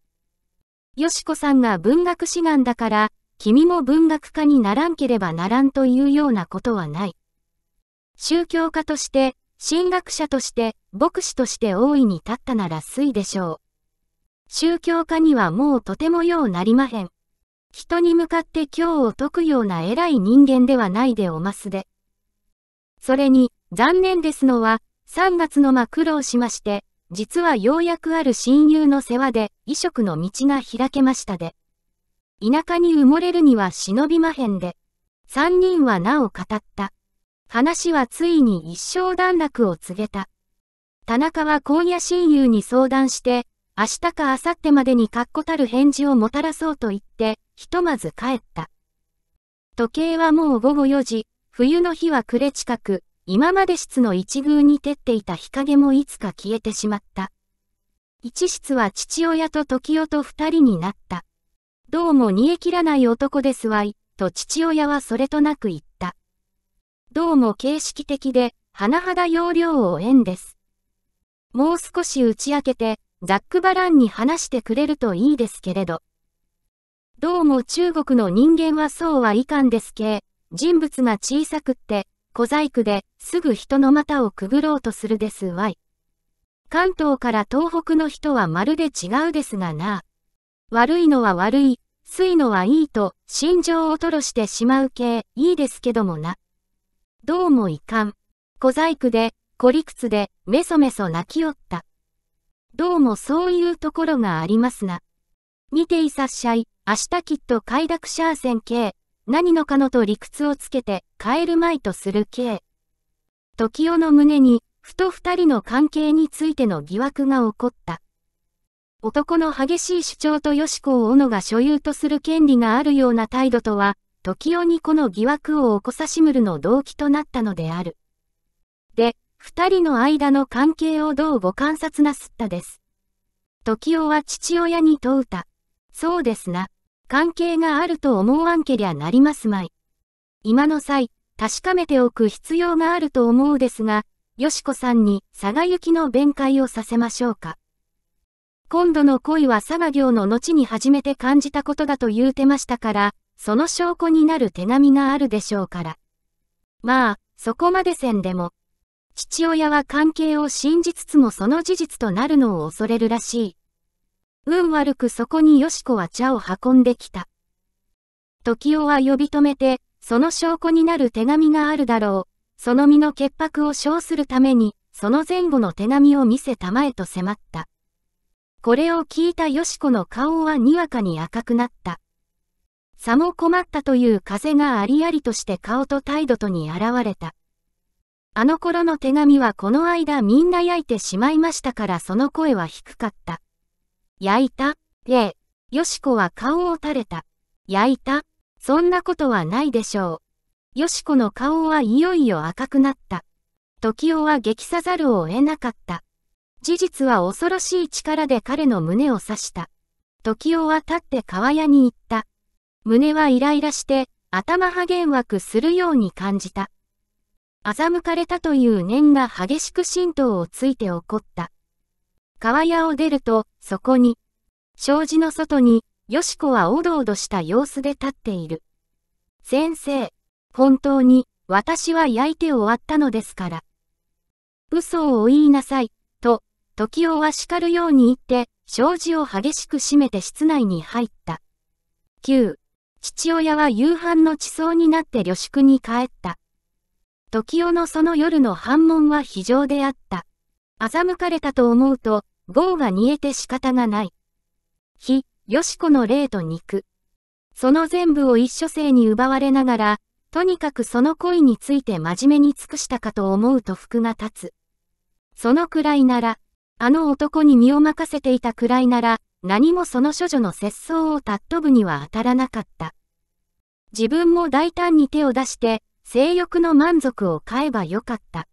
よしこさんが文学志願だから、君も文学家にならんければならんというようなことはない。宗教家として、神学者として、牧師として大いに立ったなら衰でしょう。宗教家にはもうとてもようなりまへん。人に向かって今日を解くような偉い人間ではないでおますで。それに、残念ですのは、3月の間苦労しまして、実はようやくある親友の世話で、移植の道が開けましたで。田舎に埋もれるには忍びまへんで。3人はなお語った。話はついに一生段落を告げた。田中は今夜親友に相談して、明日か明後日までに確固たる返事をもたらそうと言って、ひとまず帰った。時計はもう午後4時、冬の日は暮れ近く、今まで室の一宮に照っていた日陰もいつか消えてしまった。一室は父親と時代と二人になった。どうも煮え切らない男ですわい、と父親はそれとなく言った。どうも形式的で、甚だ容量を縁です。もう少し打ち明けて、ザックバランに話してくれるといいですけれど。どうも中国の人間はそうはいかんですけ人物が小さくって、小細工ですぐ人の股をくぐろうとするですわい。関東から東北の人はまるで違うですがな。悪いのは悪い、水いのはいいと、心情を吐露してしまう系、いいですけどもな。どうもいかん。小細工で、小理屈で、メソメソ泣きおった。どうもそういうところがありますな。見ていさっしゃい、明日きっと快諾シャーセン系、何のかのと理屈をつけて帰るまいとする K。時代の胸に、ふと二人の関係についての疑惑が起こった。男の激しい主張とよしこを斧が所有とする権利があるような態度とは、時代にこの疑惑を起こさしむるの動機となったのである。で、二人の間の関係をどうご観察なすったです。時代は父親に問うた。そうですな。関係があると思わんけりゃなりますまい。今の際、確かめておく必要があると思うですが、よしこさんに佐賀行きの弁解をさせましょうか。今度の恋は佐賀行の後に初めて感じたことだと言うてましたから、その証拠になる手紙があるでしょうから。まあ、そこまでせんでも。父親は関係を信じつつもその事実となるのを恐れるらしい。運悪くそこによしこは茶を運んできた。時代は呼び止めて、その証拠になる手紙があるだろう。その身の潔白を称するために、その前後の手紙を見せたまえと迫った。これを聞いたよしこの顔はにわかに赤くなった。さも困ったという風がありありとして顔と態度とに現れた。あの頃の手紙はこの間みんな焼いてしまいましたからその声は低かった。焼いた、え、よしこは顔を垂れた。焼いた、そんなことはないでしょう。よしこの顔はいよいよ赤くなった。時男は激さざるを得なかった。事実は恐ろしい力で彼の胸を刺した。時男は立って川屋に行った。胸はイライラして、頭はげんわくするように感じた。欺かれたという念が激しく浸透をついて起こった。川屋を出ると、そこに、障子の外に、よしこはおどおどした様子で立っている。先生、本当に、私は焼いて終わったのですから。嘘を言いなさい、と、時雄は叱るように言って、障子を激しく閉めて室内に入った。9、父親は夕飯の地層になって旅宿に帰った。時雄のその夜の反問は非常であった。欺かれたと思うと、ゴが煮えて仕方がない。非、よしこの霊と肉。その全部を一所生に奪われながら、とにかくその恋について真面目に尽くしたかと思うと服が立つ。そのくらいなら、あの男に身を任せていたくらいなら、何もその処女の節操を尊ぶには当たらなかった。自分も大胆に手を出して、性欲の満足を買えばよかった。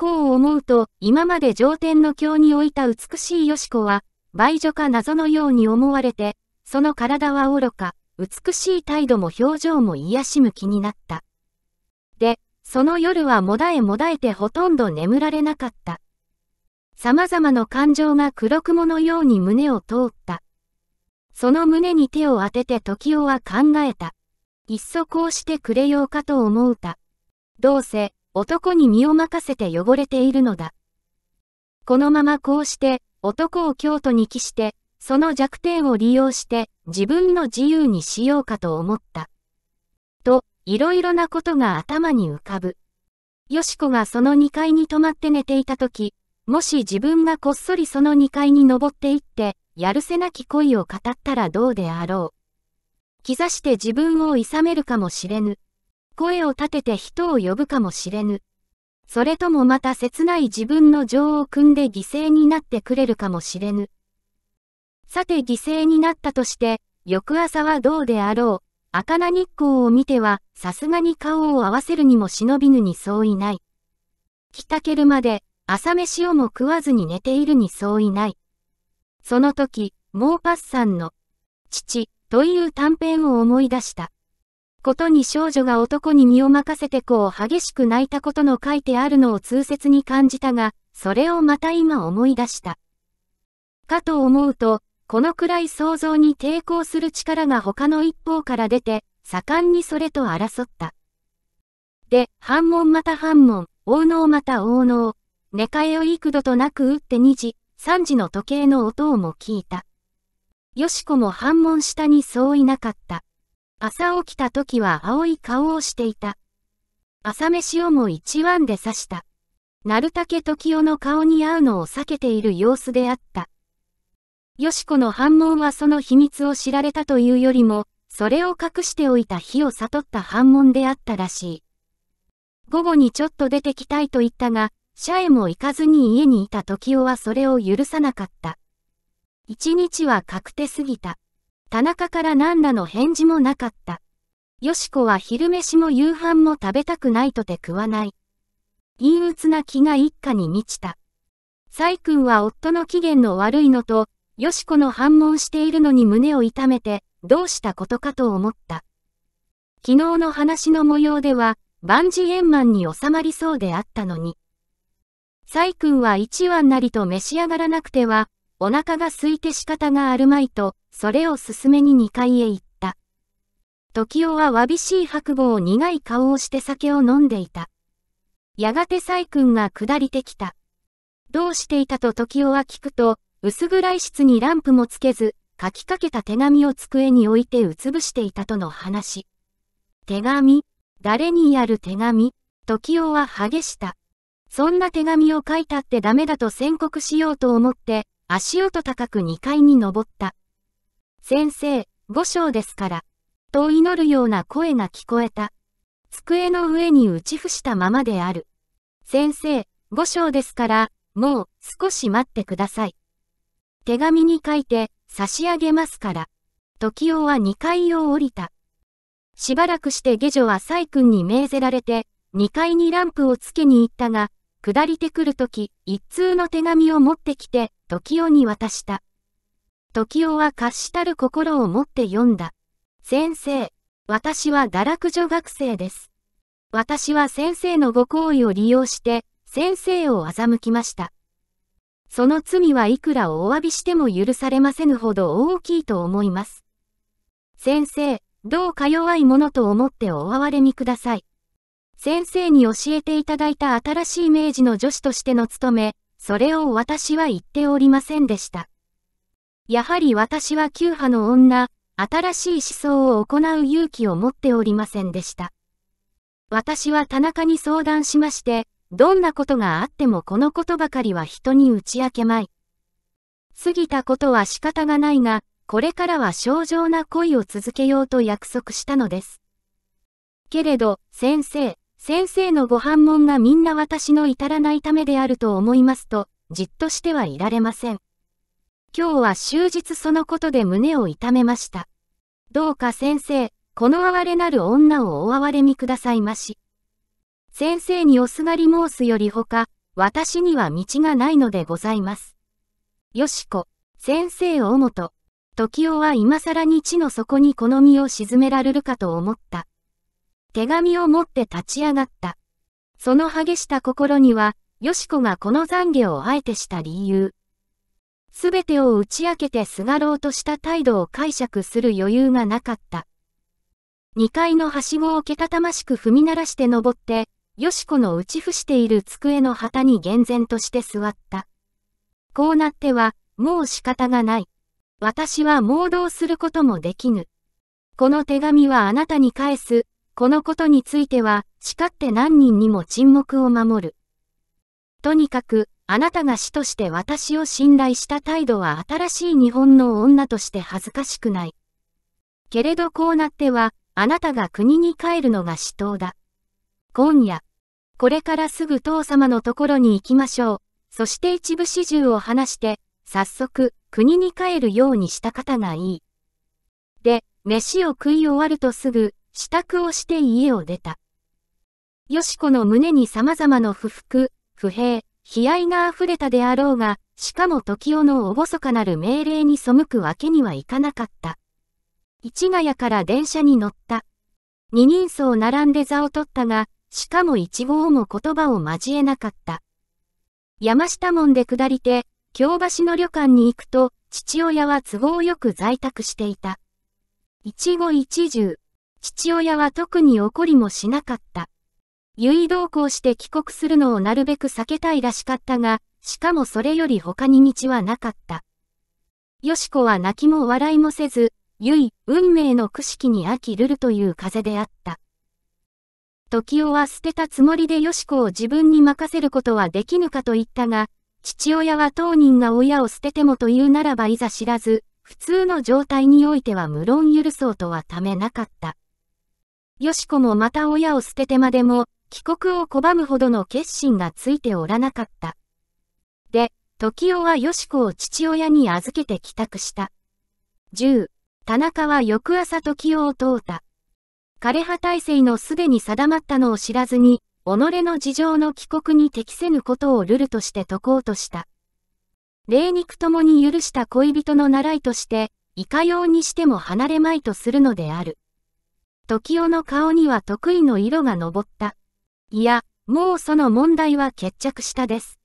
こう思うと、今まで上天の京に置いた美しいよしこは、倍女か謎のように思われて、その体は愚か、美しい態度も表情も癒しむ気になった。で、その夜はもだえもだえてほとんど眠られなかった。様々な感情が黒雲のように胸を通った。その胸に手を当てて時雄は考えた。いっそこうしてくれようかと思うた。どうせ、男に身を任せて汚れているのだ。このままこうして、男を京都に帰して、その弱点を利用して、自分の自由にしようかと思った。と、いろいろなことが頭に浮かぶ。よしこがその2階に泊まって寝ていたとき、もし自分がこっそりその2階に登っていって、やるせなき恋を語ったらどうであろう。兆して自分を諌めるかもしれぬ。声を立てて人を呼ぶかもしれぬ。それともまた切ない自分の情を汲んで犠牲になってくれるかもしれぬ。さて犠牲になったとして、翌朝はどうであろう。赤日光を見ては、さすがに顔を合わせるにも忍びぬにそういない。着たけるまで、朝飯をも食わずに寝ているにそういない。その時、モーパッサンの、父、という短編を思い出した。ことに少女が男に身を任せて子を激しく泣いたことの書いてあるのを痛切に感じたが、それをまた今思い出した。かと思うと、このくらい想像に抵抗する力が他の一方から出て、盛んにそれと争った。で、反問また反問、応能また応能、寝返を幾度となく打って2時、3時の時計の音をも聞いた。よしこも反問下にそういなかった。朝起きた時は青い顔をしていた。朝飯をも一腕で刺した。なるたけ時代の顔に合うのを避けている様子であった。よしこの反問はその秘密を知られたというよりも、それを隠しておいた火を悟った反問であったらしい。午後にちょっと出てきたいと言ったが、社へも行かずに家にいた時代はそれを許さなかった。一日は確定すぎた。田中から何らの返事もなかった。よしこは昼飯も夕飯も食べたくないとて食わない。陰鬱な気が一家に満ちた。サイ君は夫の機嫌の悪いのと、よしこの反問しているのに胸を痛めて、どうしたことかと思った。昨日の話の模様では、万事円満に収まりそうであったのに。サイ君は一碗なりと召し上がらなくては、お腹が空いて仕方があるまいと、それを勧めに2階へ行った。時雄はわびしい白母を苦い顔をして酒を飲んでいた。やがて細君が下りてきた。どうしていたと時雄は聞くと、薄暗い室にランプもつけず、書きかけた手紙を机に置いてうつぶしていたとの話。手紙誰にやる手紙時雄は激した。そんな手紙を書いたってダメだと宣告しようと思って、足音高く2階に登った。先生、五章ですから。と祈るような声が聞こえた。机の上に打ち伏したままである。先生、五章ですから、もう少し待ってください。手紙に書いて差し上げますから。時男は2階を降りた。しばらくして下女は細君に命ぜられて、2階にランプをつけに行ったが、下りてくるとき、一通の手紙を持ってきて、時男に渡した。時代は貸したる心を持って読んだ。先生、私は堕落女学生です。私は先生のご好意を利用して、先生を欺きました。その罪はいくらお詫びしても許されませぬほど大きいと思います。先生、どうか弱いものと思ってお哀れにください。先生に教えていただいた新しい明治の女子としての務め、それを私は言っておりませんでした。やはり私は旧派の女、新しい思想を行う勇気を持っておりませんでした。私は田中に相談しまして、どんなことがあってもこのことばかりは人に打ち明けまい。過ぎたことは仕方がないが、これからは正常な恋を続けようと約束したのです。けれど、先生、先生のご反問がみんな私の至らないためであると思いますと、じっとしてはいられません。今日は終日そのことで胸を痛めました。どうか先生、この哀れなる女をお哀れみくださいまし。先生におすがり申すよりほか、私には道がないのでございます。よしこ、先生をもと、時代は今更に地の底にこの身を沈められるかと思った。手紙を持って立ち上がった。その激した心には、よしこがこの懺悔をあえてした理由、すべてを打ち明けてすがろうとした態度を解釈する余裕がなかった。二階のはしごをけたたましく踏み鳴らして登って、よしこの打ち伏している机の旗に厳然として座った。こうなっては、もう仕方がない。私は盲導することもできぬ。この手紙はあなたに返す。このことについては、叱って何人にも沈黙を守る。とにかく、あなたが死として私を信頼した態度は新しい日本の女として恥ずかしくない。けれどこうなっては、あなたが国に帰るのが死闘だ。今夜、これからすぐ父様のところに行きましょう。そして一部始終を話して、早速、国に帰るようにした方がいい。で、飯を食い終わるとすぐ、支度をして家を出た。よしこの胸に様々の不服、不平、悲哀が溢れたであろうが、しかも時代の厳かなる命令に背くわけにはいかなかった。市ヶ谷から電車に乗った。二人層並んで座を取ったが、しかも一号も言葉を交えなかった。山下門で下りて、京橋の旅館に行くと、父親は都合よく在宅していた。一期一十、父親は特に怒りもしなかった。優位同行して帰国するのをなるべく避けたいらしかったが、しかもそれより他に道はなかった。よしこは泣きも笑いもせず、ゆい、運命のくしきに飽きるるという風であった。時代は捨てたつもりでよしこを自分に任せることはできぬかと言ったが、父親は当人が親を捨ててもというならばいざ知らず、普通の状態においては無論許そうとはためなかった。よしこもまた親を捨ててまでも、帰国を拒むほどの決心がついておらなかった。で、時夫はよしこを父親に預けて帰宅した。十、田中は翌朝時夫を問うた。枯葉体制のすでに定まったのを知らずに、己の事情の帰国に適せぬことをルルとして解こうとした。霊肉ともに許した恋人の習いとして、いかようにしても離れまいとするのである。時代の顔には得意の色が昇った。いや、もうその問題は決着したです。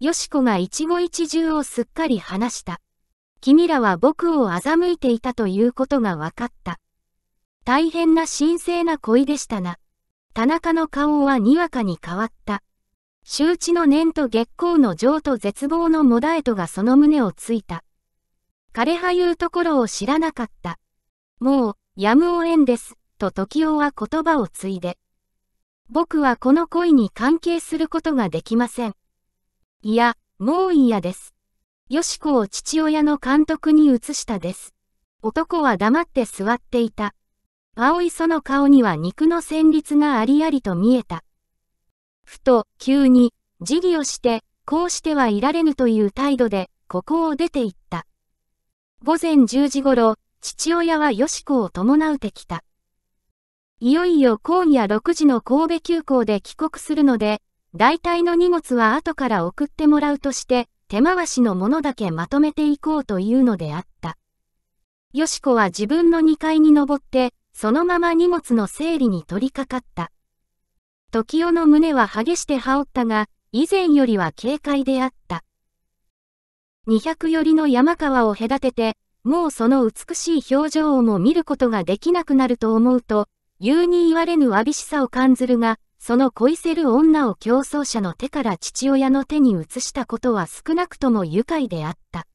よしこが一期一重をすっかり話した。君らは僕を欺いていたということが分かった。大変な神聖な恋でしたな。田中の顔はにわかに変わった。周知の念と月光の情と絶望のモダエトがその胸をついた。枯葉言うところを知らなかった。もう、やむを得んです、と時代は言葉を継いで。僕はこの恋に関係することができません。いや、もう嫌です。よしこを父親の監督に移したです。男は黙って座っていた。青いその顔には肉の旋律がありありと見えた。ふと、急に、辞儀をして、こうしてはいられぬという態度で、ここを出て行った。午前10時頃、父親はよしこを伴うてきた。いよいよ今夜6時の神戸急行で帰国するので、大体の荷物は後から送ってもらうとして、手回しのものだけまとめていこうというのであった。よしこは自分の2階に登って、そのまま荷物の整理に取り掛かった。時代の胸は激して羽織ったが、以前よりは軽快であった。200寄りの山川を隔てて、もうその美しい表情をも見ることができなくなると思うと、言うに言われぬわびしさを感ずるが、その恋せる女を競争者の手から父親の手に移したことは少なくとも愉快であった。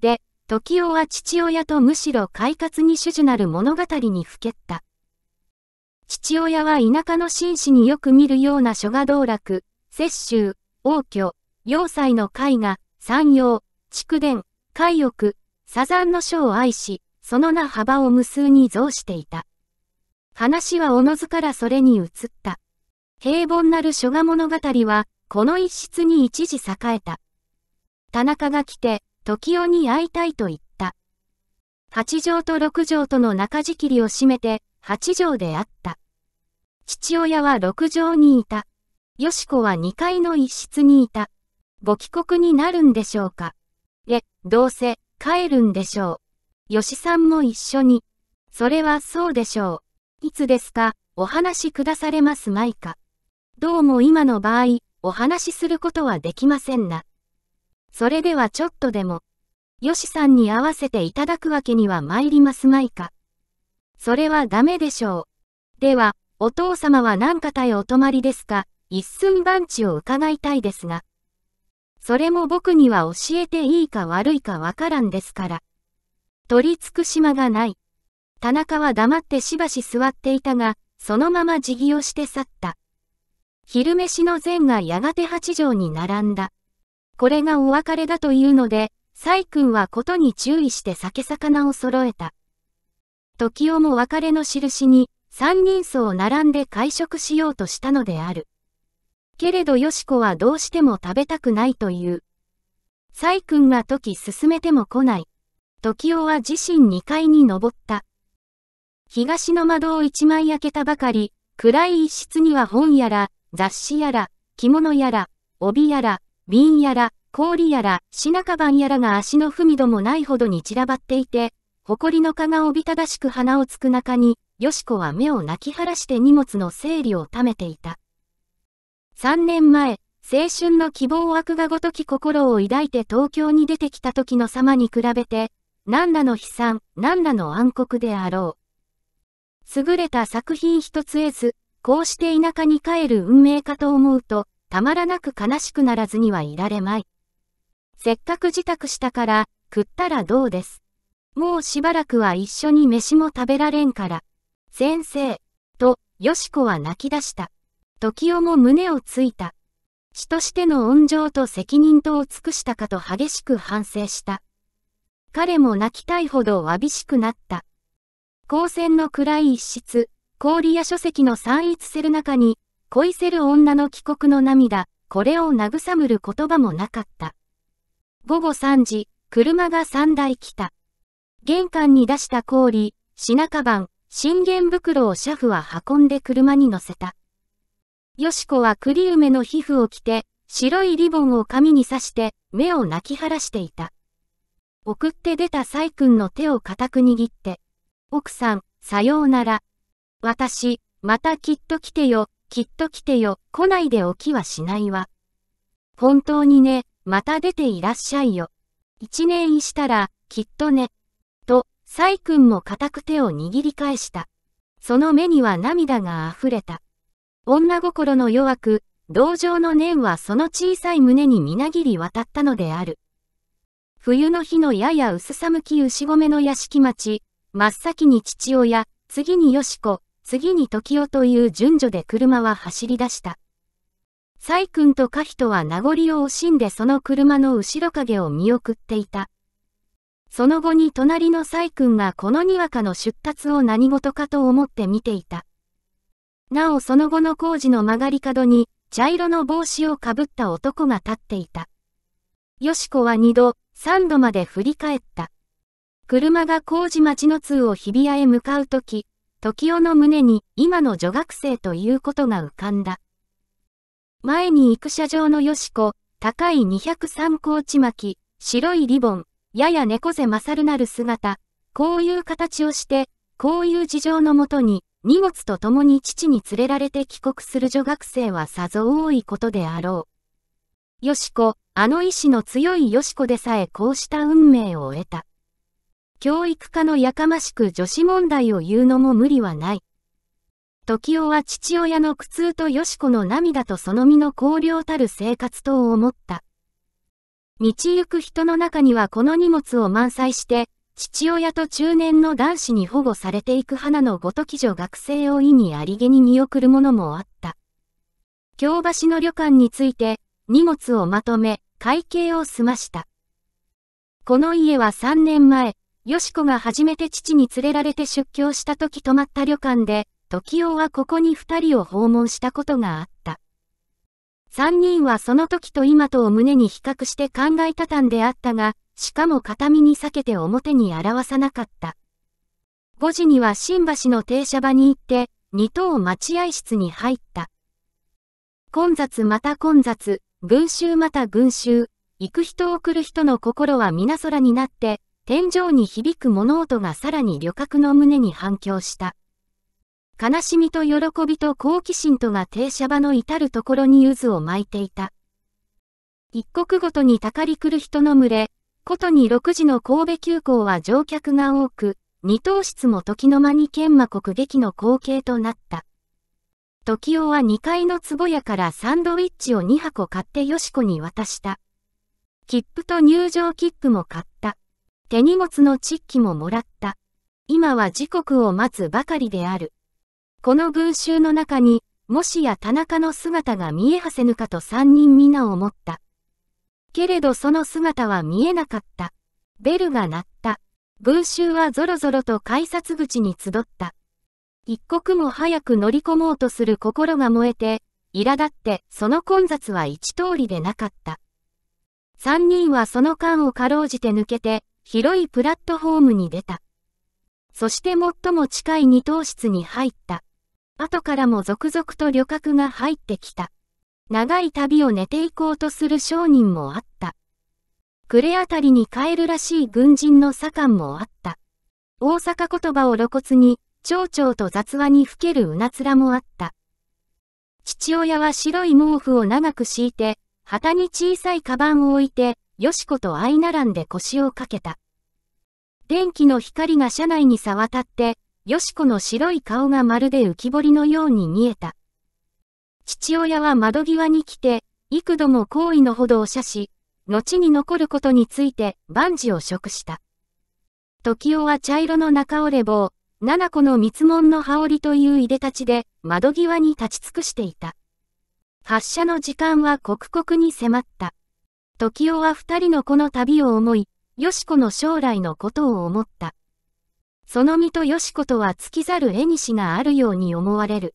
で、時代は父親とむしろ快活に主樹なる物語にふけった。父親は田舎の紳士によく見るような諸画道楽、雪舟、王居、要塞の絵画、山陽、蓄電、海翼、サザンの書を愛し、その名幅を無数に増していた。話はおのずからそれに移った。平凡なる諸画物語は、この一室に一時栄えた。田中が来て、時代に会いたいと言った。八条と六条との中仕切りを占めて、八条であった。父親は六条にいた。よしこは二階の一室にいた。ご帰国になるんでしょうか。え、どうせ、帰るんでしょう。吉さんも一緒に。それはそうでしょう。いつですかお話しくだされますまいか。どうも今の場合、お話しすることはできませんな。それではちょっとでも、よしさんに会わせていただくわけには参りますまいか。それはダメでしょう。では、お父様は何方へお泊まりですか一寸番地を伺いたいですが。それも僕には教えていいか悪いかわからんですから。取り付くしがない。田中は黙ってしばし座っていたが、そのまま辞儀をして去った。昼飯の膳がやがて八条に並んだ。これがお別れだというので、細君はことに注意して酒魚を揃えた。時をも別れの印に、三人層並んで会食しようとしたのである。けれどよしこはどうしても食べたくないという。細君が時進めても来ない。時男は自身2階に登った。東の窓を一枚開けたばかり、暗い一室には本やら、雑誌やら、着物やら、帯やら、瓶やら、氷やら、品んやらが足の踏み度もないほどに散らばっていて、埃の蚊がおびただしく鼻をつく中に、よしこは目を泣き晴らして荷物の整理をためていた。3年前、青春の希望悪がごとき心を抱いて東京に出てきた時の様に比べて、何らの悲惨、何らの暗黒であろう。優れた作品一つ得ず、こうして田舎に帰る運命かと思うと、たまらなく悲しくならずにはいられまい。せっかく自宅したから、食ったらどうです。もうしばらくは一緒に飯も食べられんから。先生、と、よしこは泣き出した。時代も胸をついた。死としての恩情と責任とを尽くしたかと激しく反省した。彼も泣きたいほどわびしくなった。光線の暗い一室、氷屋書籍の散逸せる中に、恋せる女の帰国の涙、これを慰むる言葉もなかった。午後3時、車が3台来た。玄関に出した氷、品ン、信玄袋をシャフは運んで車に乗せた。よしこは栗梅の皮膚を着て、白いリボンを髪に刺して、目を泣き晴らしていた。送って出たイ君の手を固く握って、奥さん、さようなら。私、またきっと来てよ、きっと来てよ、来ないで起きはしないわ。本当にね、また出ていらっしゃいよ。一年したら、きっとね。と、サイ君も固く手を握り返した。その目には涙が溢れた。女心の弱く、同情の念はその小さい胸にみなぎり渡ったのである。冬の日のやや薄寒き牛込の屋敷町、真っ先に父親、次によしこ、次に時代という順序で車は走り出した。サイ君とカヒトは名残を惜しんでその車の後ろ影を見送っていた。その後に隣のサイ君がこのにわかの出立を何事かと思って見ていた。なおその後の工事の曲がり角に茶色の帽子をかぶった男が立っていた。よしこは二度、三度まで振り返った。車が工事町の通を日比谷へ向かうとき、時代の胸に今の女学生ということが浮かんだ。前に行く車上のよしこ、高い203高地巻、白いリボン、やや猫背勝るなる姿、こういう形をして、こういう事情のもとに、荷物と共に父に連れられて帰国する女学生はさぞ多いことであろう。よしこ、あの意志の強いよしこでさえこうした運命を得た。教育科のやかましく女子問題を言うのも無理はない。時代は父親の苦痛とよし子の涙とその身の荒涼たる生活と思った。道行く人の中にはこの荷物を満載して、父親と中年の男子に保護されていく花のごとき女学生を意にありげに見送るものもあった。京橋の旅館について、荷物をまとめ、会計を済ました。この家は3年前、よしこが初めて父に連れられて出京した時泊まった旅館で、時代はここに二人を訪問したことがあった。三人はその時と今とを胸に比較して考えたたんであったが、しかも片身に避けて表に表さなかった。5時には新橋の停車場に行って、二等待合室に入った。混雑また混雑、群衆また群衆、行く人を送る人の心は皆空になって、天井に響く物音がさらに旅客の胸に反響した。悲しみと喜びと好奇心とが停車場の至るところに渦を巻いていた。一刻ごとにたかり来る人の群れ、ことに6時の神戸急行は乗客が多く、二等室も時の間に研磨国劇の光景となった。時夫は2階の壺屋からサンドウィッチを2箱買ってよしこに渡した。切符と入場切符も買った。手荷物のチッキももらった。今は時刻を待つばかりである。この群衆の中に、もしや田中の姿が見えはせぬかと三人皆思った。けれどその姿は見えなかった。ベルが鳴った。群衆はぞろぞろと改札口に集った。一刻も早く乗り込もうとする心が燃えて、苛立ってその混雑は一通りでなかった。三人はその間をかろうじて抜けて、広いプラットフォームに出た。そして最も近い二等室に入った。後からも続々と旅客が入ってきた。長い旅を寝ていこうとする商人もあった。暮れあたりに帰るらしい軍人の左官もあった。大阪言葉を露骨に、蝶々と雑話にふけるうなつらもあった。父親は白い毛布を長く敷いて、旗に小さいカバンを置いて、よしこと相並んで腰をかけた。電気の光が車内にさわたって、よしこの白い顔がまるで浮き彫りのように見えた。父親は窓際に来て、幾度も行為のほどを射し、後に残ることについて万事を食した。時代は茶色の中折れ棒、七子の蜜門の羽織といういでたちで窓際に立ち尽くしていた。発射の時間は刻々に迫った。時男は二人のこの旅を思い、よしこの将来のことを思った。その身とよし子とは尽きざる絵にしがあるように思われる。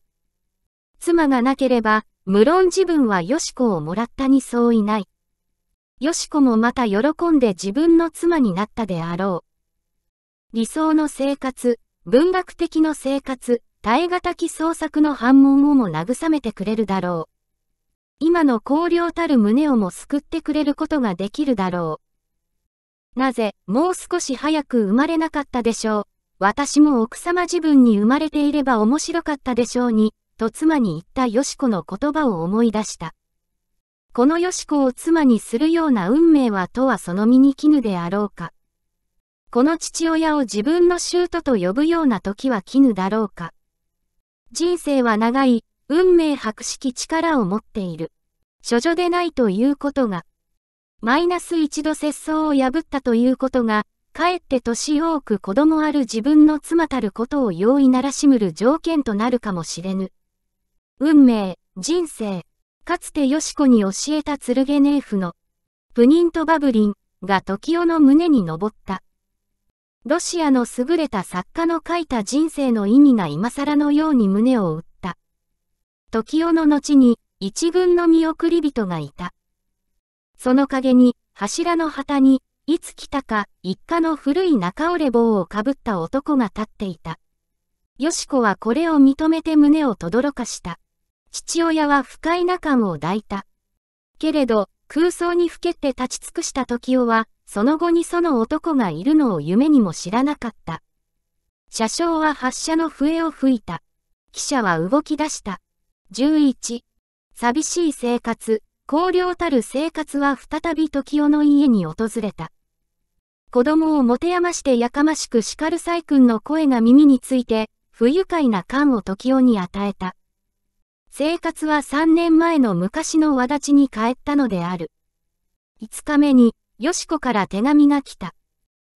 妻がなければ、無論自分はよしこをもらったにそういない。よし子もまた喜んで自分の妻になったであろう。理想の生活、文学的の生活、耐え難き創作の反問をも慰めてくれるだろう。今の荒涼たる胸をも救ってくれることができるだろう。なぜ、もう少し早く生まれなかったでしょう。私も奥様自分に生まれていれば面白かったでしょうに、と妻に言ったよしこの言葉を思い出した。このよしこを妻にするような運命はとはその身に絹であろうか。この父親を自分の舅と呼ぶような時は絹だろうか。人生は長い、運命博識力を持っている。処女でないということが、マイナス一度節操を破ったということが、かえって年多く子供ある自分の妻たることを容易ならしむる条件となるかもしれぬ。運命、人生、かつてよしこに教えた剣ネーフの、プニントバブリンが時代の胸に登った。ロシアの優れた作家の書いた人生の意味が今更のように胸を打った。時代の後に一軍の見送り人がいた。その陰に柱の旗にいつ来たか一家の古い中折れ棒をかぶった男が立っていた。よしこはこれを認めて胸をとどろかした。父親は不快な感を抱いた。けれど、空想にふけって立ち尽くした時代は、その後にその男がいるのを夢にも知らなかった。車掌は発車の笛を吹いた。記者は動き出した。11、寂しい生活、荒涼たる生活は再び時代の家に訪れた。子供を持て余してやかましく叱る細君の声が耳について、不愉快な感を時代に与えた。生活は3年前の昔のわだちに帰ったのである。5日目に、よしこから手紙が来た。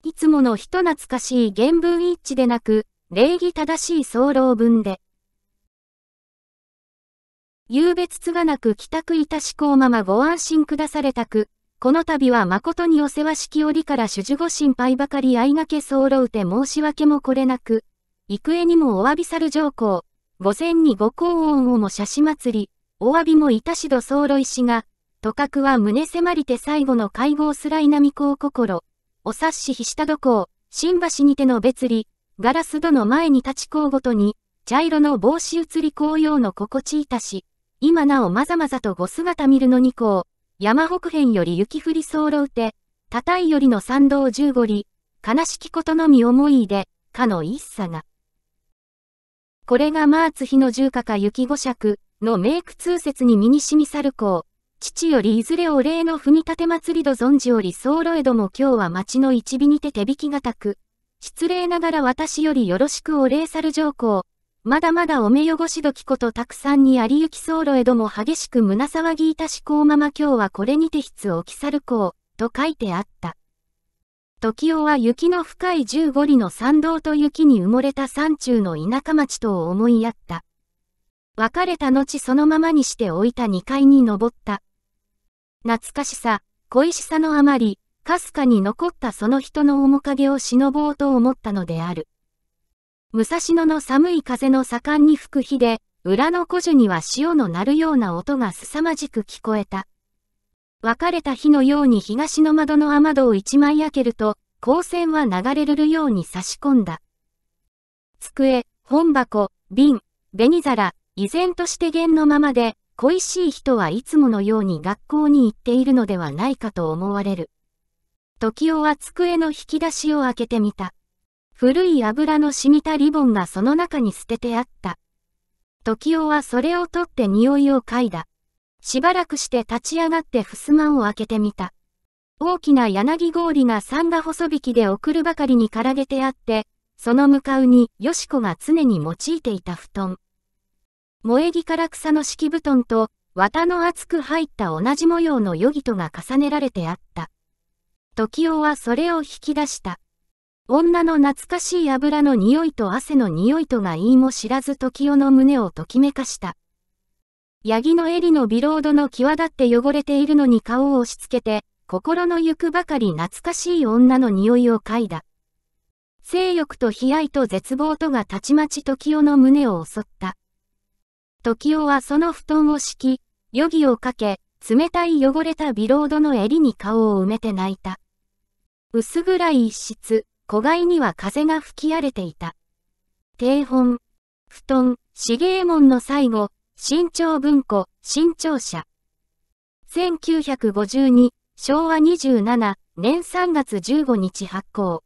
いつもの人懐かしい原文一致でなく、礼儀正しい早漏文で。ゆうべつがなく帰宅いたしこうままご安心くだされたく、この度は誠にお世話しき折から主事ご心配ばかり相がけ候うて申し訳もこれなく、幾重にもお詫びさる上皇、御前にご幸恩をも写し祭り、お詫びもいたしど候石が、とかくは胸迫りて最後の会合すらいなみこう心、お察しひしたどこう、新橋にての別離、ガラス戸の前に立ちこうごとに、茶色の帽子移り紅葉の心地いたし、今なおまざまざとご姿見るのにこう、山北辺より雪降り候うて、たたいよりの参道十五里、悲しきことのみ思いで、かの一さが。これがマーツ日の十家か雪五尺の名句通説に身にしみさるこう、父よりいずれお礼の踏み立て祭りど存じより候えども今日は町の一尾にて手引きがたく、失礼ながら私よりよろしくお礼さる上皇、まだまだおめ汚しどきことたくさんにありゆきそうろえども激しく胸騒ぎいたしこうまま今日はこれにて筆を置き去るこう、と書いてあった。時代は雪の深い十五里の参道と雪に埋もれた山中の田舎町と思いやった。別れた後そのままにして置いた2階に登った。懐かしさ、恋しさのあまり、かすかに残ったその人の面影を忍ぼうと思ったのである。武蔵野の寒い風の盛んに吹く日で、裏の古樹には潮の鳴るような音が凄まじく聞こえた。別れた日のように東の窓の雨戸を一枚開けると、光線は流れるように差し込んだ。机、本箱、瓶、紅皿、依然として弦のままで、恋しい人はいつものように学校に行っているのではないかと思われる。時代は机の引き出しを開けてみた。古い油の染みたリボンがその中に捨ててあった。時男はそれを取って匂いを嗅いだ。しばらくして立ち上がって襖を開けてみた。大きな柳氷が三が細引きで送るばかりにからげてあって、その向かうに、よしこが常に用いていた布団。萌え木から草の敷布団と、綿の厚く入った同じ模様のヨギトが重ねられてあった。時男はそれを引き出した。女の懐かしい油の匂いと汗の匂いとが言いも知らず時代の胸をときめかした。ヤギの襟のビロードの際立って汚れているのに顔を押し付けて、心の行くばかり懐かしい女の匂いを嗅いだ。性欲と悲哀と絶望とがたちまち時代の胸を襲った。時代はその布団を敷き、余儀をかけ、冷たい汚れたビロードの襟に顔を埋めて泣いた。薄暗い一室。子いには風が吹き荒れていた。定本、布団、右衛門の最後、新潮文庫、新潮社。1952、昭和27年3月15日発行。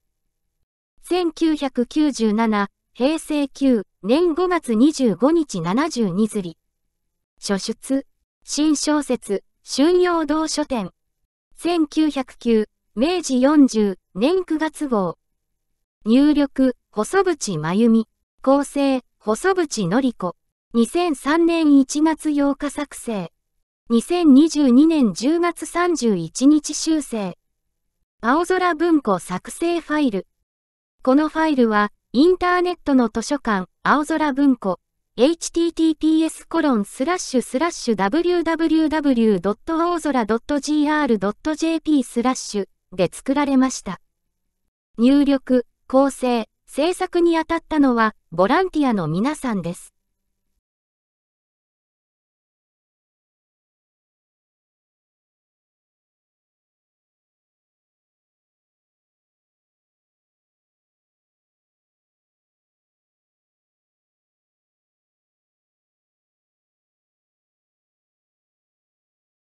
1997、平成9年5月25日72釣り。初出、新小説、春陽堂書店。1909、明治40年9月号。入力、細渕真由美。構成、細渕のり子。2003年1月8日作成。2022年10月31日修正。青空文庫作成ファイル。このファイルは、インターネットの図書館、青空文庫。https コロンスラッシュスラッシュ www. r 空 .gr.jp スラッシュで作られました。入力、構成、制作にあたったのはボランティアの皆さんです。